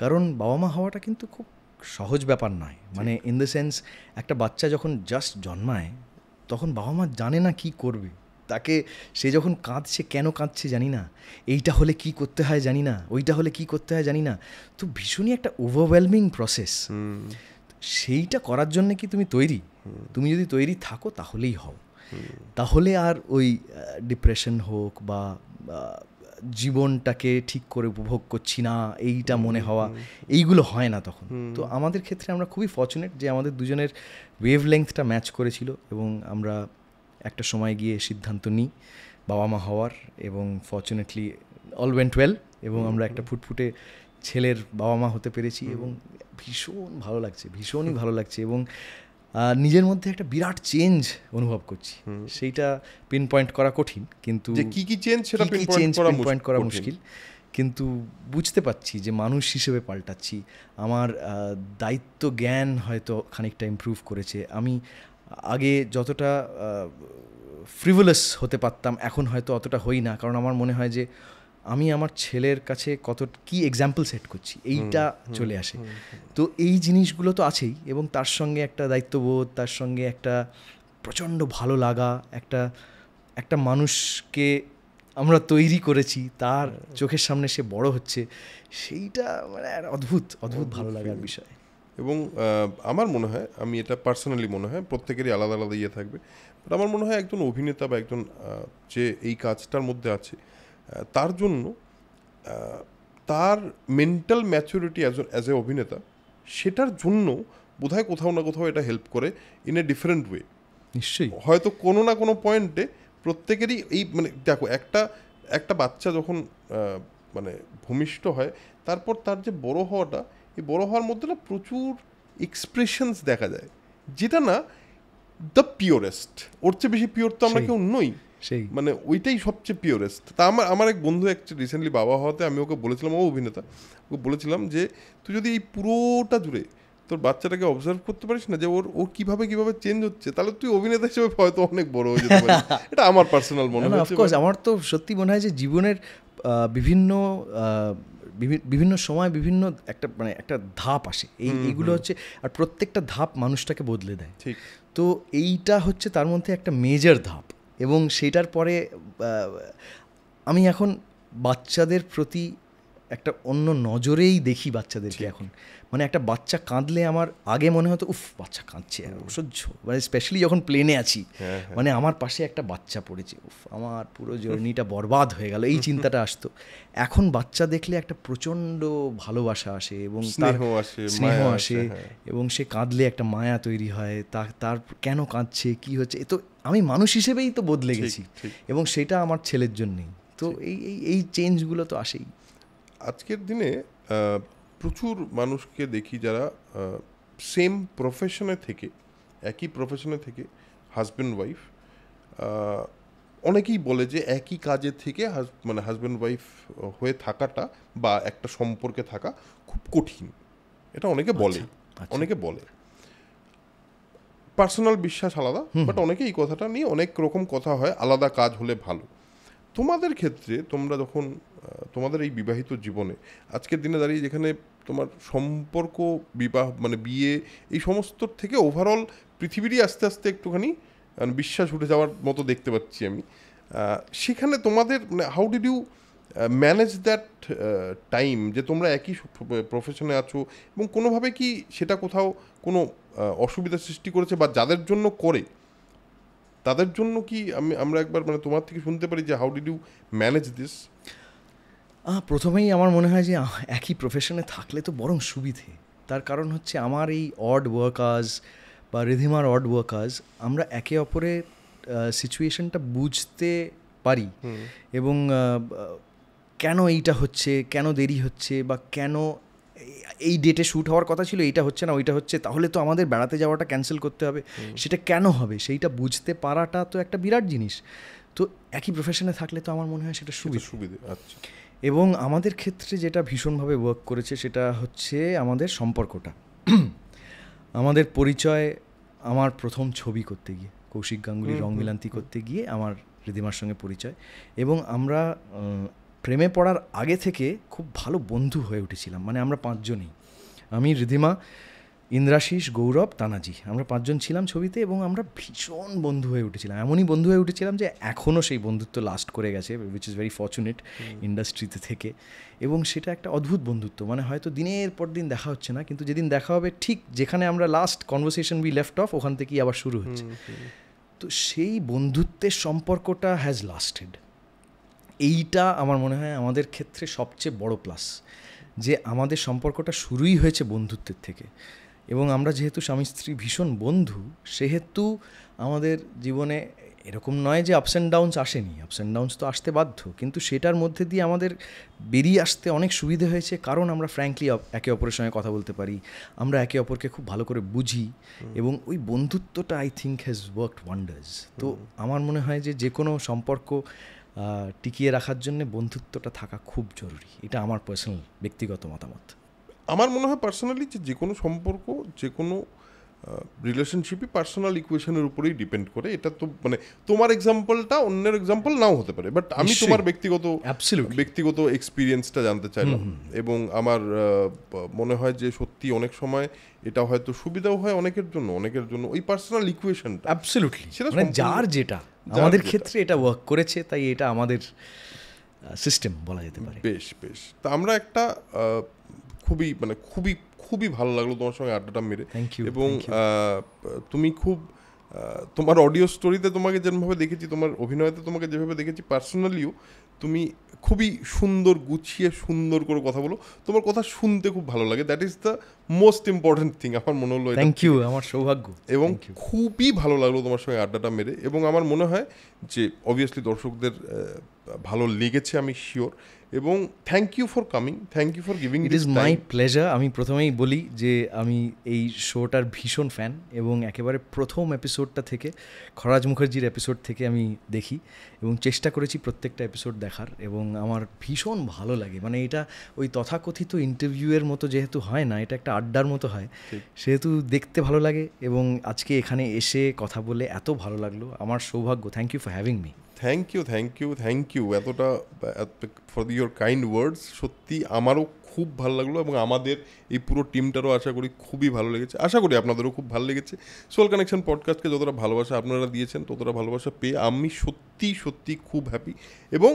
S1: কারণ বাবা মা হওয়াটা কিন্তু খুব সহজ ব্যাপার নয় মানে ইন দ্য সেন্স একটা বাচ্চা যখন জাস্ট জন্মায় তখন বাবা মা জানে না কি করবে তাকে সে যখন কাঁদছে কেন কাঁদছে জানি না এইটা হলে কি করতে হয় জানি না ওইটা হলে কি করতে হয় জানি না তো ভীষণই একটা ওভারওয়েলমিং প্রসেস সেইটা করার জন্য কি তুমি তৈরি তুমি যদি তৈরি থাকো তাহলেই হও তাহলে আর ওই ডিপ্রেশন হোক বা জীবনটাকে ঠিক করে উপভোগ করছি না এইটা মনে হওয়া এইগুলো হয় না তখন তো আমাদের ক্ষেত্রে আমরা খুবই ফর্চুনেট যে আমাদের দুজনের ওয়েভ লেংথটা ম্যাচ করেছিল এবং আমরা একটা সময় গিয়ে সিদ্ধান্ত নিই বাবা মা হওয়ার এবং ফর্চুনেটলি অল ওয়েন্ট ওয়েল এবং আমরা একটা ফুটফুটে ছেলের বাবা মা হতে পেরেছি এবং ভীষণ ভালো লাগছে ভীষণই ভালো লাগছে এবং নিজের মধ্যে একটা বিরাট চেঞ্জ অনুভব করছি সেইটা পিন পয়েন্ট করা কঠিন কিন্তু কি কি চেঞ্জ সেটা পিন পয়েন্ট করা মুশকিল কিন্তু বুঝতে পারছি যে মানুষ হিসেবে পাল্টাচ্ছি আমার দায়িত্ব জ্ঞান হয়তো খানিকটা ইম্প্রুভ করেছে আমি আগে যতটা ফ্রিভুলাস হতে পারতাম এখন হয়তো অতটা হই না কারণ আমার মনে হয় যে আমি আমার ছেলের কাছে কত কি এক্সাম্পল সেট করছি এইটা চলে আসে তো এই জিনিসগুলো তো আছেই এবং তার সঙ্গে একটা দায়িত্ববোধ তার সঙ্গে একটা প্রচণ্ড ভালো লাগা একটা একটা মানুষকে আমরা তৈরি করেছি তার চোখের সামনে সে বড় হচ্ছে সেইটা মানে অদ্ভুত অদ্ভুত
S2: ভালো লাগার বিষয় এবং আমার মনে হয় আমি এটা পার্সোনালি মনে হয় প্রত্যেকেরই আলাদা আলাদা ইয়ে থাকবে বাট আমার মনে হয় একজন অভিনেতা বা একজন যে এই কাজটার মধ্যে আছে তার জন্য তার mental maturity as as a অভিনেতা সেটার জন্য বোধহয় কোথাও না কোথাও এটা হেল্প করে ইন এ ডিফারেন্ট ওয়ে নিশ্চয়ই হয়তো কোনো না কোনো পয়েন্টে প্রত্যেকেরই এই মানে দেখো একটা একটা বাচ্চা যখন মানে ভূমিষ্ঠ হয় তারপর তার যে বড় হওয়াটা এই বড় হওয়ার মধ্যে না প্রচুর এক্সপ্রেশনস দেখা যায় যেটা না দ্য পিওরেস্ট ওর চেয়ে বেশি পিওর তো আমরা কেউ নই সেই মানে ওইটাই সবচেয়ে পিওরেস্ট তা আমার আমার এক বন্ধু একটা রিসেন্টলি বাবা হওয়াতে আমি ওকে বলেছিলাম ও অভিনেতা ওকে বলেছিলাম যে তুই যদি এই পুরোটা জুড়ে তোর বাচ্চাটাকে অবজার্ভ করতে পারিস না যে ওর ও কিভাবে কিভাবে চেঞ্জ হচ্ছে তাহলে তুই অভিনেতা হিসেবে হয়তো অনেক বড় হয়ে যেতে পারিস এটা আমার পার্সোনাল মনে হয়
S1: আমার তো সত্যি মনে হয় যে জীবনের বিভিন্ন বিভিন্ন সময় বিভিন্ন একটা মানে একটা ধাপ আসে এই এইগুলো হচ্ছে আর প্রত্যেকটা ধাপ মানুষটাকে বদলে দেয় ঠিক তো এইটা হচ্ছে তার মধ্যে একটা মেজর ধাপ এবং সেটার পরে আমি এখন বাচ্চাদের প্রতি একটা অন্য নজরেই দেখি বাচ্চাদেরকে এখন মানে একটা বাচ্চা কাঁদলে আমার আগে মনে হতো উফ বাচ্চা কাঁদছে অসহ্য মানে স্পেশালি যখন প্লেনে আছি হ্যাঁ, হ্যাঁ। মানে আমার পাশে একটা বাচ্চা পড়েছে উফ আমার পুরো জার্নিটা বরবাদ হয়ে গেল এই চিন্তাটা আসতো এখন বাচ্চা দেখলে একটা প্রচণ্ড ভালোবাসা আসে এবং স্নেহ আসে হ্যাঁ। এবং সে কাঁদলে একটা মায়া তৈরি হয় তা তার কেন কাঁদছে কি হচ্ছে এ তো আমি মানুষ হিসেবেই তো বদলে গেছি এবং সেটা আমার ছেলের জন্যেই তো এই
S2: এই চেঞ্জগুলো তো আসেই আজকের দিনে প্রচুর মানুষকে দেখি যারা সেম প্রফেশনে থেকে একই প্রফেশনে থেকে হাজব্যান্ড ওয়াইফ অনেকেই বলে যে একই কাজে থেকে মানে হাজব্যান্ড ওয়াইফ হয়ে থাকাটা বা একটা সম্পর্কে থাকা খুব কঠিন এটা অনেকে বলে আচ্ছা, আচ্ছা। অনেকে বলে পার্সোনাল বিশ্বাস আলাদা বাট অনেকে এই কথাটা নিয়ে অনেক রকম কথা হয় আলাদা কাজ হলে ভালো তোমাদের ক্ষেত্রে তোমরা যখন তোমাদের এই বিবাহিত জীবনে আজকের দিনে দাঁড়িয়ে যেখানে তোমার সম্পর্ক বিবাহ মানে বিয়ে এই সমস্ত থেকে ওভারঅল পৃথিবীরই আস্তে আস্তে একটুখানি বিশ্বাস উঠে যাওয়ার মতো দেখতে পাচ্ছি আমি সেখানে তোমাদের মানে how did you manage that time যে তোমরা একই প্রফেশনে আছো এবং কোনোভাবে কি সেটা কোথাও কোনো অসুবিধা সৃষ্টি করেছে বা যাদের জন্য করে তাদের জন্য কি আমি আমরা একবার মানে তোমার থেকে শুনতে পারি যে how did you manage this
S1: প্রথমেই আমার মনে হয় যে একই প্রফেশনে থাকলে তো বরং সুবিধে তার কারণ হচ্ছে আমার এই অড ওয়ার্কার্স বা রিধিমার অড ওয়ার্কার্স আমরা একে অপরের সিচুয়েশনটা বুঝতে পারি এবং কেন এইটা হচ্ছে কেন দেরি হচ্ছে বা কেন এই ডেটে শ্যুট হওয়ার কথা ছিল এইটা হচ্ছে না ওইটা হচ্ছে তাহলে তো আমাদের বেড়াতে যাওয়াটা ক্যান্সেল করতে হবে সেটা কেন হবে সেইটা বুঝতে পারাটা তো একটা বিরাট জিনিস তো একই প্রফেশনে থাকলে তো আমার মনে হয় সেটা সুবিধা সুবিধে আচ্ছা এবং আমাদের ক্ষেত্রে যেটা ভীষণভাবে ওয়ার্ক করেছে সেটা হচ্ছে আমাদের সম্পর্কটা আমাদের পরিচয় আমার প্রথম ছবি করতে গিয়ে কৌশিক গাঙ্গুলি রং মিলান্তি করতে গিয়ে আমার রিদিমার সঙ্গে পরিচয় এবং আমরা প্রেমে পড়ার আগে থেকে খুব ভালো বন্ধু হয়ে উঠেছিলাম মানে আমরা পাঁচজনই আমি রিধিমা ইন্দ্রাশিস গৌরব তানাজি আমরা পাঁচজন ছিলাম ছবিতে এবং আমরা ভীষণ বন্ধু হয়ে উঠেছিলাম এমনই বন্ধু হয়ে উঠেছিলাম যে এখনও সেই বন্ধুত্ব লাস্ট করে গেছে উইচ ইজ ভেরি ফর্চুনেট ইন্ডাস্ট্রিতে থেকে এবং সেটা একটা অদ্ভুত বন্ধুত্ব মানে হয়তো দিনের পর দিন দেখা হচ্ছে না কিন্তু যেদিন দেখা হবে ঠিক যেখানে আমরা last conversation we left off ওখান থেকেই আবার শুরু হচ্ছে তো সেই বন্ধুত্বের সম্পর্কটা হ্যাজ লাস্টেড এইটা আমার মনে হয় আমাদের ক্ষেত্রে সবচেয়ে বড় প্লাস যে আমাদের সম্পর্কটা শুরুই হয়েছে বন্ধুত্বের থেকে এবং আমরা যেহেতু স্বামী স্ত্রী ভীষণ বন্ধু সেহেতু আমাদের জীবনে এরকম নয় যে আপস অ্যান্ড ডাউন্স আসেনি আপস অ্যান্ড ডাউন্স তো আসতে বাধ্য কিন্তু সেটার মধ্যে দিয়ে আমাদের বেরিয়ে আসতে অনেক সুবিধে হয়েছে কারণ আমরা ফ্র্যাঙ্কলি একে অপরের সঙ্গে কথা বলতে পারি আমরা একে অপরকে খুব ভালো করে বুঝি এবং ওই বন্ধুত্বটা I think has worked wonders তো আমার মনে হয় যে যে কোনো সম্পর্ক টিকিয়ে রাখার জন্য বন্ধুত্বটা থাকা খুব জরুরি এটা আমার পার্সোনাল ব্যক্তিগত মতামত
S2: আমার মনে হয় পার্সোনালি যে যে কোনো সম্পর্ক যে কোনো রিলেশনশিপই পার্সোনাল ইকুয়েশনের উপরেই ডিপেন্ড করে এটা তো মানে তোমার এক্সাম্পলটা অন্যের এক্সাম্পল নাও হতে পারে বাট আমি তোমার ব্যক্তিগত ব্যক্তিগত এক্সপিরিয়েন্সটা জানতে চাইলাম এবং আমার মনে হয় যে সত্যি অনেক সময় এটা হয়তো সুবিধাও হয় অনেকের জন্য অনেকের জন্য ওই পার্সোনাল ইকুয়েশনটা অ্যাবসলিউটলি সেটা মানে যার যেটা আমাদের ক্ষেত্রে এটা ওয়ার্ক করেছে তাই এটা আমাদের
S1: সিস্টেম বলা যেতে পারে
S2: বেশ বেশ তা আমরা একটা খুবই মানে খুবই খুবই ভালো লাগলো তোমার সঙ্গে আড্ডাটা মেরে এবং তুমি খুব তোমার অডিও স্টোরিতে তোমাকে যেভাবে দেখেছি তোমার অভিনয়তে তোমাকে যেভাবে দেখেছি পার্সোনালিও তুমি খুবই সুন্দর গুছিয়ে সুন্দর করে কথা বলো তোমার কথা শুনতে খুব ভালো লাগে that is the most important thing আমার মনে হলো থ্যাংক ইউ আমার সৌভাগ্য এবং খুবই ভালো লাগলো তোমার সঙ্গে আড্ডাটা মেরে এবং আমার মনে হয় যে অবভিয়াসলি দর্শকদের ভালো লেগেছে আমি শিওর এবং thank you for coming thank you for giving it is my
S1: pleasure আমি প্রথমেই বলি যে আমি এই শোটার ভীষণ ফ্যান এবং একেবারে প্রথম এপিসোডটা থেকে খরাজ মুখার্জির এপিসোড থেকে আমি দেখি এবং চেষ্টা করেছি প্রত্যেকটা এপিসোড দেখার এবং আমার ভীষণ ভালো লাগে মানে এটা ওই তথাকথিত ইন্টারভিউয়ের মতো যেহেতু হয় না এটা একটা আড্ডার মতো হয় সেহেতু দেখতে ভালো লাগে এবং আজকে এখানে এসে কথা বলে এত
S2: ভালো লাগলো আমার সৌভাগ্য thank you for having me thank you thank you thank you এতটা ফর ইউর কাইন্ড ওয়ার্ডস সত্যি আমারও খুব ভালো লাগলো এবং আমাদের এই পুরো টিমটারও আশা করি খুবই ভালো লেগেছে আশা করি আপনাদেরও খুব ভালো লেগেছে সোল কানেকশন পডকাস্টকে যতটা ভালোবাসা আপনারা দিয়েছেন ততটা ভালোবাসা পেয়ে আমি সত্যি সত্যি খুব হ্যাপি এবং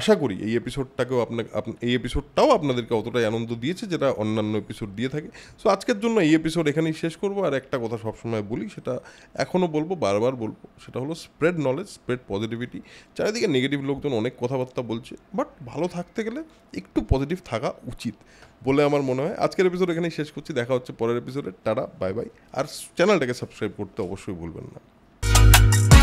S2: আশা করি এই এপিসোডটাকেও আপনাকে এই এপিসোডটাও আপনাদেরকে অতটাই আনন্দ দিয়েছে যেটা অন্যান্য এপিসোড দিয়ে থাকে সো আজকের জন্য এই এপিসোড এখানেই শেষ করবো আর একটা কথা সবসময় বলি সেটা এখনও বলবো বারবার বলবো সেটা হলো স্প্রেড নলেজ স্প্রেড পজিটিভিটি চারিদিকে নেগেটিভ লোকজন অনেক কথাবার্তা বলছে বাট ভালো থাকতে গেলে একটু পজিটিভ থাকা উচিত বলে আমার মনে হয় আজকের এপিসোড এখানেই শেষ করছি দেখা হচ্ছে পরের এপিসোডে টাটা বাই বাই আর চ্যানেলটাকে সাবস্ক্রাইব করতে অবশ্যই ভুলবেন না